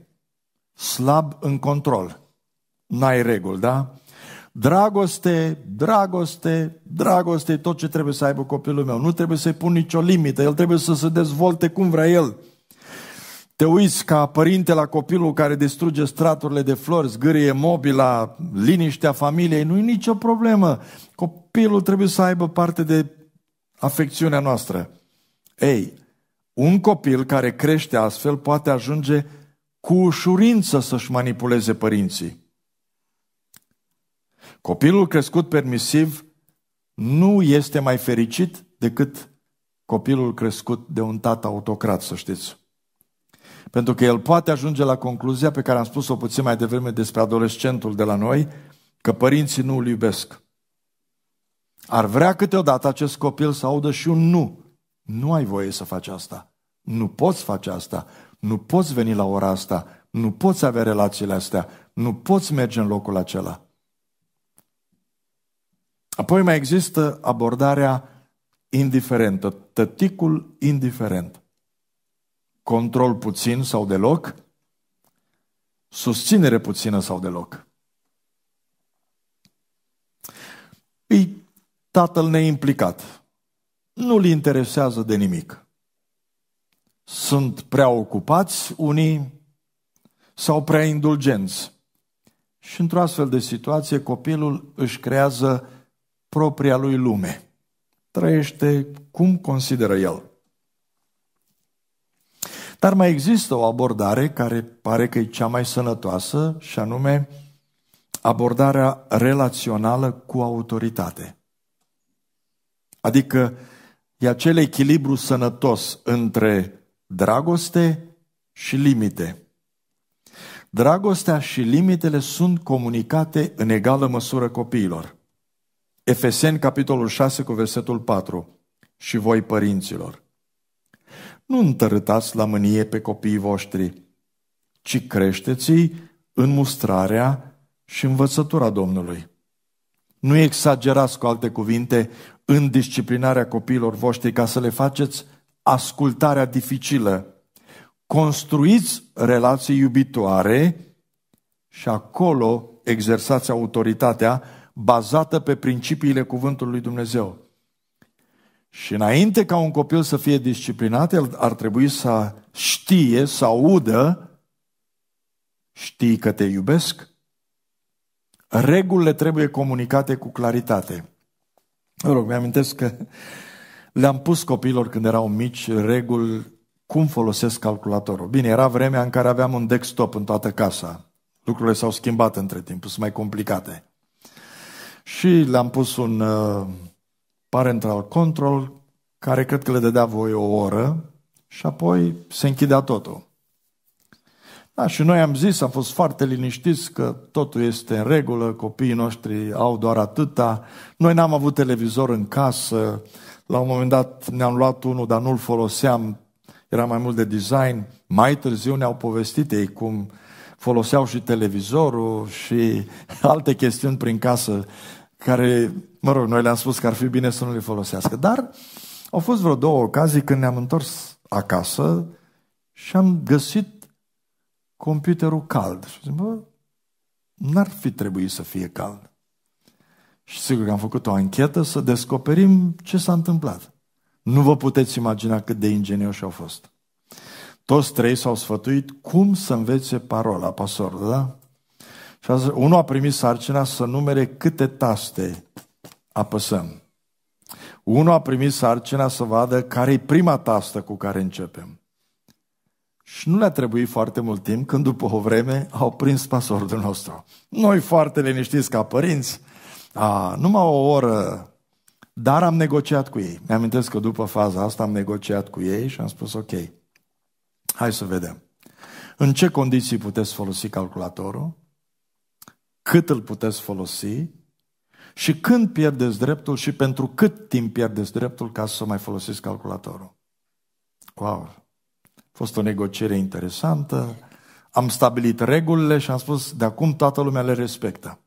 slab în control. N-ai reguli, da? Dragoste, dragoste, dragoste, tot ce trebuie să aibă copilul meu. Nu trebuie să-i pun nicio limită, el trebuie să se dezvolte cum vrea el. Te uiți ca părinte la copilul care distruge straturile de flori, zgârie mobila, liniștea familiei, nu-i nicio problemă. Copilul trebuie să aibă parte de afecțiunea noastră. Ei, un copil care crește astfel poate ajunge cu ușurință să-și manipuleze părinții. Copilul crescut permisiv nu este mai fericit decât copilul crescut de un tată autocrat, să știți. Pentru că el poate ajunge la concluzia pe care am spus-o puțin mai devreme despre adolescentul de la noi, că părinții nu îl iubesc. Ar vrea câteodată acest copil să audă și un nu. Nu ai voie să faci asta. Nu poți face asta. Nu poți veni la ora asta. Nu poți avea relațiile astea. Nu poți merge în locul acela. Apoi mai există abordarea indiferentă, tăticul indiferent control puțin sau deloc, susținere puțină sau deloc. Îi tatăl neimplicat. Nu-l interesează de nimic. Sunt prea ocupați unii sau prea indulgenți. Și într-o astfel de situație, copilul își creează propria lui lume. Trăiește cum consideră el. Dar mai există o abordare care pare că e cea mai sănătoasă și anume abordarea relațională cu autoritate. Adică e acel echilibru sănătos între dragoste și limite. Dragostea și limitele sunt comunicate în egală măsură copiilor. Efeseni, capitolul 6, cu versetul 4. Și voi, părinților, nu întărâtați la mânie pe copiii voștri, ci creșteți-i în mustrarea și învățătura Domnului. Nu exagerați cu alte cuvinte în disciplinarea copiilor voștri ca să le faceți ascultarea dificilă. Construiți relații iubitoare și acolo exersați autoritatea bazată pe principiile cuvântului Dumnezeu. Și înainte ca un copil să fie disciplinat, el ar trebui să știe, să audă, știi că te iubesc. Regulile trebuie comunicate cu claritate. Mă rog, mi-amintesc că le-am pus copiilor când erau mici reguli cum folosesc calculatorul. Bine, era vremea în care aveam un desktop în toată casa. Lucrurile s-au schimbat între timp, sunt mai complicate. Și le-am pus un uh, parental control, care cred că le dădea voie o oră și apoi se închidea totul. Da, și noi am zis, am fost foarte liniștiți că totul este în regulă, copiii noștri au doar atâta. Noi n-am avut televizor în casă, la un moment dat ne-am luat unul, dar nu-l foloseam, era mai mult de design. Mai târziu ne-au povestit ei cum foloseau și televizorul și alte chestiuni prin casă care, mă rog, noi le-am spus că ar fi bine să nu le folosească, dar au fost vreo două ocazii când ne-am întors acasă și am găsit computerul cald. Și zic, bă, n-ar fi trebuit să fie cald. Și sigur că am făcut o anchetă să descoperim ce s-a întâmplat. Nu vă puteți imagina cât de ingenioși au fost. Toți trei s-au sfătuit cum să învețe parola, pasorul, da? Și azi, unul a primit sarcina să numere câte taste apăsăm. Unul a primit sarcina să vadă care e prima tastă cu care începem. Și nu le-a trebuit foarte mult timp când după o vreme au prins pasordul nostru. Noi foarte liniștiți ca părinți, a, numai o oră, dar am negociat cu ei. Mi-amintesc că după faza asta am negociat cu ei și am spus ok, hai să vedem. În ce condiții puteți folosi calculatorul? cât îl puteți folosi și când pierdeți dreptul și pentru cât timp pierdeți dreptul ca să mai folosiți calculatorul. Wow! A fost o negociere interesantă. Am stabilit regulile și am spus, de acum toată lumea le respectă.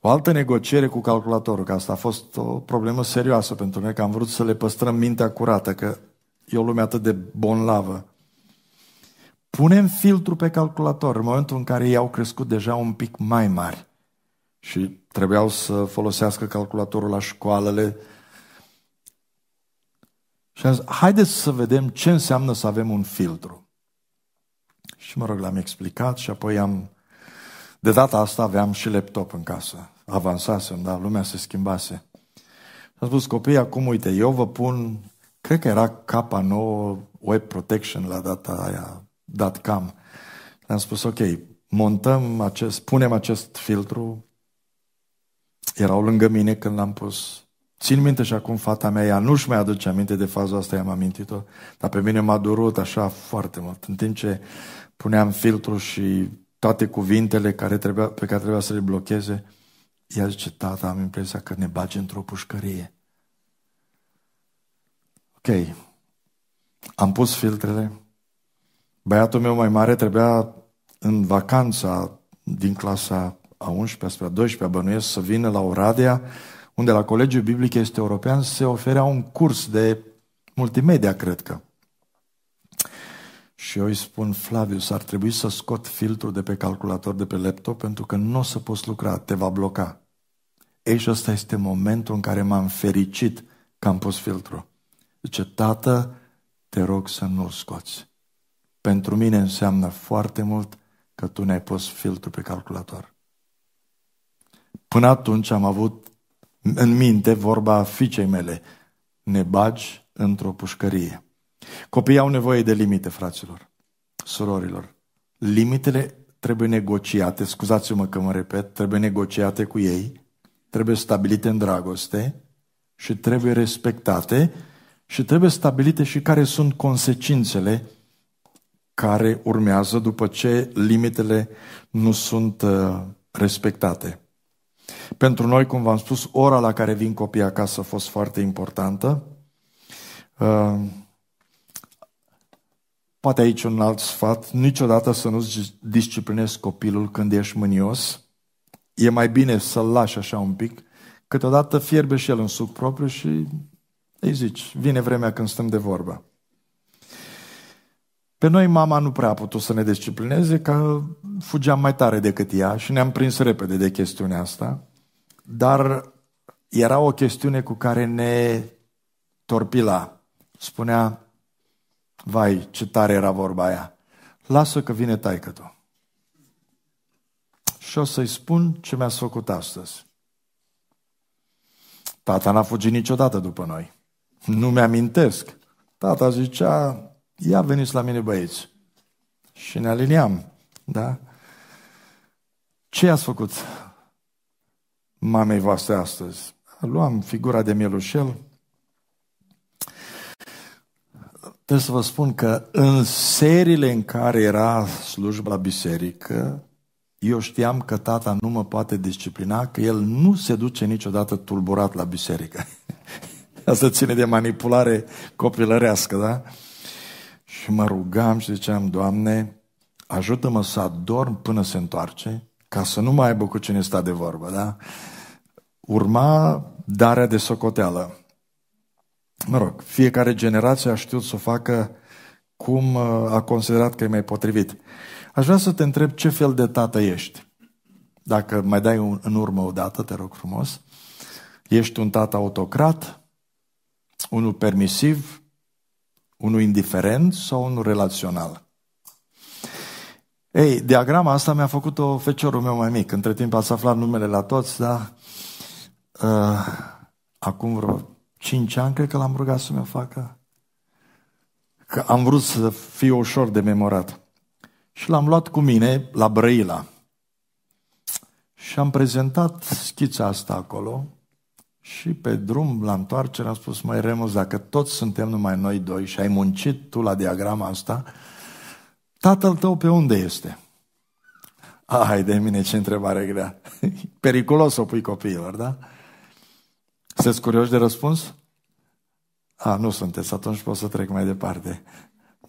O altă negociere cu calculatorul, că asta a fost o problemă serioasă pentru noi, că am vrut să le păstrăm mintea curată, că e o lume atât de bonlavă. Punem filtru pe calculator în momentul în care ei au crescut deja un pic mai mari și trebuiau să folosească calculatorul la școalele. Și am zis, haideți să vedem ce înseamnă să avem un filtru. Și mă rog, l-am explicat și apoi am... De data asta aveam și laptop în casă. Avansasem, dar lumea se schimbase. am spus, copii, acum uite, eu vă pun, cred că era capa nouă Web Protection la data aia, dat cam. Am spus, ok, montăm acest, punem acest filtru. Erau lângă mine când l-am pus. Țin minte și acum fata mea, ea nu-și mai aduce aminte de faza asta, i-am amintit-o, dar pe mine m-a durut așa foarte mult. În timp ce puneam filtru și toate cuvintele care trebuia, pe care trebuia să le blocheze, ea zice, tata, am impresia că ne bage într-o pușcărie. Ok, am pus filtrele, Băiatul meu mai mare trebuia în vacanța din clasa a 11 spre a 12 bănuiesc să vină la Oradea, unde la Colegiul Biblic este European se oferea un curs de multimedia, cred că. Și eu îi spun, Flavius, ar trebui să scot filtrul de pe calculator, de pe laptop, pentru că nu o să poți lucra, te va bloca. Ei, și ăsta este momentul în care m-am fericit că am pus filtrul. Zice, tată, te rog să nu-l scoți pentru mine înseamnă foarte mult că tu ne-ai pus filtru pe calculator. Până atunci am avut în minte vorba fiicei mele, ne bagi într-o pușcărie. Copiii au nevoie de limite, fraților, surorilor. Limitele trebuie negociate, scuzați-mă că mă repet, trebuie negociate cu ei, trebuie stabilite în dragoste și trebuie respectate și trebuie stabilite și care sunt consecințele care urmează după ce limitele nu sunt uh, respectate. Pentru noi, cum v-am spus, ora la care vin copiii acasă a fost foarte importantă. Uh, poate aici un alt sfat, niciodată să nu-ți disciplinezi copilul când ești mânios. E mai bine să-l lași așa un pic. Câteodată fierbe și el în suc propriu și îi zici, vine vremea când stăm de vorbă. Pe noi mama nu prea a putut să ne disciplineze, că fugeam mai tare decât ea și ne-am prins repede de chestiunea asta, dar era o chestiune cu care ne torpila. Spunea, vai, ce tare era vorba aia, lasă că vine taică tu. Și o să-i spun ce mi-ați făcut astăzi. Tata n-a fugit niciodată după noi. Nu mi-amintesc. Tata zicea, Ia veniți la mine băieți. Și ne aliniam, da? Ce ați făcut mamei voastre astăzi? Luam figura de mielușel. Trebuie să vă spun că în serile în care era slujba la biserică, eu știam că tata nu mă poate disciplina, că el nu se duce niciodată tulburat la biserică. Asta ține de manipulare copilărească, da? Și mă rugam și ziceam, Doamne, ajută-mă să adorm până se întoarce, ca să nu mai aibă cu cine sta de vorbă, da? Urma darea de socoteală. Mă rog, fiecare generație a știut să o facă cum uh, a considerat că e mai potrivit. Aș vrea să te întreb ce fel de tată ești. Dacă mai dai un, în urmă o dată, te rog frumos. Ești un tată autocrat, unul permisiv, unul indiferent sau unul relațional? Ei, diagrama asta mi-a făcut-o feciorul meu mai mic. Între timp ați aflat numele la toți, dar uh, acum vreo 5 ani cred că l-am rugat să mi-o facă. Că am vrut să fie ușor de memorat. Și l-am luat cu mine la Brăila. Și am prezentat schița asta acolo și pe drum, la întoarcere, am spus, mai Remus, dacă toți suntem numai noi doi și ai muncit tu la diagrama asta, tatăl tău pe unde este? Ai de mine ce întrebare grea. Periculos o pui copiilor, da? Sunteți curioși de răspuns? A, nu sunteți, atunci pot să trec mai departe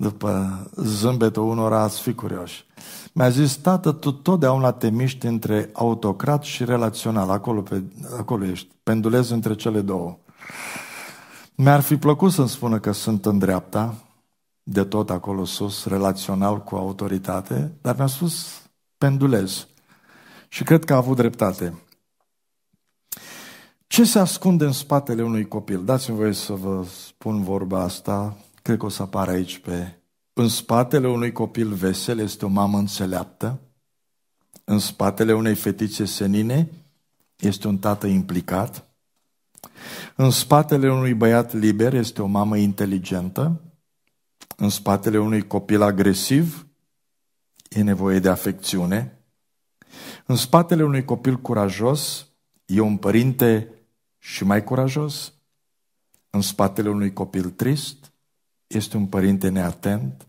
după zâmbetul unora ați fi curioși. Mi-a zis, tată, tu totdeauna te miști între autocrat și relațional, acolo, pe, acolo ești, pendulezi între cele două. Mi-ar fi plăcut să-mi spună că sunt în dreapta, de tot acolo sus, relațional cu autoritate, dar mi-a spus pendulez. Și cred că a avut dreptate. Ce se ascunde în spatele unui copil? Dați-mi voie să vă spun vorba asta, Cred că o să apară aici pe... În spatele unui copil vesel este o mamă înțeleaptă. În spatele unei fetițe senine este un tată implicat. În spatele unui băiat liber este o mamă inteligentă. În spatele unui copil agresiv e nevoie de afecțiune. În spatele unui copil curajos e un părinte și mai curajos. În spatele unui copil trist este un părinte neatent.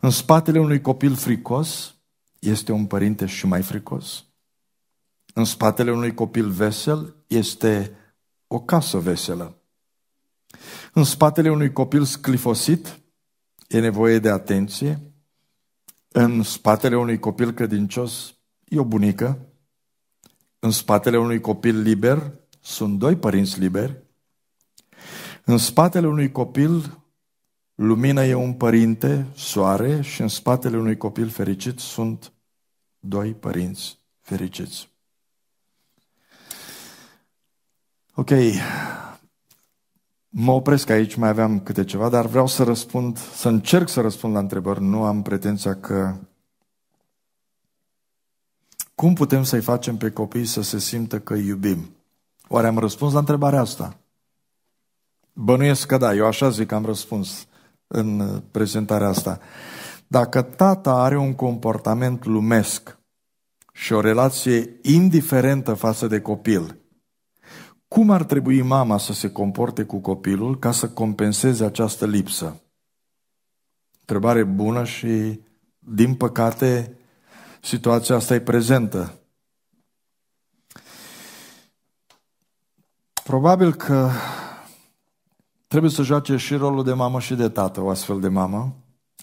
În spatele unui copil fricos este un părinte și mai fricos. În spatele unui copil vesel este o casă veselă. În spatele unui copil sclifosit e nevoie de atenție. În spatele unui copil credincios e o bunică. În spatele unui copil liber sunt doi părinți liberi. În spatele unui copil Lumina e un părinte, soare, și în spatele unui copil fericit sunt doi părinți fericiți. Ok, mă opresc aici, mai aveam câte ceva, dar vreau să răspund, să încerc să răspund la întrebări. Nu am pretenția că... Cum putem să-i facem pe copii să se simtă că iubim? Oare am răspuns la întrebarea asta? Bănuiesc că da, eu așa zic că am răspuns în prezentarea asta. Dacă tata are un comportament lumesc și o relație indiferentă față de copil, cum ar trebui mama să se comporte cu copilul ca să compenseze această lipsă? Întrebare bună și, din păcate, situația asta e prezentă. Probabil că trebuie să joace și rolul de mamă și de tată, o astfel de mamă,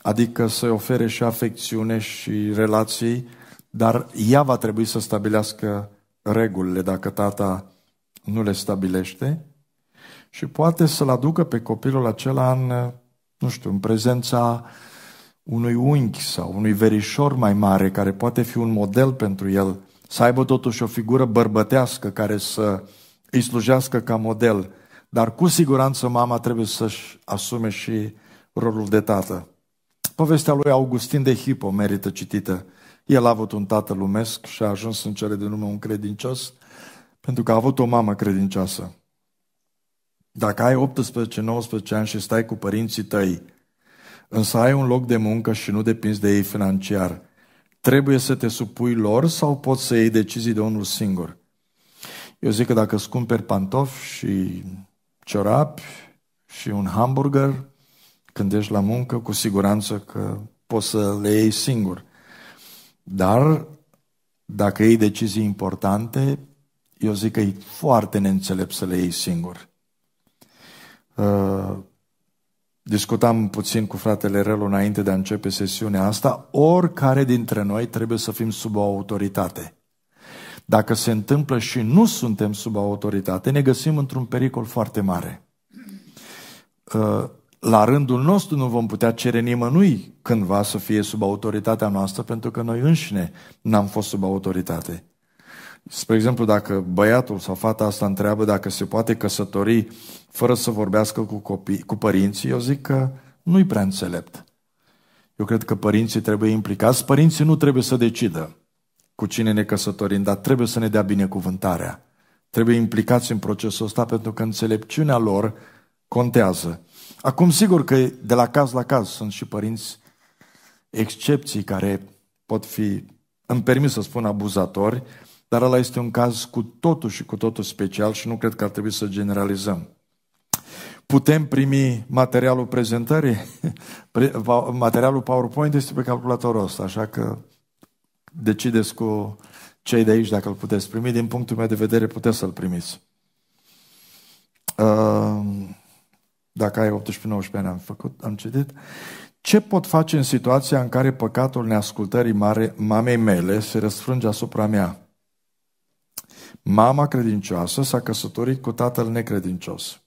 adică să-i ofere și afecțiune și relații, dar ea va trebui să stabilească regulile dacă tata nu le stabilește și poate să-l aducă pe copilul acela în, nu știu, în prezența unui unchi sau unui verișor mai mare care poate fi un model pentru el, să aibă totuși o figură bărbătească care să îi slujească ca model – dar cu siguranță mama trebuie să-și asume și rolul de tată. Povestea lui Augustin de Hippo merită citită. El a avut un tată lumesc și a ajuns în cele din urmă un credincios pentru că a avut o mamă credincioasă. Dacă ai 18-19 ani și stai cu părinții tăi, însă ai un loc de muncă și nu depinzi de ei financiar, trebuie să te supui lor sau poți să iei decizii de unul singur? Eu zic că dacă îți cumperi pantofi și ciorapi și un hamburger, când ești la muncă, cu siguranță că poți să le iei singur. Dar dacă iei decizii importante, eu zic că e foarte neînțelept să le iei singur. Uh, discutam puțin cu fratele Relu înainte de a începe sesiunea asta, oricare dintre noi trebuie să fim sub o autoritate. Dacă se întâmplă și nu suntem sub autoritate, ne găsim într-un pericol foarte mare. Uh, la rândul nostru nu vom putea cere nimănui cândva să fie sub autoritatea noastră, pentru că noi înșine n-am fost sub autoritate. Spre exemplu, dacă băiatul sau fata asta întreabă dacă se poate căsători fără să vorbească cu, copii, cu părinții, eu zic că nu-i prea înțelept. Eu cred că părinții trebuie implicați, părinții nu trebuie să decidă cu cine ne căsătorim, dar trebuie să ne dea binecuvântarea. Trebuie implicați în procesul ăsta pentru că înțelepciunea lor contează. Acum, sigur că de la caz la caz sunt și părinți excepții care pot fi, îmi permis să spun, abuzatori, dar ăla este un caz cu totul și cu totul special și nu cred că ar trebui să generalizăm. Putem primi materialul prezentării? Materialul PowerPoint este pe calculatorul ăsta, așa că decideți cu cei de aici dacă îl puteți primi. Din punctul meu de vedere, puteți să-l primiți. Ehm, dacă ai 18-19 ani, am, făcut, am citit. Ce pot face în situația în care păcatul neascultării mare, mamei mele se răsfrânge asupra mea? Mama credincioasă s-a căsătorit cu tatăl necredincios.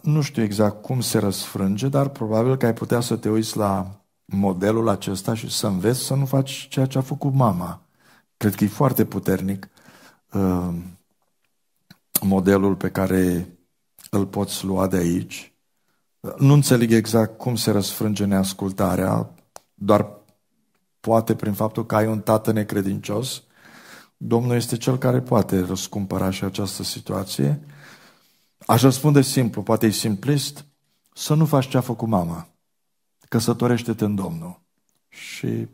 Nu știu exact cum se răsfrânge, dar probabil că ai putea să te uiți la modelul acesta și să înveți să nu faci ceea ce a făcut mama. Cred că e foarte puternic uh, modelul pe care îl poți lua de aici. Nu înțeleg exact cum se răsfrânge neascultarea, doar poate prin faptul că ai un tată necredincios. Domnul este cel care poate răscumpăra și această situație. Aș răspunde simplu, poate e simplist, să nu faci ce a făcut mama căsătorește-te în Domnul și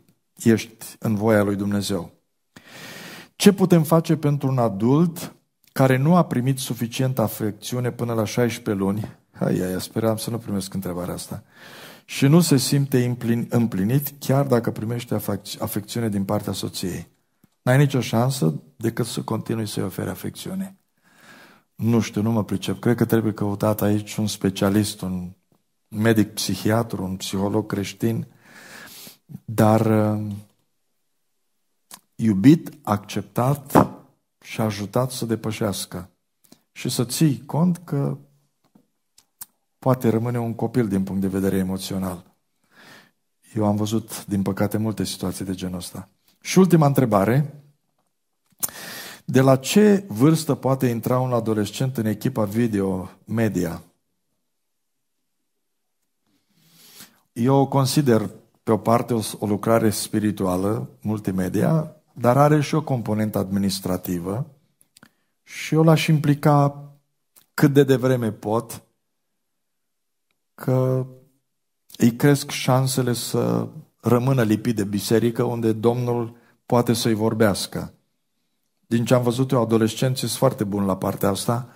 ești în voia lui Dumnezeu. Ce putem face pentru un adult care nu a primit suficientă afecțiune până la 16 luni? Hai, ia, speram să nu primesc întrebarea asta. Și nu se simte împlinit chiar dacă primește afecțiune din partea soției. N-ai nicio șansă decât să continui să-i oferi afecțiune. Nu știu, nu mă pricep. Cred că trebuie căutat aici un specialist, un un medic psihiatru, un psiholog creștin, dar uh, iubit, acceptat și ajutat să depășească. Și să ții cont că poate rămâne un copil din punct de vedere emoțional. Eu am văzut, din păcate, multe situații de genul ăsta. Și ultima întrebare. De la ce vârstă poate intra un adolescent în echipa video media? eu consider pe o parte o, o lucrare spirituală, multimedia, dar are și o componentă administrativă și eu l-aș implica cât de devreme pot, că îi cresc șansele să rămână lipit de biserică unde Domnul poate să-i vorbească. Din ce am văzut eu, adolescenții sunt foarte buni la partea asta,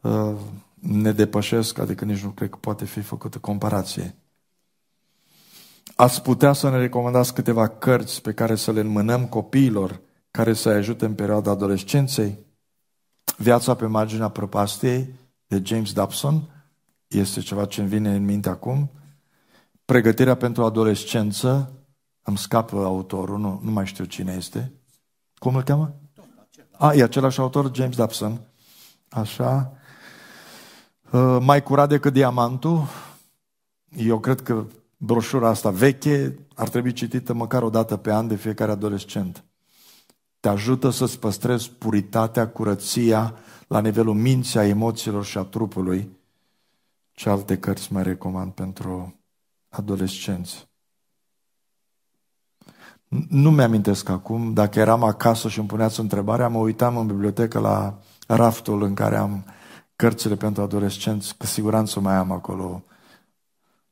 uh, ne depășesc, adică nici nu cred că poate fi făcută comparație. Ați putea să ne recomandați câteva cărți pe care să le înmânăm copiilor care să-i ajute în perioada adolescenței? Viața pe marginea prăpastiei de James Dobson este ceva ce îmi vine în minte acum. Pregătirea pentru adolescență, îmi scapă autorul, nu, nu mai știu cine este. Cum îl cheamă? A, ah, e același autor, James Dobson. Așa. Uh, mai curat decât diamantul. Eu cred că broșura asta veche ar trebui citită măcar o dată pe an de fiecare adolescent. Te ajută să-ți păstrezi puritatea, curăția la nivelul minții, a emoțiilor și a trupului. Ce alte cărți mai recomand pentru adolescenți? Nu mi-amintesc acum, dacă eram acasă și îmi puneați întrebarea, mă uitam în bibliotecă la raftul în care am cărțile pentru adolescenți, că siguranță mai am acolo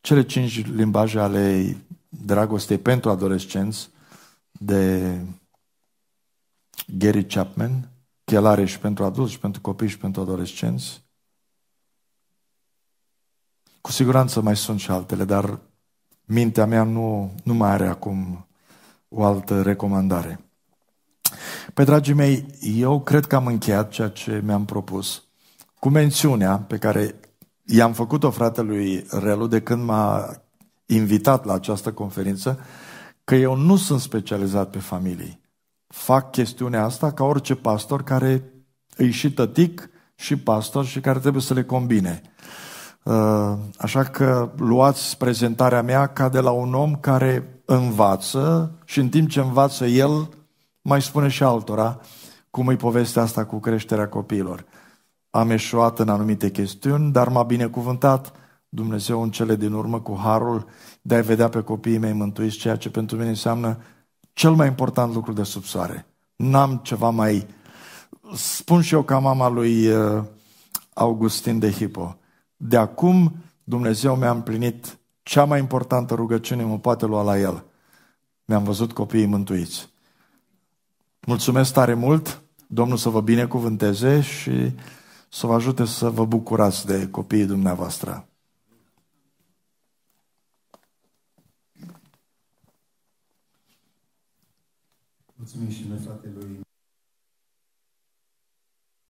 cele cinci limbaje ale dragostei pentru adolescenți de Gary Chapman, chelare și pentru adulți, și pentru copii, și pentru adolescenți. Cu siguranță mai sunt și altele, dar mintea mea nu, nu mai are acum o altă recomandare. Pe dragii mei, eu cred că am încheiat ceea ce mi-am propus cu mențiunea pe care I-am făcut-o fratelui Relu de când m-a invitat la această conferință că eu nu sunt specializat pe familii. Fac chestiunea asta ca orice pastor care îi și tătic și pastor și care trebuie să le combine. Uh, așa că luați prezentarea mea ca de la un om care învață și în timp ce învață el, mai spune și altora cum e povestea asta cu creșterea copiilor am eșuat în anumite chestiuni, dar m-a binecuvântat Dumnezeu în cele din urmă cu harul de a vedea pe copiii mei mântuiți, ceea ce pentru mine înseamnă cel mai important lucru de sub soare. N-am ceva mai... Spun și eu ca mama lui uh, Augustin de Hippo. De acum Dumnezeu mi-a împlinit cea mai importantă rugăciune, mă poate lua la el. Mi-am văzut copiii mântuiți. Mulțumesc tare mult, Domnul să vă binecuvânteze și să vă ajute să vă bucurați de copiii dumneavoastră. Mulțumim și noi fratelui